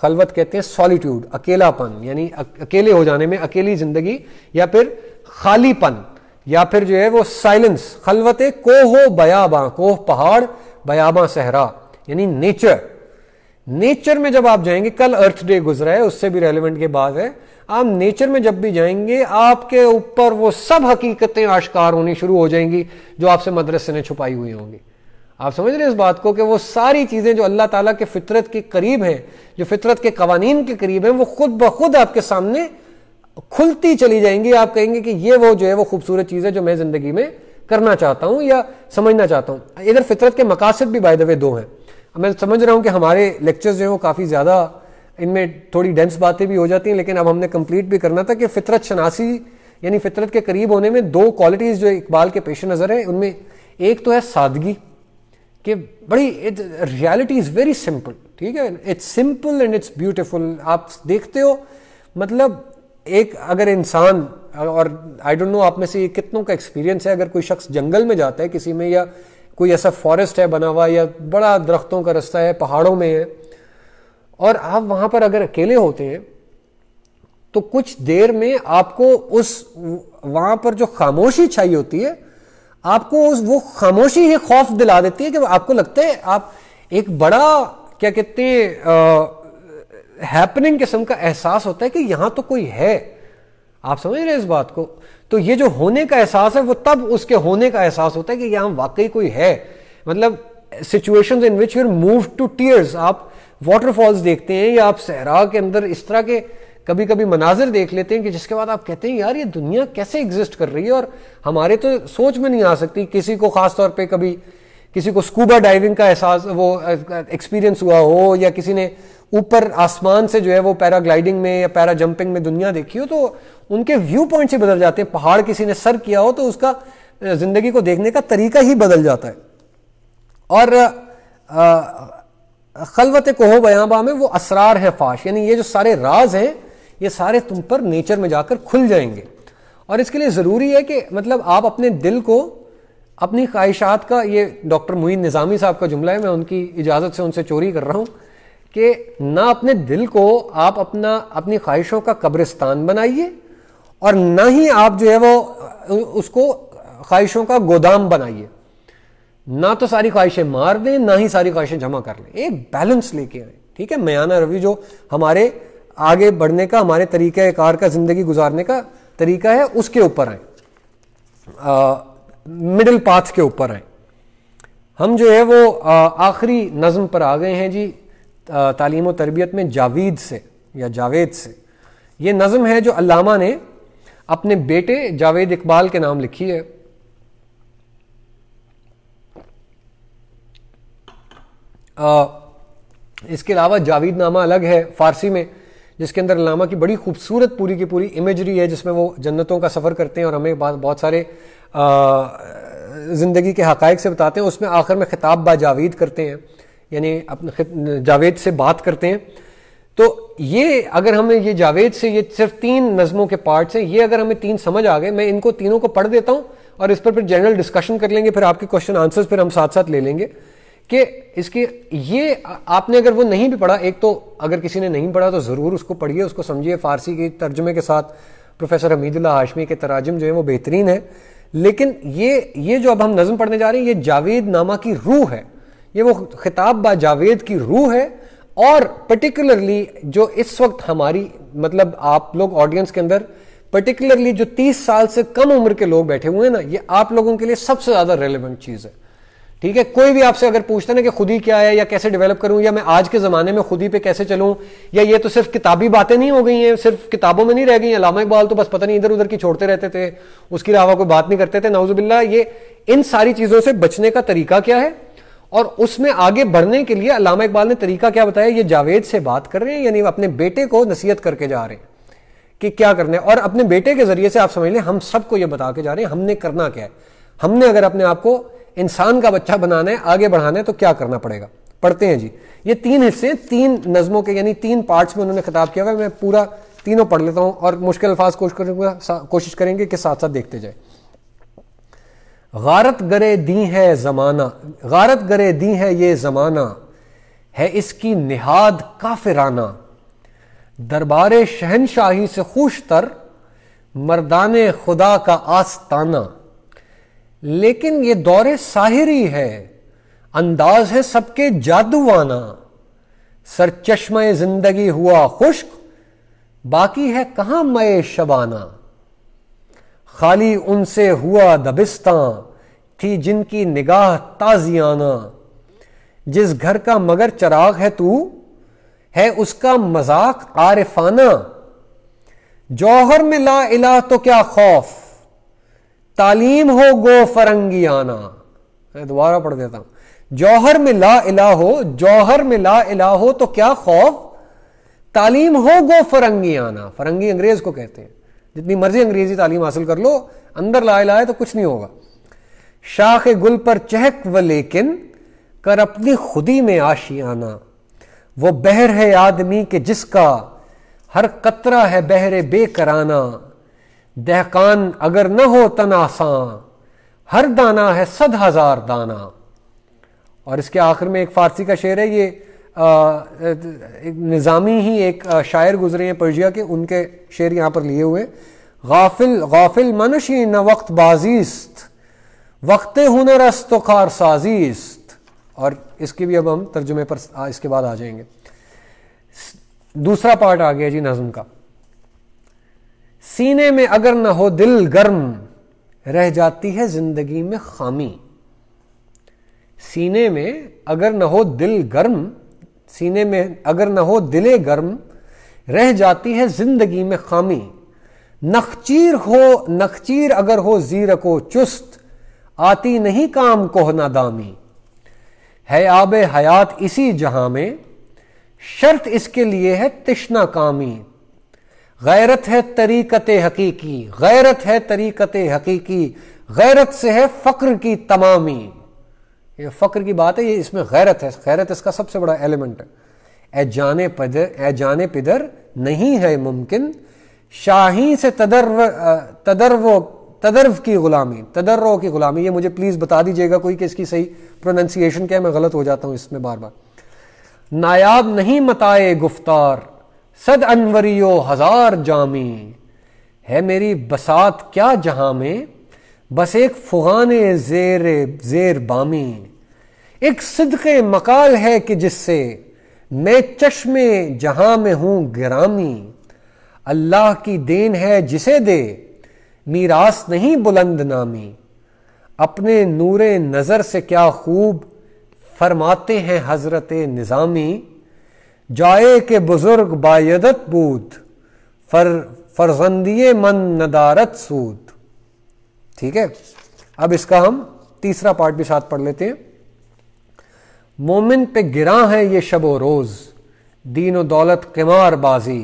खलवत कहते हैं सॉलिट्यूड अकेलापन यानी अकेले हो जाने में अकेली जिंदगी या फिर खालीपन या फिर जो है वो साइलेंस खलवते को हो बयाबा कोह पहाड़ बयाबा सहरा यानी नेचर नेचर में जब आप जाएंगे कल अर्थ डे गुजरा है उससे भी रेलिवेंट के बाद है आप नेचर में जब भी जाएंगे आपके ऊपर वो सब हकीकतें आश्कार होनी शुरू हो जाएंगी जो आपसे मदरसे ने छुपाई हुई होंगी आप समझ रहे हैं इस बात को कि वो सारी चीज़ें जो अल्लाह ताला के फितरत के करीब हैं जो फितरत के कवानीन के करीब हैं वो खुद ब खुद आपके सामने खुलती चली जाएंगी आप कहेंगे कि ये वो जो है वो खूबसूरत चीज़ है जो मैं ज़िंदगी में करना चाहता हूँ या समझना चाहता हूँ इधर फितरत के मकासद भी बाय द वे दो हैं मैं समझ रहा हूँ कि हमारे लेक्चर्स जो है वो काफ़ी ज़्यादा इनमें थोड़ी डेंस बातें भी हो जाती हैं लेकिन अब हमने कंप्लीट भी करना था कि फितरत शनासी यानी फितरत के करीब होने में दो क्वालिटीज़ जो इकबाल के पेश नज़र हैं उनमें एक तो है सादगी कि बड़ी it reality is very simple ठीक है it's simple and it's beautiful आप देखते हो मतलब एक अगर इंसान और आई डोंट नो आप में से ये कितनों का एक्सपीरियंस है अगर कोई शख्स जंगल में जाता है किसी में या कोई ऐसा फॉरेस्ट है बना हुआ या बड़ा दरख्तों का रास्ता है पहाड़ों में है और आप वहां पर अगर अकेले होते हैं तो कुछ देर में आपको उस वहां पर जो खामोशी छाई होती है आपको उस वो खामोशी ही खौफ दिला देती है कि आपको लगता है आप एक बड़ा क्या कहते हैं हैपनिंग किस्म का एहसास होता है कि यहां तो कोई है आप समझ रहे हैं इस बात को तो ये जो होने का एहसास है वो तब उसके होने का एहसास होता है कि यहां वाकई कोई है मतलब situations in which you're move to tears आप वाटरफॉल्स देखते हैं या आप सहरा के अंदर इस तरह के कभी कभी मनाजिर देख लेते हैं कि जिसके बाद आप कहते हैं यार ये दुनिया कैसे एग्जिस्ट कर रही है और हमारे तो सोच में नहीं आ सकती किसी को खास तौर पे कभी किसी को स्कूबा डाइविंग का एहसास वो एक्सपीरियंस हुआ हो या किसी ने ऊपर आसमान से जो है वो पैराग्लाइडिंग में या पैरा जंपिंग में दुनिया देखी हो तो उनके व्यू पॉइंट ही बदल जाते हैं पहाड़ किसी ने सर किया हो तो उसका जिंदगी को देखने का तरीका ही बदल जाता है और खलवत कोहो बयाबा में वो असरार है फाश यानी ये जो सारे राज हैं ये सारे तुम पर नेचर में जाकर खुल जाएंगे और इसके लिए ज़रूरी है कि मतलब आप अपने दिल को अपनी ख्वाहिशात का ये डॉक्टर मुहीन निज़ामी साहब का जुमला है मैं उनकी इजाज़त से उनसे चोरी कर रहा हूँ कि ना अपने दिल को आप अपना अपनी ख्वाहिशों का कब्रिस्तान बनाइए और ना ही आप जो है वो उसको ख्वाहिशों का गोदाम बनाइए ना तो सारी ख्वाहिशें मार दें ना ही सारी ख्वाहिशें जमा कर लें एक बैलेंस लेके आए ठीक है मयाना रवि जो हमारे आगे बढ़ने का हमारे तरीका कार का जिंदगी गुजारने का तरीका है उसके ऊपर आए मिडिल पाथ के ऊपर आए हम जो है वो आखिरी नज़म पर आ गए हैं जी तालीम तरबियत में जावेद से या जावेद से ये नज़म है जो अलामा ने अपने बेटे जावेद इकबाल के नाम लिखी है आ, इसके अलावा जावीद नामा अलग है फारसी में जिसके अंदर लामा की बड़ी खूबसूरत पूरी की पूरी इमेजरी है जिसमें वो जन्नतों का सफ़र करते हैं और हमें बहुत सारे ज़िंदगी के हक़ से बताते हैं उसमें आखिर में खिताब बा जावेद करते हैं यानी अपने जावेद से बात करते हैं तो ये अगर हमें ये जावेद से ये सिर्फ तीन नज़मों के पार्ट्स हैं ये अगर हमें तीन समझ आ गए मैं इनको तीनों को पढ़ देता हूँ और इस पर फिर जनरल डिस्कशन कर लेंगे फिर आपके क्वेश्चन आंसर्स फिर हम साथ साथ ले लेंगे कि इसके ये आपने अगर वो नहीं भी पढ़ा एक तो अगर किसी ने नहीं पढ़ा तो ज़रूर उसको पढ़िए उसको समझिए फ़ारसी के तर्जमे के साथ प्रोफेसर हमीदुल्ला हाशमी के तराजम जो है वो बेहतरीन है लेकिन ये ये जो अब हम नज़म पढ़ने जा रहे हैं ये जावेद नामा की रूह है ये वो खिताब बा जावेद की रूह है और पर्टिकुलरली जो इस वक्त हमारी मतलब आप लोग ऑडियंस के अंदर पर्टिकुलरली जो 30 साल से कम उम्र के लोग बैठे हुए हैं ना ये आप लोगों के लिए सबसे ज़्यादा रेलिवेंट चीज़ है ठीक है कोई भी आपसे अगर पूछता ना कि खुदी क्या है या कैसे डेवलप करूं या मैं आज के जमाने में खुदी पे कैसे चलूं या ये तो सिर्फ किताबी बातें नहीं हो गई हैं सिर्फ किताबों में नहीं रह गई अलामा इकबाल तो बस पता नहीं इधर उधर की छोड़ते रहते थे उसके अलावा कोई बात नहीं करते थे नाउजुबिल्ला ये इन सारी चीजों से बचने का तरीका क्या है और उसमें आगे बढ़ने के लिए अलामा इकबाल ने तरीका क्या बताया ये जावेद से बात कर रहे हैं यानी अपने बेटे को नसीहत करके जा रहे हैं कि क्या करना है और अपने बेटे के जरिए से आप समझ लें हम सबको ये बता के जा रहे हैं हमने करना क्या है हमने अगर अपने आप को इंसान का बच्चा बनाना है आगे बढ़ाना है तो क्या करना पड़ेगा पढ़ते हैं जी ये तीन हिस्से तीन नज़मों के यानी तीन पार्ट्स में उन्होंने खिताब किया हुआ मैं पूरा तीनों पढ़ लेता हूं और मुश्किल अल्फाज कोशिश करूंगा कोशिश करेंगे कि साथ साथ देखते जाए गारत गरे दी है ज़माना गारत गरे दी है ये ज़माना है इसकी निहाद काफिराना दरबार शहनशाही से खुश तर मरदान खुदा का आस्ताना लेकिन ये दौरे साहिरी है अंदाज है सबके जादूवाना चश्मे जिंदगी हुआ खुश्क बाकी है कहां मय शबाना खाली उनसे हुआ दबिस्ता थी जिनकी निगाह ताजियाना जिस घर का मगर चराग है तू है उसका मजाक आरिफाना जौहर में ला इला तो क्या खौफ तालीम हो गो फरंगियाना मैं दोबारा पढ़ देता हूं जौहर में ला इला हो जौहर में ला इला हो तो क्या खौफ तालीम हो गो फरंगी आना फरंगी अंग्रेज को कहते हैं जितनी मर्जी अंग्रेजी तालीम हासिल कर लो अंदर लाए लाए तो कुछ नहीं होगा शाख गुल पर चहक व लेकिन कर अपनी खुदी में आशियाना वो बहर है आदमी के जिसका हर कतरा है बहरे बेकराना दहकान अगर न हो तनासा हर दाना है सद हजार दाना और इसके आखिर में एक फारसी का शेर है ये एक निज़ामी ही एक शायर गुजरे हैं पर्जिया के उनके शेर यहां पर लिए हुए गाफिल गाफिल मनुष्य न वक्त बाजीस्त वक्त हुनर अस्त तो कार साजीस्त और इसके भी अब हम तर्जुमे पर इसके बाद आ जाएंगे दूसरा पार्ट आ गया जी नज़म का सीने में अगर न हो दिल गर्म रह जाती है जिंदगी में खामी सीने में अगर न हो दिल गर्म सीने में अगर न हो दिले गर्म रह जाती है जिंदगी में खामी नखचीर हो नखचीर अगर हो जीर को चुस्त आती नहीं काम कोह नादामी है आब हयात इसी जहां में शर्त इसके लिए है तिश्ना कामी गैरत है तरीकत हकीकी गैरत है तरीकत हकीकी गैरत से है फ़क्र की तमामी ये फ़क्र की बात है ये इसमें गैरत है गैरत इसका सबसे बड़ा एलिमेंट है ए जाने पदर ए जाने पिदर नहीं है मुमकिन शाही से तदर्व तदर्व तदर्व की गुलामी तदर्रो की गुलामी ये मुझे प्लीज़ बता दीजिएगा कोई कि इसकी सही प्रोनाउंसिएशन क्या है मैं गलत हो जाता हूं इसमें बार बार नायाब नहीं मताए गुफ्तार सद अनवरियो हजार जामी है मेरी बसात क्या जहां में बस एक फुगान जेर जेर बामी एक सिद्क मकाल है कि जिससे मैं चश्मे जहां में हूं गिरामी अल्लाह की देन है जिसे दे मीरास नहीं बुलंद नामी अपने नूरे नज़र से क्या खूब फरमाते हैं हज़रत निज़ामी जाए के बुजुर्ग बायदत बूत फर फरजंदिय मन नदारत सूत ठीक है अब इसका हम तीसरा पार्ट भी साथ पढ़ लेते हैं मोमिन पे गिरा है ये शब व रोज़ दीन व दौलत किमार बाजी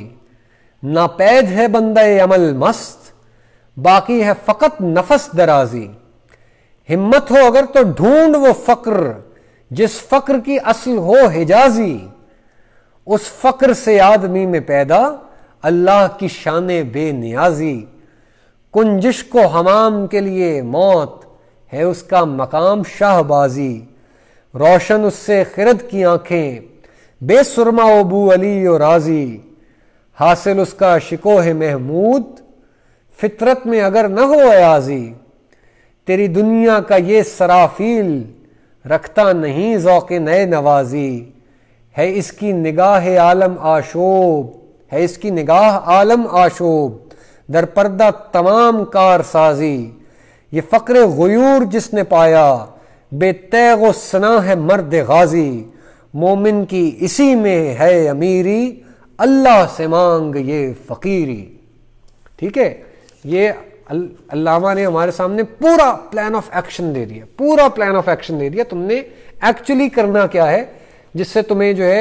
नापैद है बंद अमल मस्त बाकी है फ़कत नफस दराजी हिम्मत हो अगर तो ढूंढ वो फ़क्र जिस फ़क्र की असल हो हिजाजी उस फ़क्र से आदमी में पैदा अल्लाह की शान बेनियाजी कुंजिश को हमाम के लिए मौत है उसका मकाम शाहबाजी रोशन उससे खिरत की आंखें बेसुरमा ओबू अली और राजी हासिल उसका शिकोह महमूद फितरत में अगर न हो अयाजी तेरी दुनिया का ये सराफील रखता नहीं जौके नए नवाजी है इसकी निगाह आलम आशोब है इसकी निगाह आलम आशोब दरपर्दा तमाम कार साजी ये फकर गयूर जिसने पाया बेतैग सना है मर्द गाजी मोमिन की इसी में है अमीरी अल्लाह से मांग ये फ़कीरी ठीक है ये अल्लामा ने हमारे सामने पूरा प्लान ऑफ एक्शन दे दिया पूरा प्लान ऑफ एक्शन दे दिया तुमने एक्चुअली करना क्या है जिससे तुम्हें जो है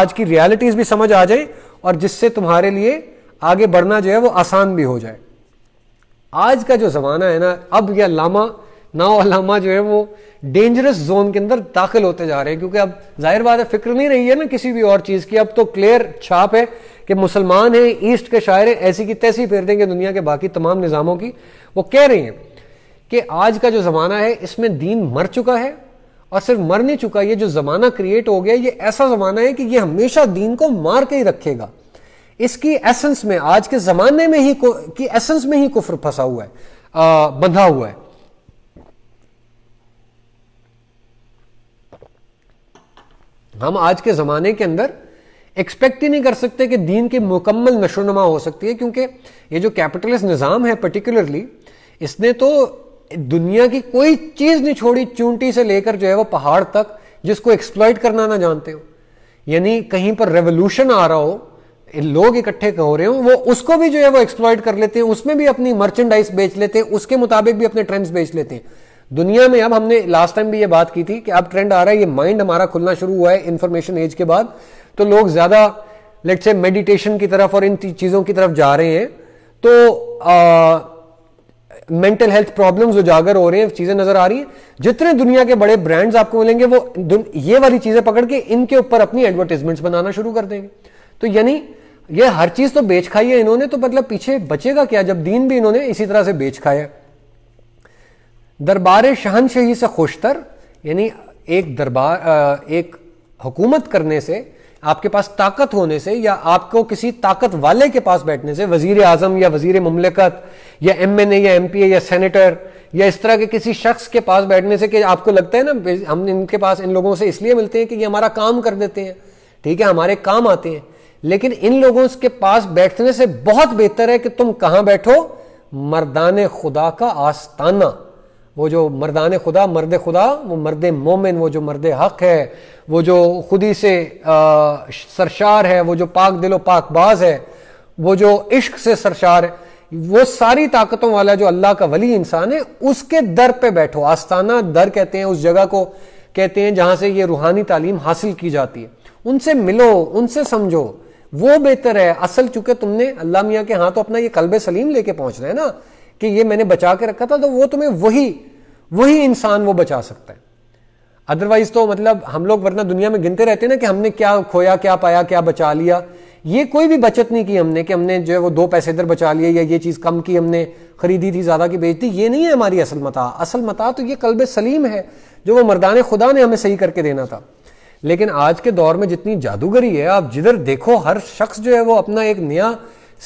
आज की रियलिटीज भी समझ आ जाए और जिससे तुम्हारे लिए आगे बढ़ना जो है वो आसान भी हो जाए आज का जो ज़माना है ना अब यह लामा नाव लामा जो है वो डेंजरस जोन के अंदर दाखिल होते जा रहे हैं क्योंकि अब जाहिर बात है फिक्र नहीं रही है ना किसी भी और चीज़ की अब तो क्लियर छाप है कि मुसलमान हैं ईस्ट के शायर हैं ऐसी की तैसी फेर देंगे दुनिया के बाकी तमाम निज़ामों की वो कह रही हैं कि आज का जो ज़माना है इसमें दीन मर चुका है और सिर्फ मर नहीं चुका ये जो ज़माना क्रिएट हो गया ये ऐसा ज़माना है कि ये हमेशा दीन को मार के ही रखेगा इसकी एसेंस में आज के ज़माने में ही की एसेंस में ही कुफर फंसा हुआ है बंधा हुआ है हम आज के ज़माने के अंदर एक्सपेक्ट ही नहीं कर सकते कि दीन की मुकम्मल नशोनुमा हो सकती है क्योंकि ये जो कैपिटलिस्ट निज़ाम है पर्टिकुलरली इसने तो दुनिया की कोई चीज नहीं छोड़ी चूंटी से लेकर जो है वो पहाड़ तक जिसको एक्सप्लॉइट करना ना जानते हो यानी कहीं पर रेवोल्यूशन आ रहा हो लोग इकट्ठे हो रहे हो वो उसको भी जो है वो एक्सप्लॉइट कर लेते हैं उसमें भी अपनी मर्चेंडाइज बेच लेते हैं उसके मुताबिक भी अपने ट्रेंड्स बेच लेते हैं दुनिया में अब हमने लास्ट टाइम भी ये बात की थी कि अब ट्रेंड आ रहा है ये माइंड हमारा खुलना शुरू हुआ है इन्फॉर्मेशन एज के बाद तो लोग ज्यादा लेट से मेडिटेशन की तरफ और इन चीजों की तरफ जा रहे हैं तो आ, मेंटल हेल्थ प्रॉब्लम्स उजागर हो रहे हैं चीजें नजर आ रही हैं जितने दुनिया के बड़े ब्रांड्स आपको मिलेंगे वो ये वाली चीजें पकड़ के इनके ऊपर अपनी एडवर्टीजमेंट्स बनाना शुरू कर देंगे तो यानी ये हर चीज तो बेच खाई है इन्होंने तो मतलब पीछे बचेगा क्या जब दीन भी इन्होंने इसी तरह से बेच खाया दरबार शहनशही से खुशतर यानी एक दरबार एक हुकूमत करने से आपके पास ताकत होने से या आपको किसी ताकत वाले के पास बैठने से वजीर आजम या वजीर ममलिकत या एम एन ए या एम पी ए या सेनेटर या इस तरह के किसी शख्स के पास बैठने से कि आपको लगता है ना हम इनके पास इन लोगों से इसलिए मिलते हैं कि ये हमारा काम कर देते हैं ठीक है हमारे काम आते हैं लेकिन इन लोगों के पास बैठने से बहुत बेहतर है कि तुम कहां बैठो मर्दान खुदा का आस्ताना वो जो मर्दान खुदा मर्द खुदा वो मर्द मोमिन वो जो मर्द हक है वो जो खुदी से आ, सरशार है वो जो पाक दिलो पाक बाज है वो जो इश्क से सरशार है वो सारी ताकतों वाला जो अल्लाह का वली इंसान है उसके दर पे बैठो आस्ताना दर कहते हैं उस जगह को कहते हैं जहां से ये रूहानी तालीम हासिल की जाती है उनसे मिलो उनसे समझो वो बेहतर है असल चूंकि तुमने अल्लाह मियाँ के हाथों तो अपना ये कलब सलीम लेके पहुंचना है ना कि ये मैंने बचा के रखा था तो वो तुम्हें वही वही इंसान वो बचा सकता है अदरवाइज तो मतलब हम लोग वरना दुनिया में गिनते रहते हैं ना कि हमने क्या खोया क्या पाया क्या बचा लिया ये कोई भी बचत नहीं की हमने कि हमने जो है वो दो पैसे इधर बचा लिए या ये चीज़ कम की हमने खरीदी थी ज़्यादा की बेच दी ये नहीं है हमारी असल मता असल मता तो ये कल्ब सलीम है जो वो मरदान खुदा ने हमें सही करके देना था लेकिन आज के दौर में जितनी जादूगरी है आप जिधर देखो हर शख्स जो है वो अपना एक नया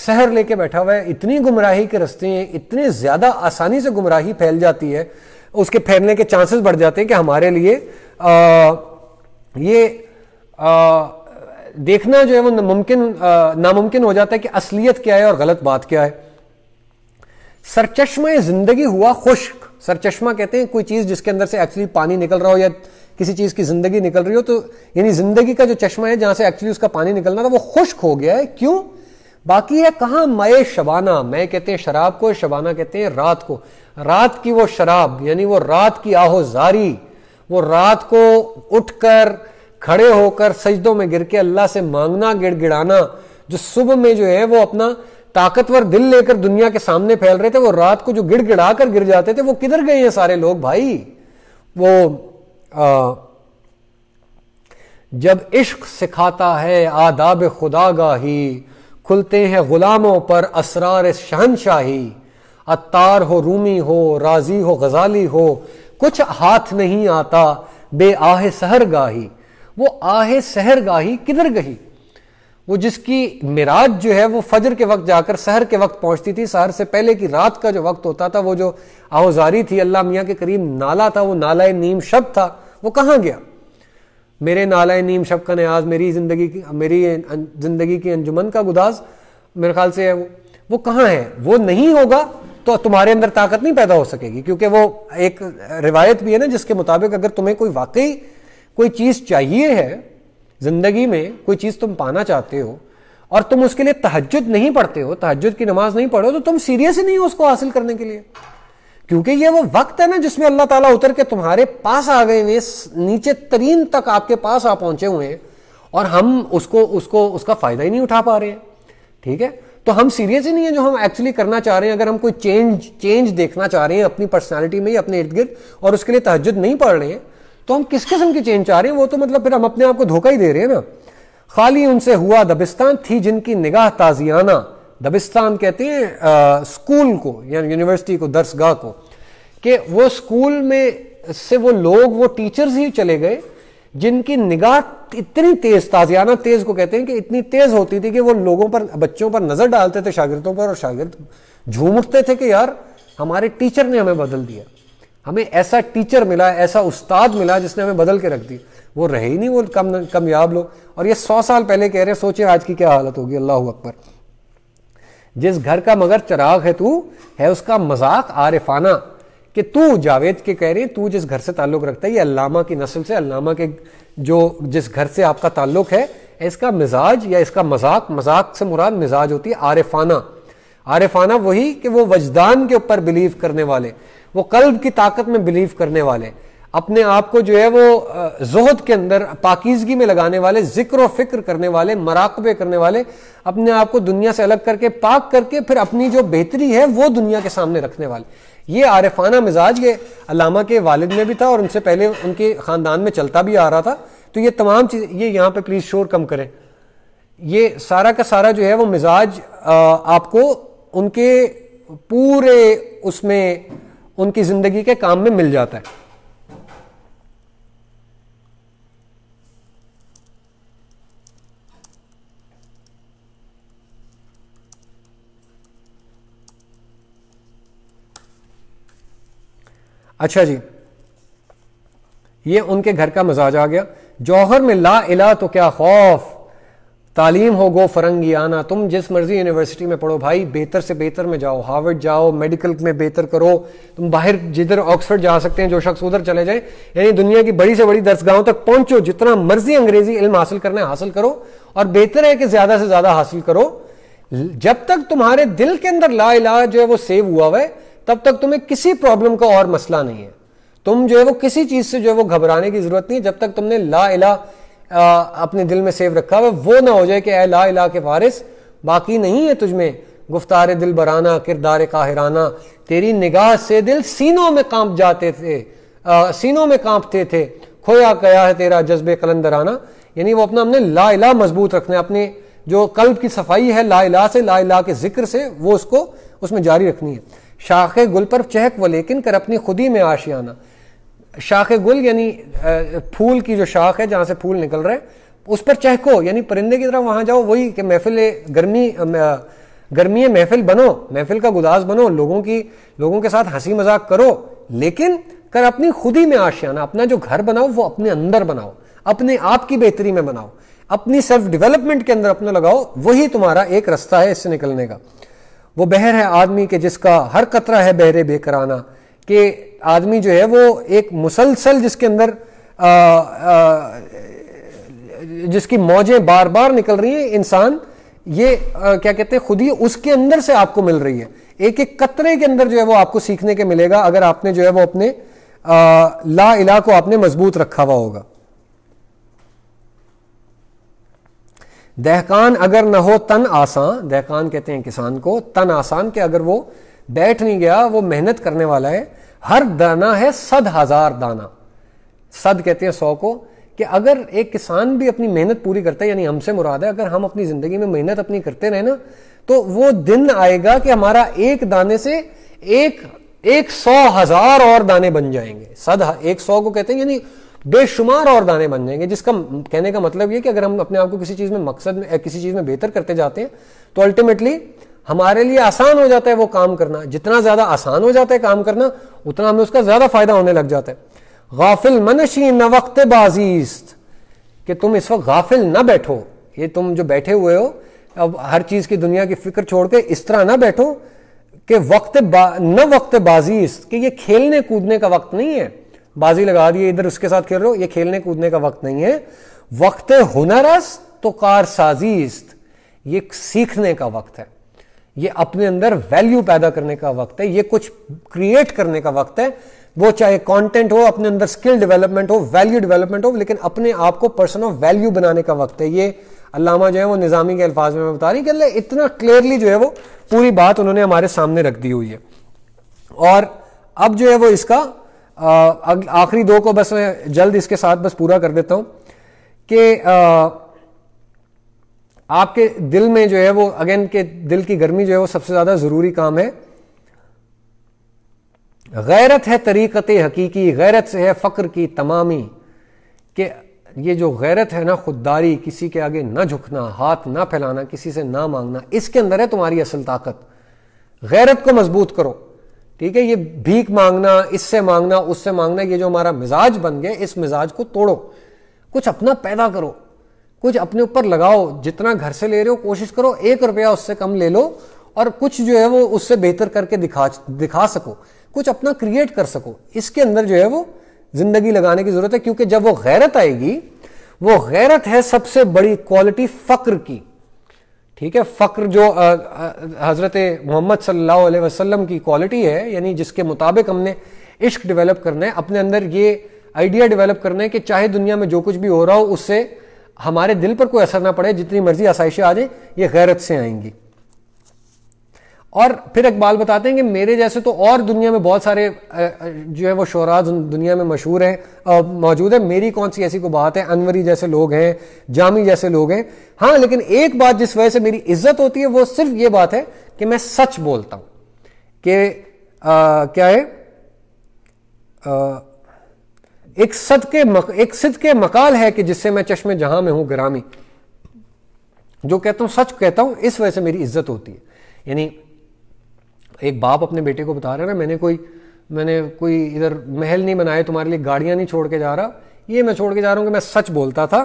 शहर लेके बैठा हुआ है इतनी गुमराही के रस्ते हैं इतने ज़्यादा आसानी से गुमराही फैल जाती है उसके फैलने के चांसेस बढ़ जाते हैं कि हमारे लिए आ, ये आ, देखना जो है वो मुमकिन नामुमकिन हो जाता है कि असलियत क्या है और गलत बात क्या है सरचश्मा जिंदगी हुआ खुश्क सरचश्मा कहते हैं कोई चीज़ जिसके अंदर से एक्चुअली पानी निकल रहा हो या किसी चीज़ की ज़िंदगी निकल रही हो तो यानी ज़िंदगी का जो चश्मा है जहां से एक्चुअली उसका पानी निकलना था वो खुश्क हो गया है क्यों बाकी है कहां मए शबाना मैं कहते हैं शराब को शबाना कहते हैं रात को रात की वो शराब यानी वो रात की आहोजारी वो रात को उठकर खड़े होकर सजदों में गिर के अल्लाह से मांगना गिड़गिड़ाना जो सुबह में जो है वो अपना ताकतवर दिल लेकर दुनिया के सामने फैल रहे थे वो रात को जो गिड़ा कर गिर जाते थे वो किधर गए हैं सारे लोग भाई वो आ, जब इश्क सिखाता है आदाब खुदा गाही खुलते हैं गुलामों पर असरार शहनशाही अतार हो रूमी हो राजी हो गजाली हो कुछ हाथ नहीं आता बे आहे सहर गाही वो आहे सहर गाही किधर गई वो जिसकी मिराज जो है वो फजर के वक्त जाकर शहर के वक्त पहुंचती थी शहर से पहले की रात का जो वक्त होता था वो जो आहोजारी थी अल्लाह मियाँ के करीब नाला था वो नाला नीम शब था वो कहाँ गया मेरे नाला नीम शब का न्याज मेरी ज़िंदगी की मेरी अं, ज़िंदगी की अंजुमन का गुदाज मेरे ख्याल से है वो वो कहाँ है वो नहीं होगा तो तुम्हारे अंदर ताकत नहीं पैदा हो सकेगी क्योंकि वो एक रिवायत भी है ना जिसके मुताबिक अगर तुम्हें कोई वाकई कोई चीज़ चाहिए है ज़िंदगी में कोई चीज़ तुम पाना चाहते हो और तुम उसके लिए तहजद नहीं पढ़ते हो तहजद की नमाज नहीं पढ़ो तो तुम सीरियस ही नहीं हो उसको हासिल करने के लिए क्योंकि ये वो वक्त है ना जिसमें अल्लाह ताला उतर के तुम्हारे पास आ गए हुए नीचे तरीन तक आपके पास आ पहुंचे हुए हैं और हम उसको उसको उसका फायदा ही नहीं उठा पा रहे हैं ठीक है तो हम सीरियस ही नहीं है जो हम एक्चुअली करना चाह रहे हैं अगर हम कोई चेंज चेंज देखना चाह रहे हैं अपनी पर्सनैलिटी में अपने इर्द गिर्द और उसके लिए तहजद नहीं पढ़ रहे हैं तो हम किस किस्म की चेंज चाह रहे हैं वो तो मतलब फिर हम अपने आप को धोखा ही दे रहे हैं ना खाली उनसे हुआ दबिस्तान थी जिनकी निगाह ताजियाना दबिस्तान कहते हैं आ, स्कूल को या यूनिवर्सिटी को दरसगाह को कि वो स्कूल में से वो लोग वो टीचर्स ही चले गए जिनकी निगाह इतनी तेज ताजियाना तेज को कहते हैं कि इतनी तेज होती थी कि वो लोगों पर बच्चों पर नजर डालते थे शागिर्दों पर और शागिर्द झूम उठते थे कि यार हमारे टीचर ने हमें बदल दिया हमें ऐसा टीचर मिला ऐसा उस्ताद मिला जिसने हमें बदल के रख दिया वो रहे ही नहीं वो कम कमयाब लोग और ये सौ साल पहले कह रहे हैं सोचे आज की क्या हालत होगी अल्लाह अकबर जिस घर का मगर चराग है तू है उसका मजाक आरिफाना कि तू जावेद के कह रही तू जिस घर से ताल्लुक़ रखता है ये अल्लामा की नस्ल से अल्लामा के जो जिस घर से आपका ताल्लुक़ है इसका मिजाज या इसका मजाक मजाक से मुराद मिजाज होती है आरिफाना आरिफाना वही कि वो वजदान के ऊपर बिलीव करने वाले वो कल्ब की ताकत में बिलीव करने वाले अपने आप को जो है वो जोहद के अंदर पाकिजगी में लगाने वाले जिक्र और फिक्र करने वाले मराकबे करने वाले अपने आप को दुनिया से अलग करके पाक करके फिर अपनी जो बेहतरी है वो दुनिया के सामने रखने वाले ये आरफाना मिजाज ये अलामा के वालिद में भी था और उनसे पहले उनके ख़ानदान में चलता भी आ रहा था तो ये तमाम चीज़ ये यहाँ पर प्लीज़ शोर कम करें ये सारा का सारा जो है वो मिजाज आपको उनके पूरे उसमें उनकी ज़िंदगी के काम में मिल जाता है अच्छा जी ये उनके घर का मजाज आ गया जौहर में ला इला तो क्या खौफ तालीम हो गो फरंगी आना तुम जिस मर्जी यूनिवर्सिटी में पढ़ो भाई बेहतर से बेहतर में जाओ हार्वर्ड जाओ मेडिकल में बेहतर करो तुम बाहर जिधर ऑक्सफर्ड जा सकते हैं जो शख्स उधर चले जाए यानी दुनिया की बड़ी से बड़ी दरसगाहों तक पहुंचो जितना मर्जी अंग्रेजी इल्म हासिल करना है हासिल करो और बेहतर है कि ज्यादा से ज्यादा हासिल करो जब तक तुम्हारे दिल के अंदर ला इला जो है वो सेव हुआ हुआ है तब तक तुम्हें किसी प्रॉब्लम का और मसला नहीं है तुम जो है वो किसी चीज से जो है वो घबराने की जरूरत नहीं जब तक तुमने ला इला अपने दिल में सेव रखा हुआ वो ना हो जाए कि ए ला इला के वारिस बाकी नहीं है तुझमें गुफ्तार दिल बराना किरदार काहिराना तेरी निगाह से दिल सीनों में कांप जाते थे आ, सीनों में कांपते थे खोया गया है तेरा जज्बे कलंदराना यानी वो अपना हमने ला इला मजबूत रखना है अपने जो कल्ब की सफाई है ला इला से ला इला के जिक्र से वो उसको उसमें जारी रखनी है शाख गुल पर चहक वो लेकिन कर अपनी खुदी में आशियाना शाख गुल यानी फूल की जो शाख है जहाँ से फूल निकल रहे हैं उस पर चहको यानी परिंदे की तरह वहाँ जाओ वही कि महफिल गर्मी गर्मी महफिल बनो महफिल का गुदास बनो लोगों की लोगों के साथ हंसी मजाक करो लेकिन कर अपनी खुदी में आशियाना अपना जो घर बनाओ वो अपने अंदर बनाओ अपने आप की बेहतरी में बनाओ अपनी सेल्फ डेवलपमेंट के अंदर अपना लगाओ वही तुम्हारा एक रास्ता है इससे निकलने का वो बहर है आदमी के जिसका हर कतरा है बहरे बेकराना कि आदमी जो है वो एक मुसलसल जिसके अंदर आ, आ, जिसकी मौजें बार बार निकल रही हैं इंसान ये आ, क्या कहते हैं खुद ही उसके अंदर से आपको मिल रही है एक एक कतरे के अंदर जो है वो आपको सीखने के मिलेगा अगर आपने जो है वो अपने आ, ला इला को आपने मजबूत रखा हुआ होगा दहकान अगर ना हो तन आसान दहकान कहते हैं किसान को तन आसान के अगर वो बैठ नहीं गया वो मेहनत करने वाला है हर दाना है सद हजार दाना सद कहते हैं सौ को कि अगर एक किसान भी अपनी मेहनत पूरी करता है यानी हमसे मुराद है अगर हम अपनी जिंदगी में मेहनत अपनी करते रहे ना तो वो दिन आएगा कि हमारा एक दाने से एक एक सौ हजार और दाने बन जाएंगे सद एक सौ को कहते हैं यानी बेशुमार और दाने बन जाएंगे जिसका कहने का मतलब ये कि अगर हम अपने आप को किसी चीज़ में मकसद में किसी चीज़ में बेहतर करते जाते हैं तो अल्टीमेटली हमारे लिए आसान हो जाता है वो काम करना जितना ज़्यादा आसान हो जाता है काम करना उतना हमें उसका ज़्यादा फ़ायदा होने लग जाता है गाफिल मनशी न वक्त बाजीस्त कि तुम इस वक्त गाफिल ना बैठो ये तुम जो बैठे हुए हो अब हर चीज़ की दुनिया की फिक्र छोड़ के इस तरह ना बैठो कि वक्त बा, न वक्त बाजीस्त कि ये खेलने कूदने का वक्त नहीं है बाजी लगा दिए इधर उसके साथ खेल रहे हो ये खेलने कूदने का वक्त नहीं है वक्त हुनर तो कार साजीस्त ये सीखने का वक्त है ये अपने अंदर वैल्यू पैदा करने का वक्त है ये कुछ क्रिएट करने का वक्त है वो चाहे कंटेंट हो अपने अंदर स्किल डेवलपमेंट हो वैल्यू डेवलपमेंट हो लेकिन अपने आप को पर्सन ऑफ वैल्यू बनाने का वक्त है ये अलामा जो है वो निज़ामी के अल्फाज में बता रही कि इतना क्लियरली जो है वो पूरी बात उन्होंने हमारे सामने रख दी हुई है और अब जो है वो इसका आखिरी दो को बस मैं जल्द इसके साथ बस पूरा कर देता हूं कि आपके दिल में जो है वो अगेन के दिल की गर्मी जो है वो सबसे ज्यादा जरूरी काम है गैरत है तरीक़त हकीकी गैरत से है फ़क्र की तमामी के ये जो गैरत है ना खुददारी किसी के आगे ना झुकना हाथ ना फैलाना किसी से ना मांगना इसके अंदर है तुम्हारी असल ताकत गैरत को मजबूत करो ठीक है ये भीख मांगना इससे मांगना उससे मांगना ये जो हमारा मिजाज बन गया इस मिजाज को तोड़ो कुछ अपना पैदा करो कुछ अपने ऊपर लगाओ जितना घर से ले रहे हो कोशिश करो एक रुपया उससे कम ले लो और कुछ जो है वो उससे बेहतर करके दिखा दिखा सको कुछ अपना क्रिएट कर सको इसके अंदर जो है वो जिंदगी लगाने की जरूरत है क्योंकि जब वो गैरत आएगी वो गैरत है सबसे बड़ी क्वालिटी फक्र की ठीक है फ़क्र जो हज़रत मोहम्मद सल्लल्लाहु अलैहि वसल्लम की क्वालिटी है यानी जिसके मुताबिक हमने इश्क डेवलप करना है अपने अंदर ये आइडिया डेवलप करना है कि चाहे दुनिया में जो कुछ भी हो रहा हो उससे हमारे दिल पर कोई असर ना पड़े जितनी मर्जी आसाइशें आ जाए ये गैरत से आएंगी और फिर इकबाल बताते हैं कि मेरे जैसे तो और दुनिया में बहुत सारे जो है वो शोराज दुनिया में मशहूर हैं मौजूद है मेरी कौन सी ऐसी को बात है अनवरी जैसे लोग हैं जामी जैसे लोग हैं हाँ लेकिन एक बात जिस वजह से मेरी इज्जत होती है वो सिर्फ ये बात है कि मैं सच बोलता हूँ कि क्या है आ, एक सद के मक, एक सिद के मकाल है कि जिससे मैं चश्मे जहां में हूं ग्रामी जो कहता हूं सच कहता हूं इस वजह से मेरी इज्जत होती है यानी एक बाप अपने बेटे को बता रहा है ना मैंने कोई मैंने कोई इधर महल नहीं बनाए तुम्हारे लिए गाड़ियां नहीं छोड़ के जा रहा ये मैं छोड़ के जा रहा हूँ कि मैं सच बोलता था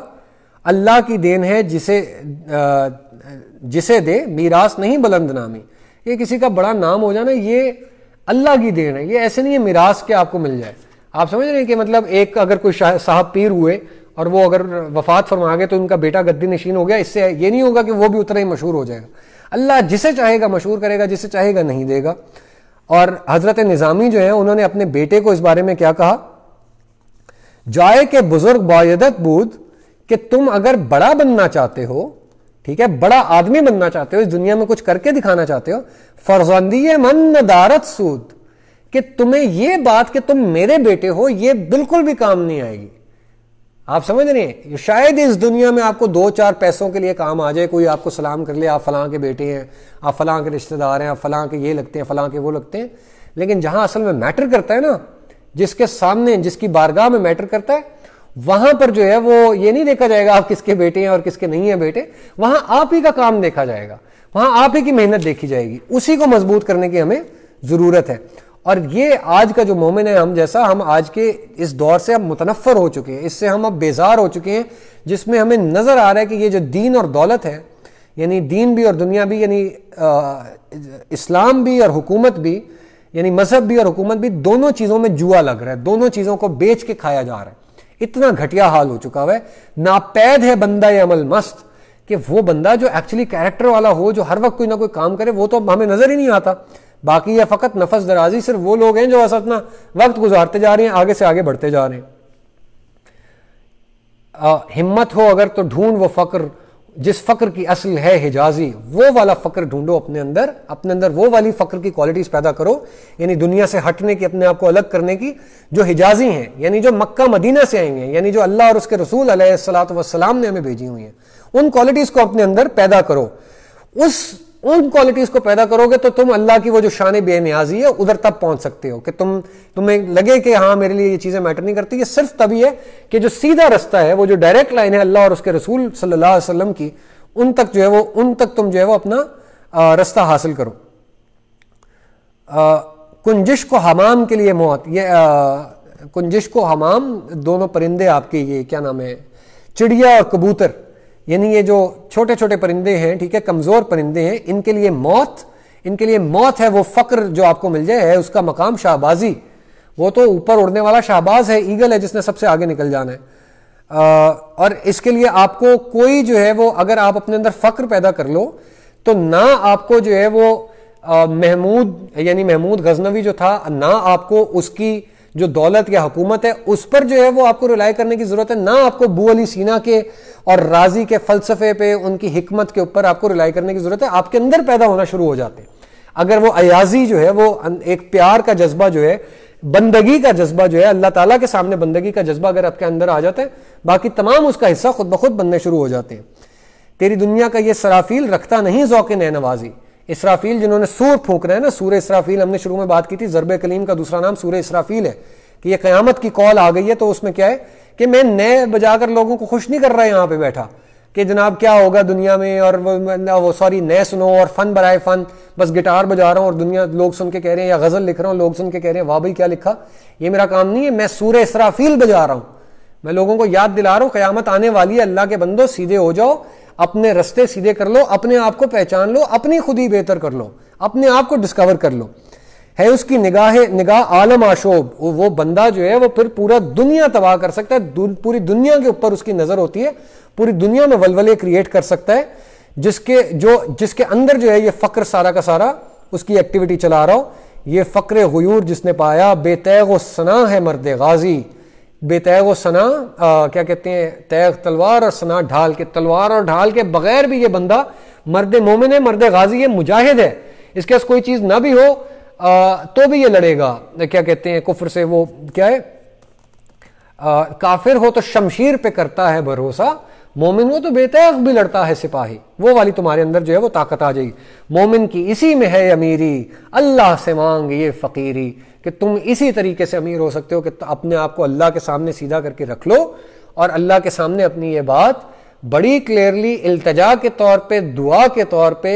अल्लाह की देन है जिसे जिसे दे मीरास नहीं बुलंद नामी ये किसी का बड़ा नाम हो जाना ये अल्लाह की देन है ये ऐसे नहीं है मीरास के आपको मिल जाए आप समझ रहे हैं कि मतलब एक अगर कोई साहब पीर हुए और वो अगर वफात फरमा गए तो उनका बेटा गद्दी नशीन हो गया इससे ये नहीं होगा कि वो भी उतना ही मशहूर हो जाएगा अल्लाह जिसे चाहेगा मशहूर करेगा जिसे चाहेगा नहीं देगा और हजरत निज़ामी जो है उन्होंने अपने बेटे को इस बारे में क्या कहा जाए के बुजुर्ग बायदत बूद कि तुम अगर बड़ा बनना चाहते हो ठीक है बड़ा आदमी बनना चाहते हो इस दुनिया में कुछ करके दिखाना चाहते हो फर्जंदी मन नदारत सूद कि तुम्हें यह बात कि तुम मेरे बेटे हो यह बिल्कुल भी काम नहीं आएगी आप समझ रहे हैं शायद इस दुनिया में आपको दो चार पैसों के लिए काम आ जाए कोई आपको सलाम कर ले आप फलां के बेटे हैं आप फलां के रिश्तेदार हैं आप फलां के ये लगते हैं फलां के वो लगते हैं लेकिन जहां असल में मैटर करता है ना जिसके सामने जिसकी बारगाह में मैटर करता है वहां पर जो है वो ये नहीं देखा जाएगा आप किसके बेटे हैं और किसके नहीं है बेटे वहां आप ही का काम देखा जाएगा वहां आप ही की मेहनत देखी जाएगी उसी को मजबूत करने की हमें जरूरत है और ये आज का जो मोमिन है हम जैसा हम आज के इस दौर से अब मुतनफ़र हो चुके हैं इससे हम अब बेजार हो चुके हैं जिसमें हमें नज़र आ रहा है कि ये जो दीन और दौलत है यानी दीन भी और दुनिया भी यानी इस्लाम भी और हुकूमत भी यानी मजहब भी और हुकूमत भी दोनों चीज़ों में जुआ लग रहा है दोनों चीज़ों को बेच के खाया जा रहा है इतना घटिया हाल हो चुका हुआ है नापैद है बंदा ये अमल मस्त कि वो बंदा जो एक्चुअली कैरेक्टर वाला हो जो हर वक्त कोई ना कोई काम करे वो तो हमें नज़र ही नहीं आता बाकी यह फ़कत नफस दराजी सिर्फ वो लोग हैं जो अपना वक्त गुजारते जा रहे हैं आगे से आगे बढ़ते जा रहे हैं आ, हिम्मत हो अगर तो ढूंढ वो फकर जिस फकर की असल है हिजाजी वो वाला फकर ढूंढो अपने अंदर अपने अंदर वो वाली फकर की क्वालिटीज़ पैदा करो यानी दुनिया से हटने की अपने आप को अलग करने की जो हिजाजी हैं यानी जो मक्का मदीना से आई हैं यानी जो अल्लाह और उसके रसूल अलैहिस्सलाम ने हमें भेजी हुई हैं उन क्वालिटीज़ को अपने अंदर पैदा करो उस उन क्वालिटीज को पैदा करोगे तो तुम अल्लाह की वो जो शान बेनियाजी है उधर तब पहुंच सकते हो कि तुम तुम्हें लगे कि हाँ मेरे लिए ये चीजें मैटर नहीं करती ये सिर्फ तभी है कि जो सीधा रास्ता है वो जो डायरेक्ट लाइन है अल्लाह और उसके रसूल सल्लल्लाहु अलैहि वसल्लम की उन तक जो है वो उन तक तुम जो है वो अपना रास्ता हासिल करो कुंजिश को हमाम के लिए मौत ये कुंजिश को हमाम दोनों परिंदे आपके ये क्या नाम है चिड़िया और कबूतर यानी ये जो छोटे छोटे परिंदे हैं ठीक है कमजोर परिंदे हैं इनके लिए मौत इनके लिए मौत है वो फक्र जो आपको मिल जाए है उसका मकाम शाहबाजी वो तो ऊपर उड़ने वाला शाहबाज है ईगल है जिसने सबसे आगे निकल जाना है आ, और इसके लिए आपको कोई जो है वो अगर आप अपने अंदर फक्र पैदा कर लो तो ना आपको जो है वो महमूद यानी महमूद गजनवी जो था ना आपको उसकी जो दौलत या हुकूमत है उस पर जो है वो आपको रिलाई करने की जरूरत है ना आपको बू अली सीना के और राजी के फलसफे पे उनकी हिकमत के ऊपर आपको रिलाई करने की जरूरत है आपके अंदर पैदा होना शुरू हो जाते हैं अगर वो अयाजी जो है वो एक प्यार का जज्बा जो है बंदगी का जज्बा जो है अल्लाह ताला के सामने बंदगी का जज्बा अगर आपके अंदर आ जाता है बाकी तमाम उसका हिस्सा खुद ब खुद बनने शुरू हो जाते हैं तेरी दुनिया का ये सराफील रखता नहीं जौके नए नवाजी इसराफील जिन्होंने सूर रहे है ना सूर्य इसराफील हमने शुरू में बात की थी जरब कलीम का दूसरा नाम सूर्य इसराफील है कि ये क़यामत की कॉल आ गई है तो उसमें क्या है कि मैं नए बजाकर लोगों को खुश नहीं कर रहा यहाँ पे बैठा कि जनाब क्या होगा दुनिया में और वो, सॉरी नए सुनो और फन बराए फन बस गिटार बजा रहा हूँ और दुनिया लोग सुन के कह रहे हैं या गज़ल लिख रहा हूँ लोग सुन के कह रहे हैं वाह भाई क्या लिखा ये मेरा काम नहीं है मैं सूर्य इसराफील बजा रहा हूँ मैं लोगों को याद दिला रहा हूँ क़यामत आने वाली है अल्लाह के बंदो सीधे हो जाओ अपने रस्ते सीधे कर लो अपने आप को पहचान लो अपनी खुद ही बेहतर कर लो अपने आप को डिस्कवर कर लो है उसकी निगाह निगाह आलम आशोब वो बंदा जो है वो फिर पूरा दुनिया तबाह कर सकता है पूरी दुनिया के ऊपर उसकी नजर होती है पूरी दुनिया में वलवले क्रिएट कर सकता है जिसके जो जिसके अंदर जो है ये फक्र सारा का सारा उसकी एक्टिविटी चला रहा हो ये फ़क्र हयूर जिसने पाया बेतैग सना है मर्द गाजी बेतैग सना आ, क्या कहते हैं तैग तलवार और सना ढाल के तलवार और ढाल के बगैर भी ये बंदा मर्द मोमिन है मर्द गाजी है मुजाहिद है इसके पास कोई चीज़ ना भी हो आ, तो भी ये लड़ेगा क्या कहते हैं कुफर से वो क्या है आ, काफिर हो तो शमशीर पे करता है भरोसा मोमिन वो तो बेतैक भी लड़ता है सिपाही वो वाली तुम्हारे अंदर जो है वो ताकत आ जाएगी मोमिन की इसी में है अमीरी अल्लाह से मांग ये फ़कीरी कि तुम इसी तरीके से अमीर हो सकते हो कि अपने आप को अल्लाह के सामने सीधा करके रख लो और अल्लाह के सामने अपनी ये बात बड़ी क्लियरली इल्तजा के तौर पे दुआ के तौर पे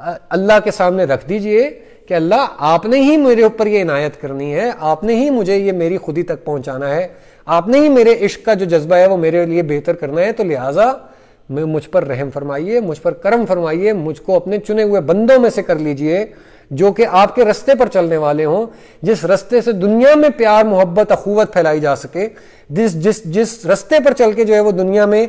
अल्लाह के सामने रख दीजिए कि अल्लाह आपने ही मेरे ऊपर ये इनायत करनी है आपने ही मुझे ये मेरी खुदी तक पहुंचाना है आपने ही मेरे इश्क का जो जज्बा है वो मेरे लिए बेहतर करना है तो लिहाजा मुझ पर रहम फरमाइए मुझ पर करम फरमाइए मुझको अपने चुने हुए बंदों में से कर लीजिए जो कि आपके रस्ते पर चलने वाले हों जिस रस्ते से दुनिया में प्यार मोहब्बत अखूवत फैलाई जा सके जिस जिस जिस रस्ते पर चल के जो है वो दुनिया में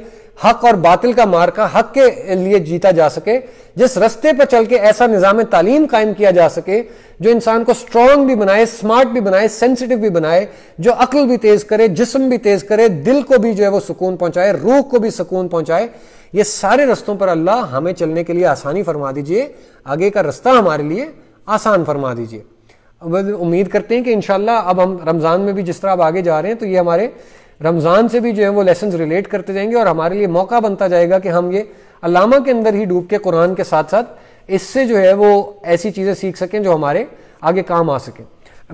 हक और बातिल का मार्का हक के लिए जीता जा सके जिस रस्ते पर चल के ऐसा निज़ाम तालीम कायम किया जा सके जो इंसान को स्ट्रांग भी बनाए स्मार्ट भी बनाए सेंसिटिव भी बनाए जो अक्ल भी तेज़ करे जिस्म भी तेज़ करे दिल को भी जो है वो सुकून पहुंचाए रूह को भी सुकून पहुंचाए ये सारे रस्तों पर अल्लाह हमें चलने के लिए आसानी फरमा दीजिए आगे का रास्ता हमारे लिए आसान फरमा दीजिए उम्मीद करते हैं कि इन अब हम रमज़ान में भी जिस तरह अब आगे जा रहे हैं तो ये हमारे रमज़ान से भी जो है वो लेसन रिलेट करते जाएंगे और हमारे लिए मौका बनता जाएगा कि हम ये अलामा के अंदर ही डूब के कुरान के साथ साथ इससे जो है वो ऐसी चीज़ें सीख सकें जो हमारे आगे काम आ सकें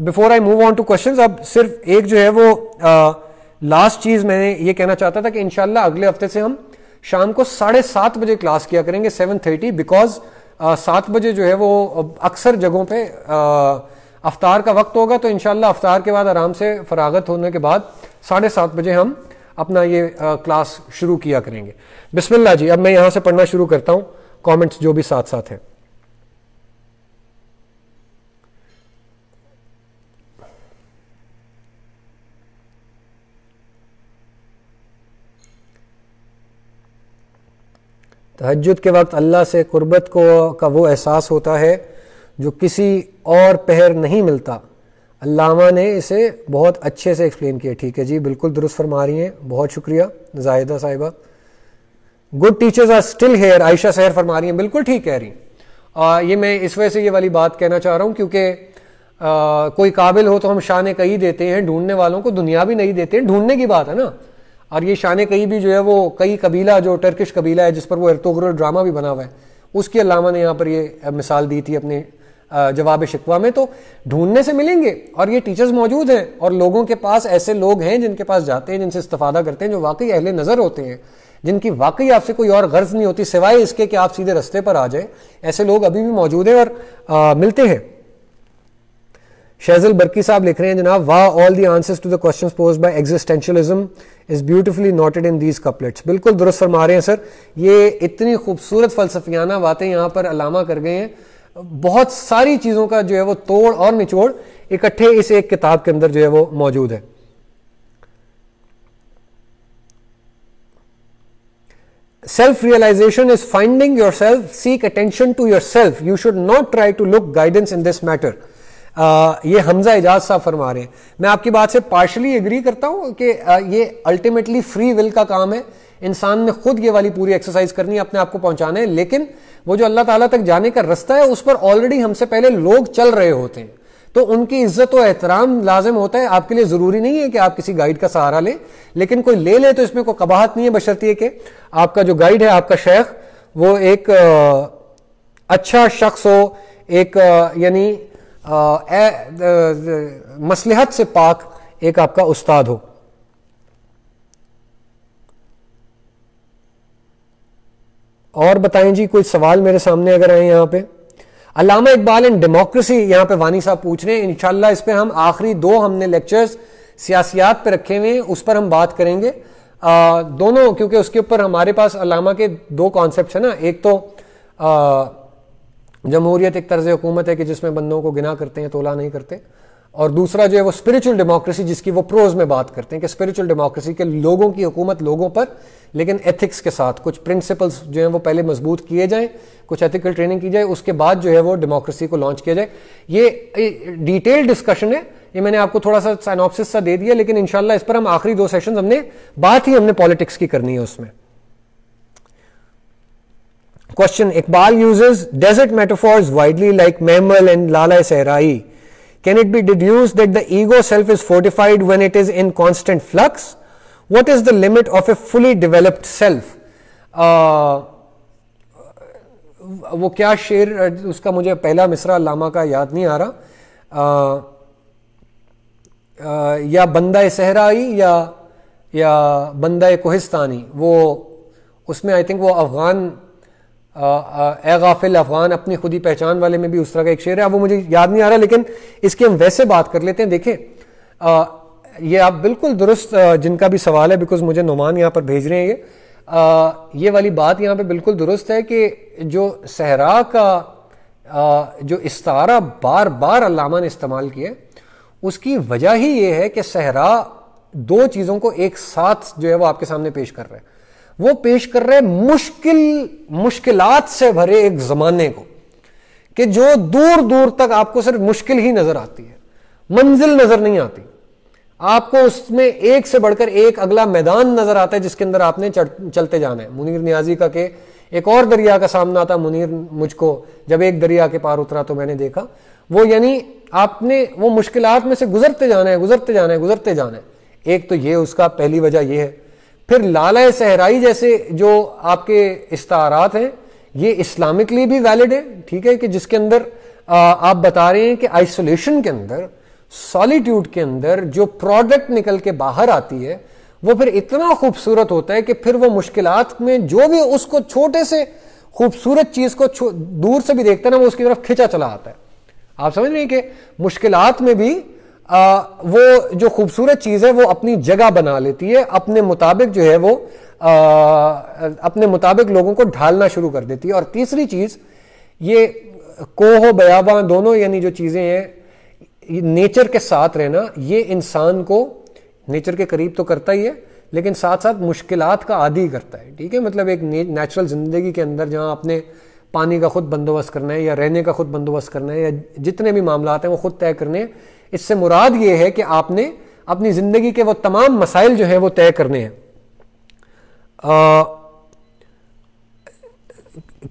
before I move on to question अब सिर्फ एक जो है वो लास्ट चीज़ मैंने ये कहना चाहता था कि इनशाला अगले हफ्ते से हम शाम को साढ़े सात बजे क्लास किया करेंगे सेवन थर्टी बिकॉज सात बजे जो है वो अक्सर जगहों पे अफ्तार का वक्त होगा तो इनशाला अफ्तार के बाद आराम से फरागत होने के बाद साढ़े सात बजे हम अपना ये आ, क्लास शुरू किया करेंगे बिस्मिल्ला जी अब मैं यहां से पढ़ना शुरू करता हूं कमेंट्स जो भी साथ साथ हैं तहजद के वक्त अल्लाह से कुर्बत को का वो एहसास होता है जो किसी और पहर नहीं मिलता अल्लामा ने इसे बहुत अच्छे से एक्सप्लेन किया ठीक है जी बिल्कुल दुरुस्त फरमा रही हैं बहुत शुक्रिया जाहिदा साहिबा good teachers are still here Ayesha Sahar फरमा रही हैं बिल्कुल ठीक कह रही आ, ये मैं इस वजह से ये वाली बात कहना चाह रहा हूँ क्योंकि कोई काबिल हो तो हम शान कई देते हैं ढूंढने वालों को दुनिया भी नहीं देते हैं ढूंढने की बात है ना और ये शान कई भी जो है वो कई कबीला जो टर्किश कबीला है जिस पर वो एर्तोग्रल ड्रामा भी बना हुआ है उसकी अलामा ने यहाँ पर ये मिसाल दी थी अपने जवाब शिकवा में तो ढूंढने से मिलेंगे और ये टीचर्स मौजूद हैं और लोगों के पास ऐसे लोग हैं जिनके पास जाते हैं जिनसे इस्तफादा करते हैं जो वाकई अहले नज़र होते हैं जिनकी वाकई आपसे कोई और गर्ज नहीं होती सिवाय इसके कि आप सीधे रस्ते पर आ जाए ऐसे लोग अभी भी मौजूद हैं और आ, मिलते हैं शहजल बर्की साहब लिख रहे हैं जनाब वाह all the answers to the questions pose by existentialism is beautifully noted in these couplets बिल्कुल दुरुस्त फरमा रहे हैं सर ये इतनी खूबसूरत फलसफियाना बातें यहां पर अलामा कर गए हैं बहुत सारी चीजों का जो है वो तोड़ और निचोड़ इकट्ठे इस एक किताब के अंदर जो है वो मौजूद है self realization is finding yourself seek attention to yourself you should not try to look guidance in this matter uh, ये हमजा एजाज साहब फरमा रहे हैं मैं आपकी बात से पार्शली एग्री करता हूं कि आ, ये अल्टीमेटली फ्री विल का काम है इंसान ने खुद ये वाली पूरी एक्सरसाइज करनी है अपने आप को पहुंचाना है लेकिन वो जो अल्लाह ताला तक जाने का रास्ता है उस पर ऑलरेडी हमसे पहले लोग चल रहे होते हैं तो उनकी इज्जत और एहतराम लाजम होता है आपके लिए ज़रूरी नहीं है कि आप किसी गाइड का सहारा लें लेकिन कोई ले ले तो इसमें कोई कबाहत नहीं है बशर्ती है कि आपका जो गाइड है आपका शेख वो एक अच्छा शख्स हो एक यानी मसलहत से पाक एक आपका उस्ताद हो और बताएं जी कोई सवाल मेरे सामने अगर आए यहां पे अलामा इकबाल इन डेमोक्रेसी यहां पे वानी साहब पूछ रहे हैं इनशाला इस पर हम आखिरी दो हमने लेक्चर्स सियासियात पे रखे हुए हैं उस पर हम बात करेंगे आ, दोनों क्योंकि उसके ऊपर हमारे पास अलामा के दो कॉन्सेप्ट है ना एक तो आ, जमहूरियत एक तर्ज हुकूमत है कि जिसमें बंदों को गिना करते हैं तोला नहीं करते और दूसरा जो है वो स्पिरिचुअल डेमोक्रेसी जिसकी वो प्रोज में बात करते हैं कि स्पिरिचुअल डेमोक्रेसी के लोगों की हुकूमत लोगों पर लेकिन एथिक्स के साथ कुछ प्रिंसिपल्स जो है वो पहले मजबूत किए जाएं कुछ एथिकल ट्रेनिंग की जाए उसके बाद जो है वो डेमोक्रेसी को लॉन्च किया जाए ये डिटेल डिस्कशन है ये मैंने आपको थोड़ा सा साइनॉप्सिस सा दे दिया लेकिन इनशाला इस पर हम आखिरी दो सेशन हमने बात ही हमने पॉलिटिक्स की करनी है उसमें Question Iqbal uses desert metaphors widely like Mehmal and Lala Sehrai. Can it be deduced that the ego self is fortified when it is in constant flux? What is the limit of a fully developed self? Uh, वो क्या शेर उसका मुझे पहला मिसरा लामा का याद नहीं आ रहा uh, Uh, या बंदा सहराई या या बंदा कोहिस्तानी वो उसमें आई थिंक वो अफ़गान ए गाफिल अफगान अपनी खुदी पहचान वाले में भी उस तरह का एक शेर है वो मुझे याद नहीं आ रहा लेकिन इसकी हम वैसे बात कर लेते हैं देखें ये आप बिल्कुल दुरुस्त जिनका भी सवाल है बिकॉज मुझे नुमान यहाँ पर भेज रहे हैं ये आ, ये वाली बात यहाँ पे बिल्कुल दुरुस्त है कि जो सहरा का आ, जो इस्तारा बार बार अलामा ने इस्तेमाल किया उसकी वजह ही ये है कि सहरा दो चीज़ों को एक साथ जो है वो आपके सामने पेश कर रहा है वो पेश कर रहे मुश्किल मुश्किलात से भरे एक जमाने को कि जो दूर दूर तक आपको सिर्फ मुश्किल ही नजर आती है मंजिल नजर नहीं आती आपको उसमें एक से बढ़कर एक अगला मैदान नजर आता है जिसके अंदर आपने चलते जाना है मुनीर नियाजी का के एक और दरिया का सामना था मुनीर मुझको जब एक दरिया के पार उतरा तो मैंने देखा वो यानी आपने वो मुश्किलात में से गुजरते जाना है गुजरते जाना है गुजरते जाना है एक तो ये उसका पहली वजह यह है फिर लाला सहराई जैसे जो आपके इस्तारात हैं ये इस्लामिकली भी वैलिड है ठीक है कि जिसके अंदर आप बता रहे हैं कि आइसोलेशन के अंदर सॉलिट्यूड के अंदर जो प्रोडक्ट निकल के बाहर आती है वो फिर इतना खूबसूरत होता है कि फिर वो मुश्किल में जो भी उसको छोटे से खूबसूरत चीज को दूर से भी देखता है ना वो उसकी तरफ खिंचा चला आता है आप समझ रहे हैं कि मुश्किल में भी आ, वो जो खूबसूरत चीज़ है वो अपनी जगह बना लेती है अपने मुताबिक जो है वो आ, अपने मुताबिक लोगों को ढालना शुरू कर देती है और तीसरी चीज़ ये कोह बयाबा दोनों यानी जो चीज़ें हैं नेचर के साथ रहना ये इंसान को नेचर के करीब तो करता ही है लेकिन साथ साथ मुश्किल का आदि करता है ठीक है मतलब एक नेचुरल ज़िंदगी के अंदर जहाँ आपने पानी का खुद बंदोबस्त करना है या रहने का खुद बंदोबस्त करना है या जितने भी मामला हैं वो खुद तय करने हैं इससे मुराद ये है कि आपने अपनी ज़िंदगी के वो तमाम मसाइल जो हैं वो तय करने हैं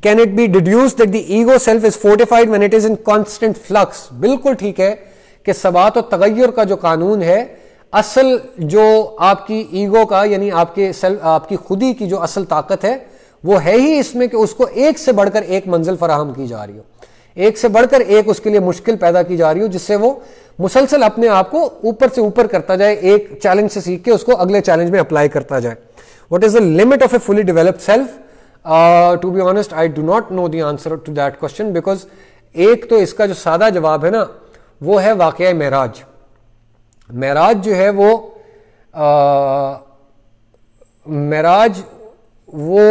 can it be deduce that the ego self is fortified when it is in constant flux बिल्कुल ठीक है कि सबात और तगैर का जो कानून है असल जो आपकी ईगो का यानी आपके सेल्फ आपकी खुदी की जो असल ताकत है वो है ही इसमें कि उसको एक से बढ़कर एक मंजिल फराहम की जा रही हो एक से बढ़कर एक उसके लिए मुश्किल पैदा की जा रही हो जिससे वो मुसलसल अपने आप को ऊपर से ऊपर करता जाए एक चैलेंज से सीख के उसको अगले चैलेंज में अप्लाई करता जाए what is the limit of a fully developed self to be honest I do not know the answer to that question because एक तो इसका जो सादा जवाब है ना वो है वाक़ महराज महराज जो है वो uh, महराज वो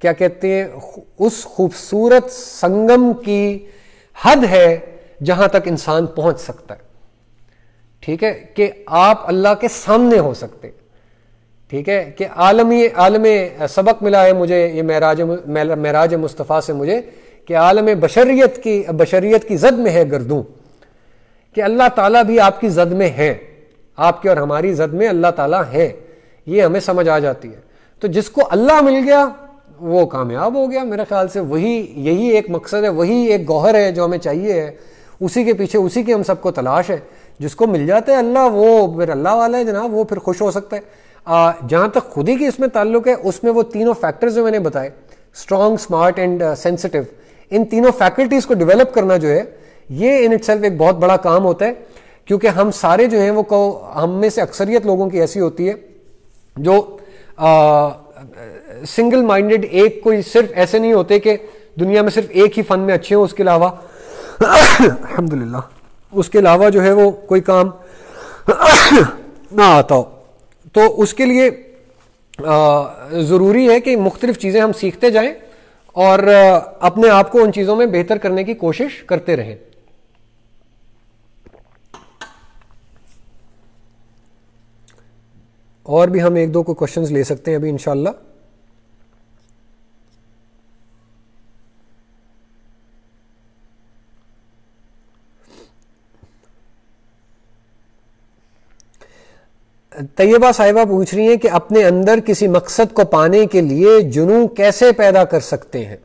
क्या कहते हैं उस खूबसूरत संगम की हद है जहां तक इंसान पहुंच सकता है ठीक है कि आप अल्लाह के सामने हो सकते ठीक है कि आलमी आलम सबक मिला है मुझे ये महराज महराज मुस्तफ़ा से मुझे कि आलम बशरियत की बशरियत की जद में है गर्दू कि अल्लाह ताला भी आपकी जद में है आपके और हमारी जद में अल्लाह ताला है ये हमें समझ आ जाती है तो जिसको अल्लाह मिल गया वो कामयाब हो गया मेरे ख्याल से वही यही एक मकसद है वही एक गौहर है जो हमें चाहिए है उसी के पीछे उसी की हम सबको तलाश है जिसको मिल जाता है अल्लाह वो फिर अल्लाह वाला है जनाब वो फिर खुश हो सकता है जहाँ तक खुद ही की इसमें ताल्लुक है उसमें वो तीनों फैक्टर्स जो मैंने बताए स्ट्रॉन्ग स्मार्ट एंड सेंसिटिव इन तीनों फैकल्टीज़ को डेवलप करना जो है ये इन इट एक बहुत बड़ा काम होता है क्योंकि हम सारे जो हैं वो को हम में से अक्सरियत लोगों की ऐसी होती है जो सिंगल माइंडेड एक कोई सिर्फ ऐसे नहीं होते कि दुनिया में सिर्फ एक ही फन में अच्छे हों उसके अलावा अलहमदिल्ला उसके अलावा जो है वो कोई काम ना आता हो तो उसके लिए ज़रूरी है कि मुख्तलिफ़ चीज़ें हम सीखते जाएं और अपने आप को उन चीज़ों में बेहतर करने की कोशिश करते रहें और भी हम एक दो को क्वेश्चंस ले सकते हैं अभी इनशाला तयबा साहिबा पूछ रही हैं कि अपने अंदर किसी मकसद को पाने के लिए जुनून कैसे पैदा कर सकते हैं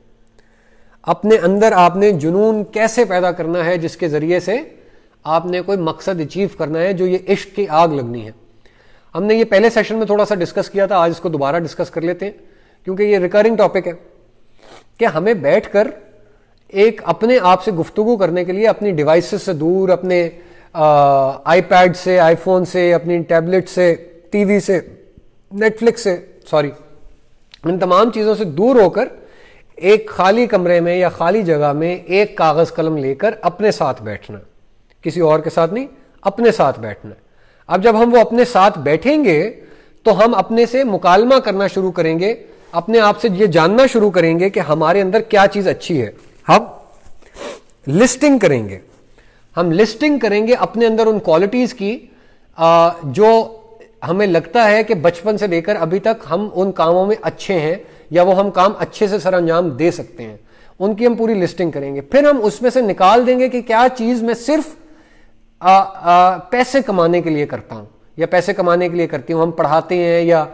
अपने अंदर आपने जुनून कैसे पैदा करना है जिसके ज़रिए से आपने कोई मकसद अचीव करना है जो ये इश्क की आग लगनी है हमने ये पहले सेशन में थोड़ा सा डिस्कस किया था आज इसको दोबारा डिस्कस कर लेते हैं क्योंकि ये रिकरिंग टॉपिक है कि हमें बैठकर एक अपने आप से गुफ्तगु करने के लिए अपनी डिवाइसेस से दूर अपने आईपैड से आईफोन से अपनी टैबलेट से टीवी से नेटफ्लिक्स से सॉरी इन तमाम चीज़ों से दूर होकर एक खाली कमरे में या खाली जगह में एक कागज़ कलम लेकर अपने साथ बैठना किसी और के साथ नहीं अपने साथ बैठना अब जब हम वो अपने साथ बैठेंगे तो हम अपने से मुकालमा करना शुरू करेंगे अपने आप से ये जानना शुरू करेंगे कि हमारे अंदर क्या चीज़ अच्छी है हम लिस्टिंग करेंगे हम लिस्टिंग करेंगे अपने अंदर उन क्वालिटीज की आ, जो हमें लगता है कि बचपन से लेकर अभी तक हम उन कामों में अच्छे हैं या वो हम काम अच्छे से सर अंजाम दे सकते हैं उनकी हम पूरी लिस्टिंग करेंगे फिर हम उसमें से निकाल देंगे कि क्या चीज मैं सिर्फ आ, आ, पैसे कमाने के लिए करता हूं या पैसे कमाने के लिए करती हूं हम पढ़ाते हैं या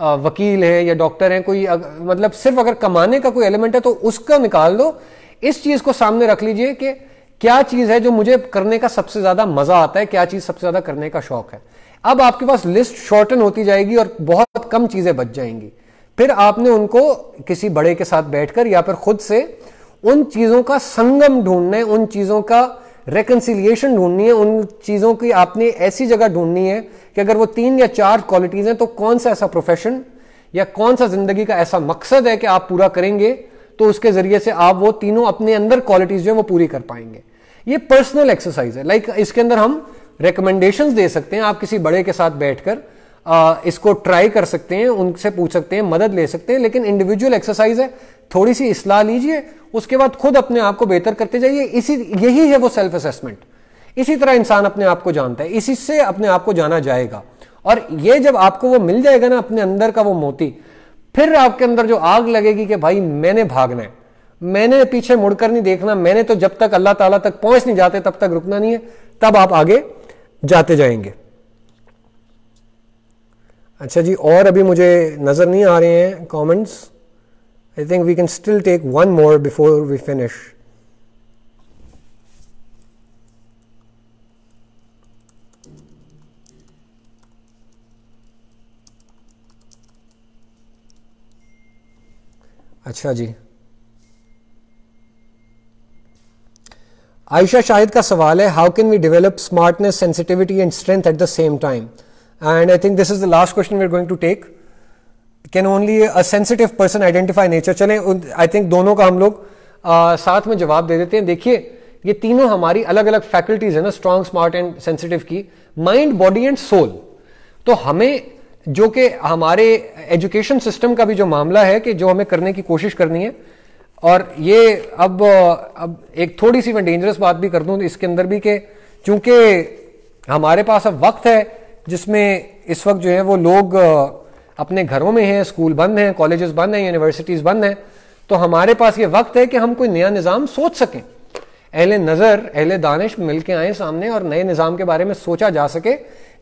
आ, वकील हैं या डॉक्टर हैं कोई अग, मतलब सिर्फ अगर कमाने का कोई एलिमेंट है तो उसका निकाल दो इस चीज को सामने रख लीजिए कि क्या चीज है जो मुझे करने का सबसे ज्यादा मजा आता है क्या चीज सबसे ज्यादा करने का शौक है अब आपके पास लिस्ट शॉर्टन होती जाएगी और बहुत कम चीजें बच जाएंगी फिर आपने उनको किसी बड़े के साथ बैठकर या फिर खुद से उन चीजों का संगम ढूंढना है उन चीजों का रेकंसिलिएशन ढूंढनी है उन चीजों की आपने ऐसी जगह ढूंढनी है कि अगर वो तीन या चार क्वालिटीज हैं तो कौन सा ऐसा प्रोफेशन या कौन सा जिंदगी का ऐसा मकसद है कि आप पूरा करेंगे तो उसके जरिए से आप वो तीनों अपने अंदर क्वालिटीज जो है वो पूरी कर पाएंगे ये पर्सनल एक्सरसाइज है लाइक like, इसके अंदर हम रिकमेंडेशंस दे सकते हैं आप किसी बड़े के साथ बैठकर इसको ट्राई कर सकते हैं उनसे पूछ सकते हैं मदद ले सकते हैं लेकिन इंडिविजुअल एक्सरसाइज है थोड़ी सी इसलाह लीजिए उसके बाद खुद अपने आप को बेहतर करते जाइए इसी यही है वो सेल्फ असेसमेंट इसी तरह इंसान अपने आप को जानता है इसी से अपने आप को जाना जाएगा और ये जब आपको वो मिल जाएगा ना अपने अंदर का वो मोती फिर आपके अंदर जो आग लगेगी कि भाई मैंने भागना है मैंने पीछे मुड़कर नहीं देखना मैंने तो जब तक अल्लाह ताला तक पहुंच नहीं जाते तब तक रुकना नहीं है तब आप आगे जाते जाएंगे अच्छा जी और अभी मुझे नज़र नहीं आ रहे हैं comments I think we can still take one more before we finish अच्छा जी आयशा शाहिद का सवाल है how can we develop smartness sensitivity and strength at the same time and I think this is the last question we are going to take can only a sensitive person identify nature चले I think दोनों का हम लोग uh, साथ में जवाब दे देते हैं देखिए ये तीनों हमारी अलग अलग फैकल्टीज है ना स्ट्रांग स्मार्ट एंड सेंसिटिव की माइंड बॉडी एंड सोल तो हमें जो कि हमारे एजुकेशन सिस्टम का भी जो मामला है कि जो हमें करने की कोशिश करनी है और ये अब अब एक थोड़ी सी मैं डेंजरस बात भी कर दूं इसके अंदर भी कि चूंकि हमारे पास अब वक्त है जिसमें इस वक्त जो है वो लोग अपने घरों में हैं स्कूल बंद हैं कॉलेजेस बंद हैं यूनिवर्सिटीज़ बंद हैं तो हमारे पास ये वक्त है कि हम कोई नया निज़ाम सोच सकें अहले नज़र अहले दानिश मिल के आए सामने और नए निज़ाम के बारे में सोचा जा सके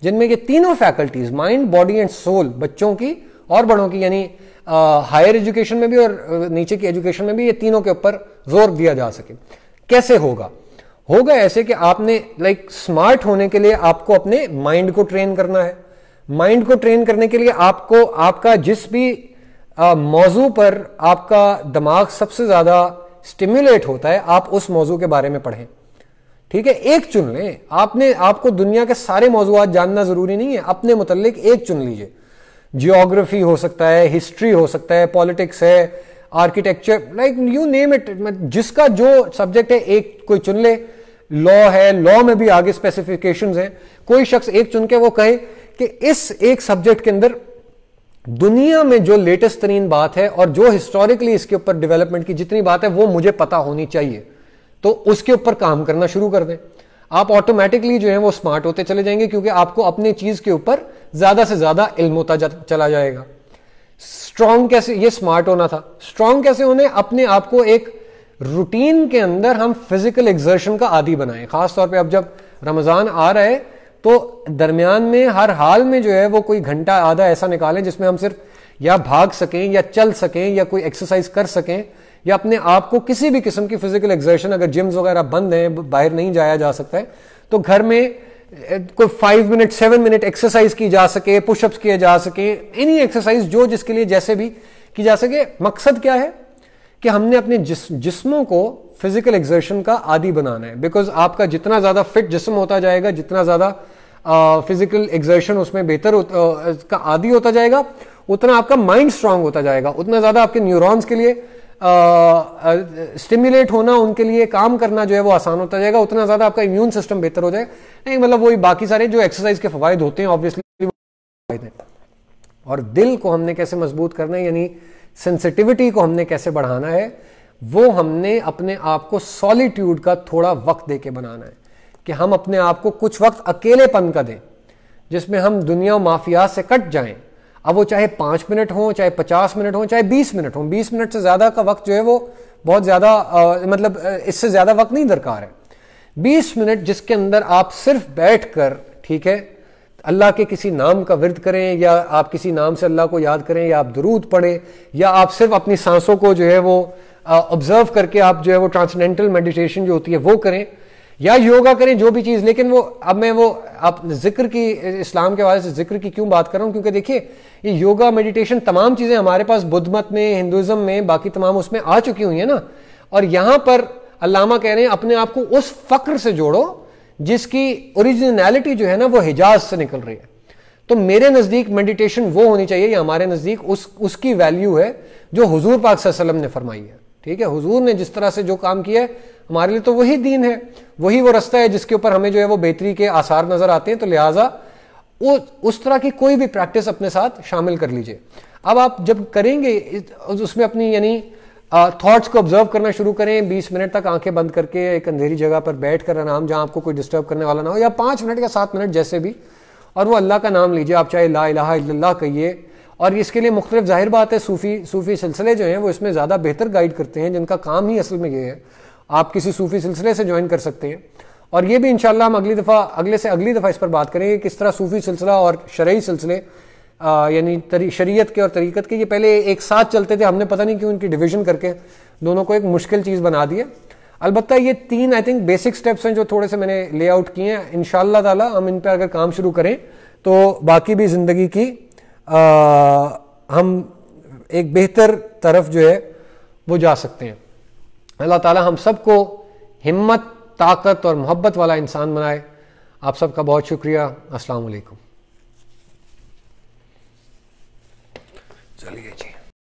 जिनमें ये तीनों faculties mind body and soul बच्चों की और बड़ों की यानी हायर एजुकेशन में भी और नीचे की एजुकेशन में भी ये तीनों के ऊपर जोर दिया जा सके कैसे होगा होगा ऐसे कि आपने लाइक like, स्मार्ट होने के लिए आपको अपने माइंड को ट्रेन करना है माइंड को ट्रेन करने के लिए आपको आपका जिस भी मौजू पर आपका दिमाग सबसे ज़्यादा स्टिम्यूलेट होता है आप उस मौजू के बारे में पढ़ें ठीक है एक चुन लें आपने आपको दुनिया के सारे मौजूद जानना ज़रूरी नहीं है अपने मुतलिक एक चुन लीजिए जियोग्राफी हो सकता है हिस्ट्री हो सकता है पॉलिटिक्स है architecture like you name it जिसका जो सब्जेक्ट है एक कोई चुन ले लॉ है लॉ में भी आगे स्पेसिफिकेशन है कोई शख्स एक चुन के वो कहे कि इस एक सब्जेक्ट के अंदर दुनिया में जो लेटेस्ट तरीन बात है और जो हिस्टोरिकली इसके ऊपर डेवलपमेंट की जितनी बात है वो मुझे पता होनी चाहिए तो उसके ऊपर काम करना शुरू कर दें आप ऑटोमेटिकली जो है वो स्मार्ट होते चले जाएंगे क्योंकि आपको अपनी चीज के ऊपर ज्यादा से ज्यादा इल्म होता जा, चला जाएगा स्ट्रांग कैसे ये स्मार्ट होना था स्ट्रांग कैसे होने अपने आप को एक रूटीन के अंदर हम फिजिकल एग्जर्शन का आदि बनाए खासतौर पर अब जब रमजान आ रहा है तो दरमियान में हर हाल में जो है वो कोई घंटा आधा ऐसा निकालें जिसमें हम सिर्फ या भाग सकें या चल सकें या कोई एक्सरसाइज कर सकें या अपने आप को किसी भी किस्म की फिजिकल एक्सर्शन अगर जिम्स वगैरह बंद हैं बाहर नहीं जाया जा सकता है तो घर में कोई five minute seven minute exercise की जा सके पुशअप्स किए जा सके एनी एक्सरसाइज जो जिसके लिए जैसे भी की जा सके मकसद क्या है कि हमने अपने जिस, जिस्मों को फिजिकल एक्सर्शन का आदि बनाना है बिकॉज आपका जितना ज़्यादा फिट जिसम होता जाएगा जितना ज़्यादा फिजिकल एक्सर्शन उसमें बेहतर का आदि होता जाएगा उतना आपका माइंड स्ट्रांग होता जाएगा उतना ज़्यादा आपके न्यूरॉन्स के लिए स्टिमुलेट होना उनके लिए काम करना जो है वो आसान होता जाएगा उतना ज़्यादा आपका इम्यून सिस्टम बेहतर हो जाएगा नहीं मतलब वही बाकी सारे जो एक्सरसाइज के फ़वाद होते हैं ऑब्वियसली और दिल को हमने कैसे मजबूत करना है यानी सेंसिटिविटी को हमने कैसे बढ़ाना है वो हमने अपने आप को सॉलिट्यूड का थोड़ा वक्त दे के बनाना है कि हम अपने आप को कुछ वक्त अकेलेपन का दें जिसमें हम दुनिया माफिया से कट जाएं अब वो चाहे पांच मिनट हों चाहे पचास मिनट हों चाहे बीस मिनट हों बीस मिनट से ज़्यादा का वक्त जो है वो बहुत ज़्यादा मतलब इससे ज़्यादा वक्त नहीं दरकार है बीस मिनट जिसके अंदर आप सिर्फ बैठ कर ठीक है अल्लाह के किसी नाम का विरद करें या आप किसी नाम से अल्लाह को याद करें या आप दरूद पढ़े या आप सिर्फ अपनी सांसों को जो है वो ऑब्जर्व करके आप जो है वो ट्रांसडेंटल मेडिटेशन जो होती है वो करें या योगा करें जो भी चीज लेकिन वो अब मैं वो आप जिक्र की इस्लाम के हवाले से जिक्र की क्यों बात कर रहा हूं क्योंकि देखिए ये योगा मेडिटेशन तमाम चीजें हमारे पास बुद्ध मत में हिंदुज्म में बाकी तमाम उसमें आ चुकी हुई है ना और यहां पर अलामा कह रहे हैं अपने आप को उस फक्र से जोड़ो जिसकी ओरिजिनलिटी जो है ना वो हिजाज से निकल रही है तो मेरे नजदीक मेडिटेशन वो होनी चाहिए या हमारे नजदीक उस उसकी वैल्यू है जो हुजूर पाक ने फरमाई है ठीक है हुजूर ने जिस तरह से जो काम किया है हमारे लिए तो वही दीन है वही वो रास्ता है जिसके ऊपर हमें जो है वो बेहतरी के आसार नजर आते हैं तो लिहाजा उस तरह की कोई भी प्रैक्टिस अपने साथ शामिल कर लीजिए अब आप जब करेंगे उसमें अपनी यानी थॉट्स को ऑब्जर्व करना शुरू करें 20 मिनट तक आंखें बंद करके एक अंधेरी जगह पर बैठ कर नाम जहां आपको कोई डिस्टर्ब करने वाला ना हो या पांच मिनट या सात मिनट जैसे भी और वो अल्लाह का नाम लीजिए आप चाहे ला इलाहा इल्लल्लाह कहिए और इसके लिए मुख्तलिफ जाहिर बात है सूफ़ी सूफ़ी सिलसिले जो हैं वो इसमें ज़्यादा बेहतर गाइड करते हैं जिनका काम ही असल में ये है आप किसी सूफ़ी सिलसिले से ज्वाइन कर सकते हैं और ये भी इनशाला हम अगली दफ़ा अगले से अगली दफ़ा इस पर बात करेंगे किस तरह सूफ़ी सिलसिला और शरयी सिलसिले यानी शरीयत के और तरीक़त के ये पहले एक साथ चलते थे हमने पता नहीं क्यों उनकी डिवीजन करके दोनों को एक मुश्किल चीज़ बना दी है अलबत्त ये तीन आई थिंक बेसिक स्टेप्स हैं जो थोड़े से मैंने लेआउट किए हैं इन ताला हम इन पर अगर काम शुरू करें तो बाकी भी ज़िंदगी की आ, हम एक बेहतर तरफ जो है वो जा सकते हैं अल्लाह ताला हम सबको हिम्मत ताकत और मोहब्बत वाला इंसान बनाए आप सबका बहुत शुक्रिया अस्सलाम वालेकुम चलिए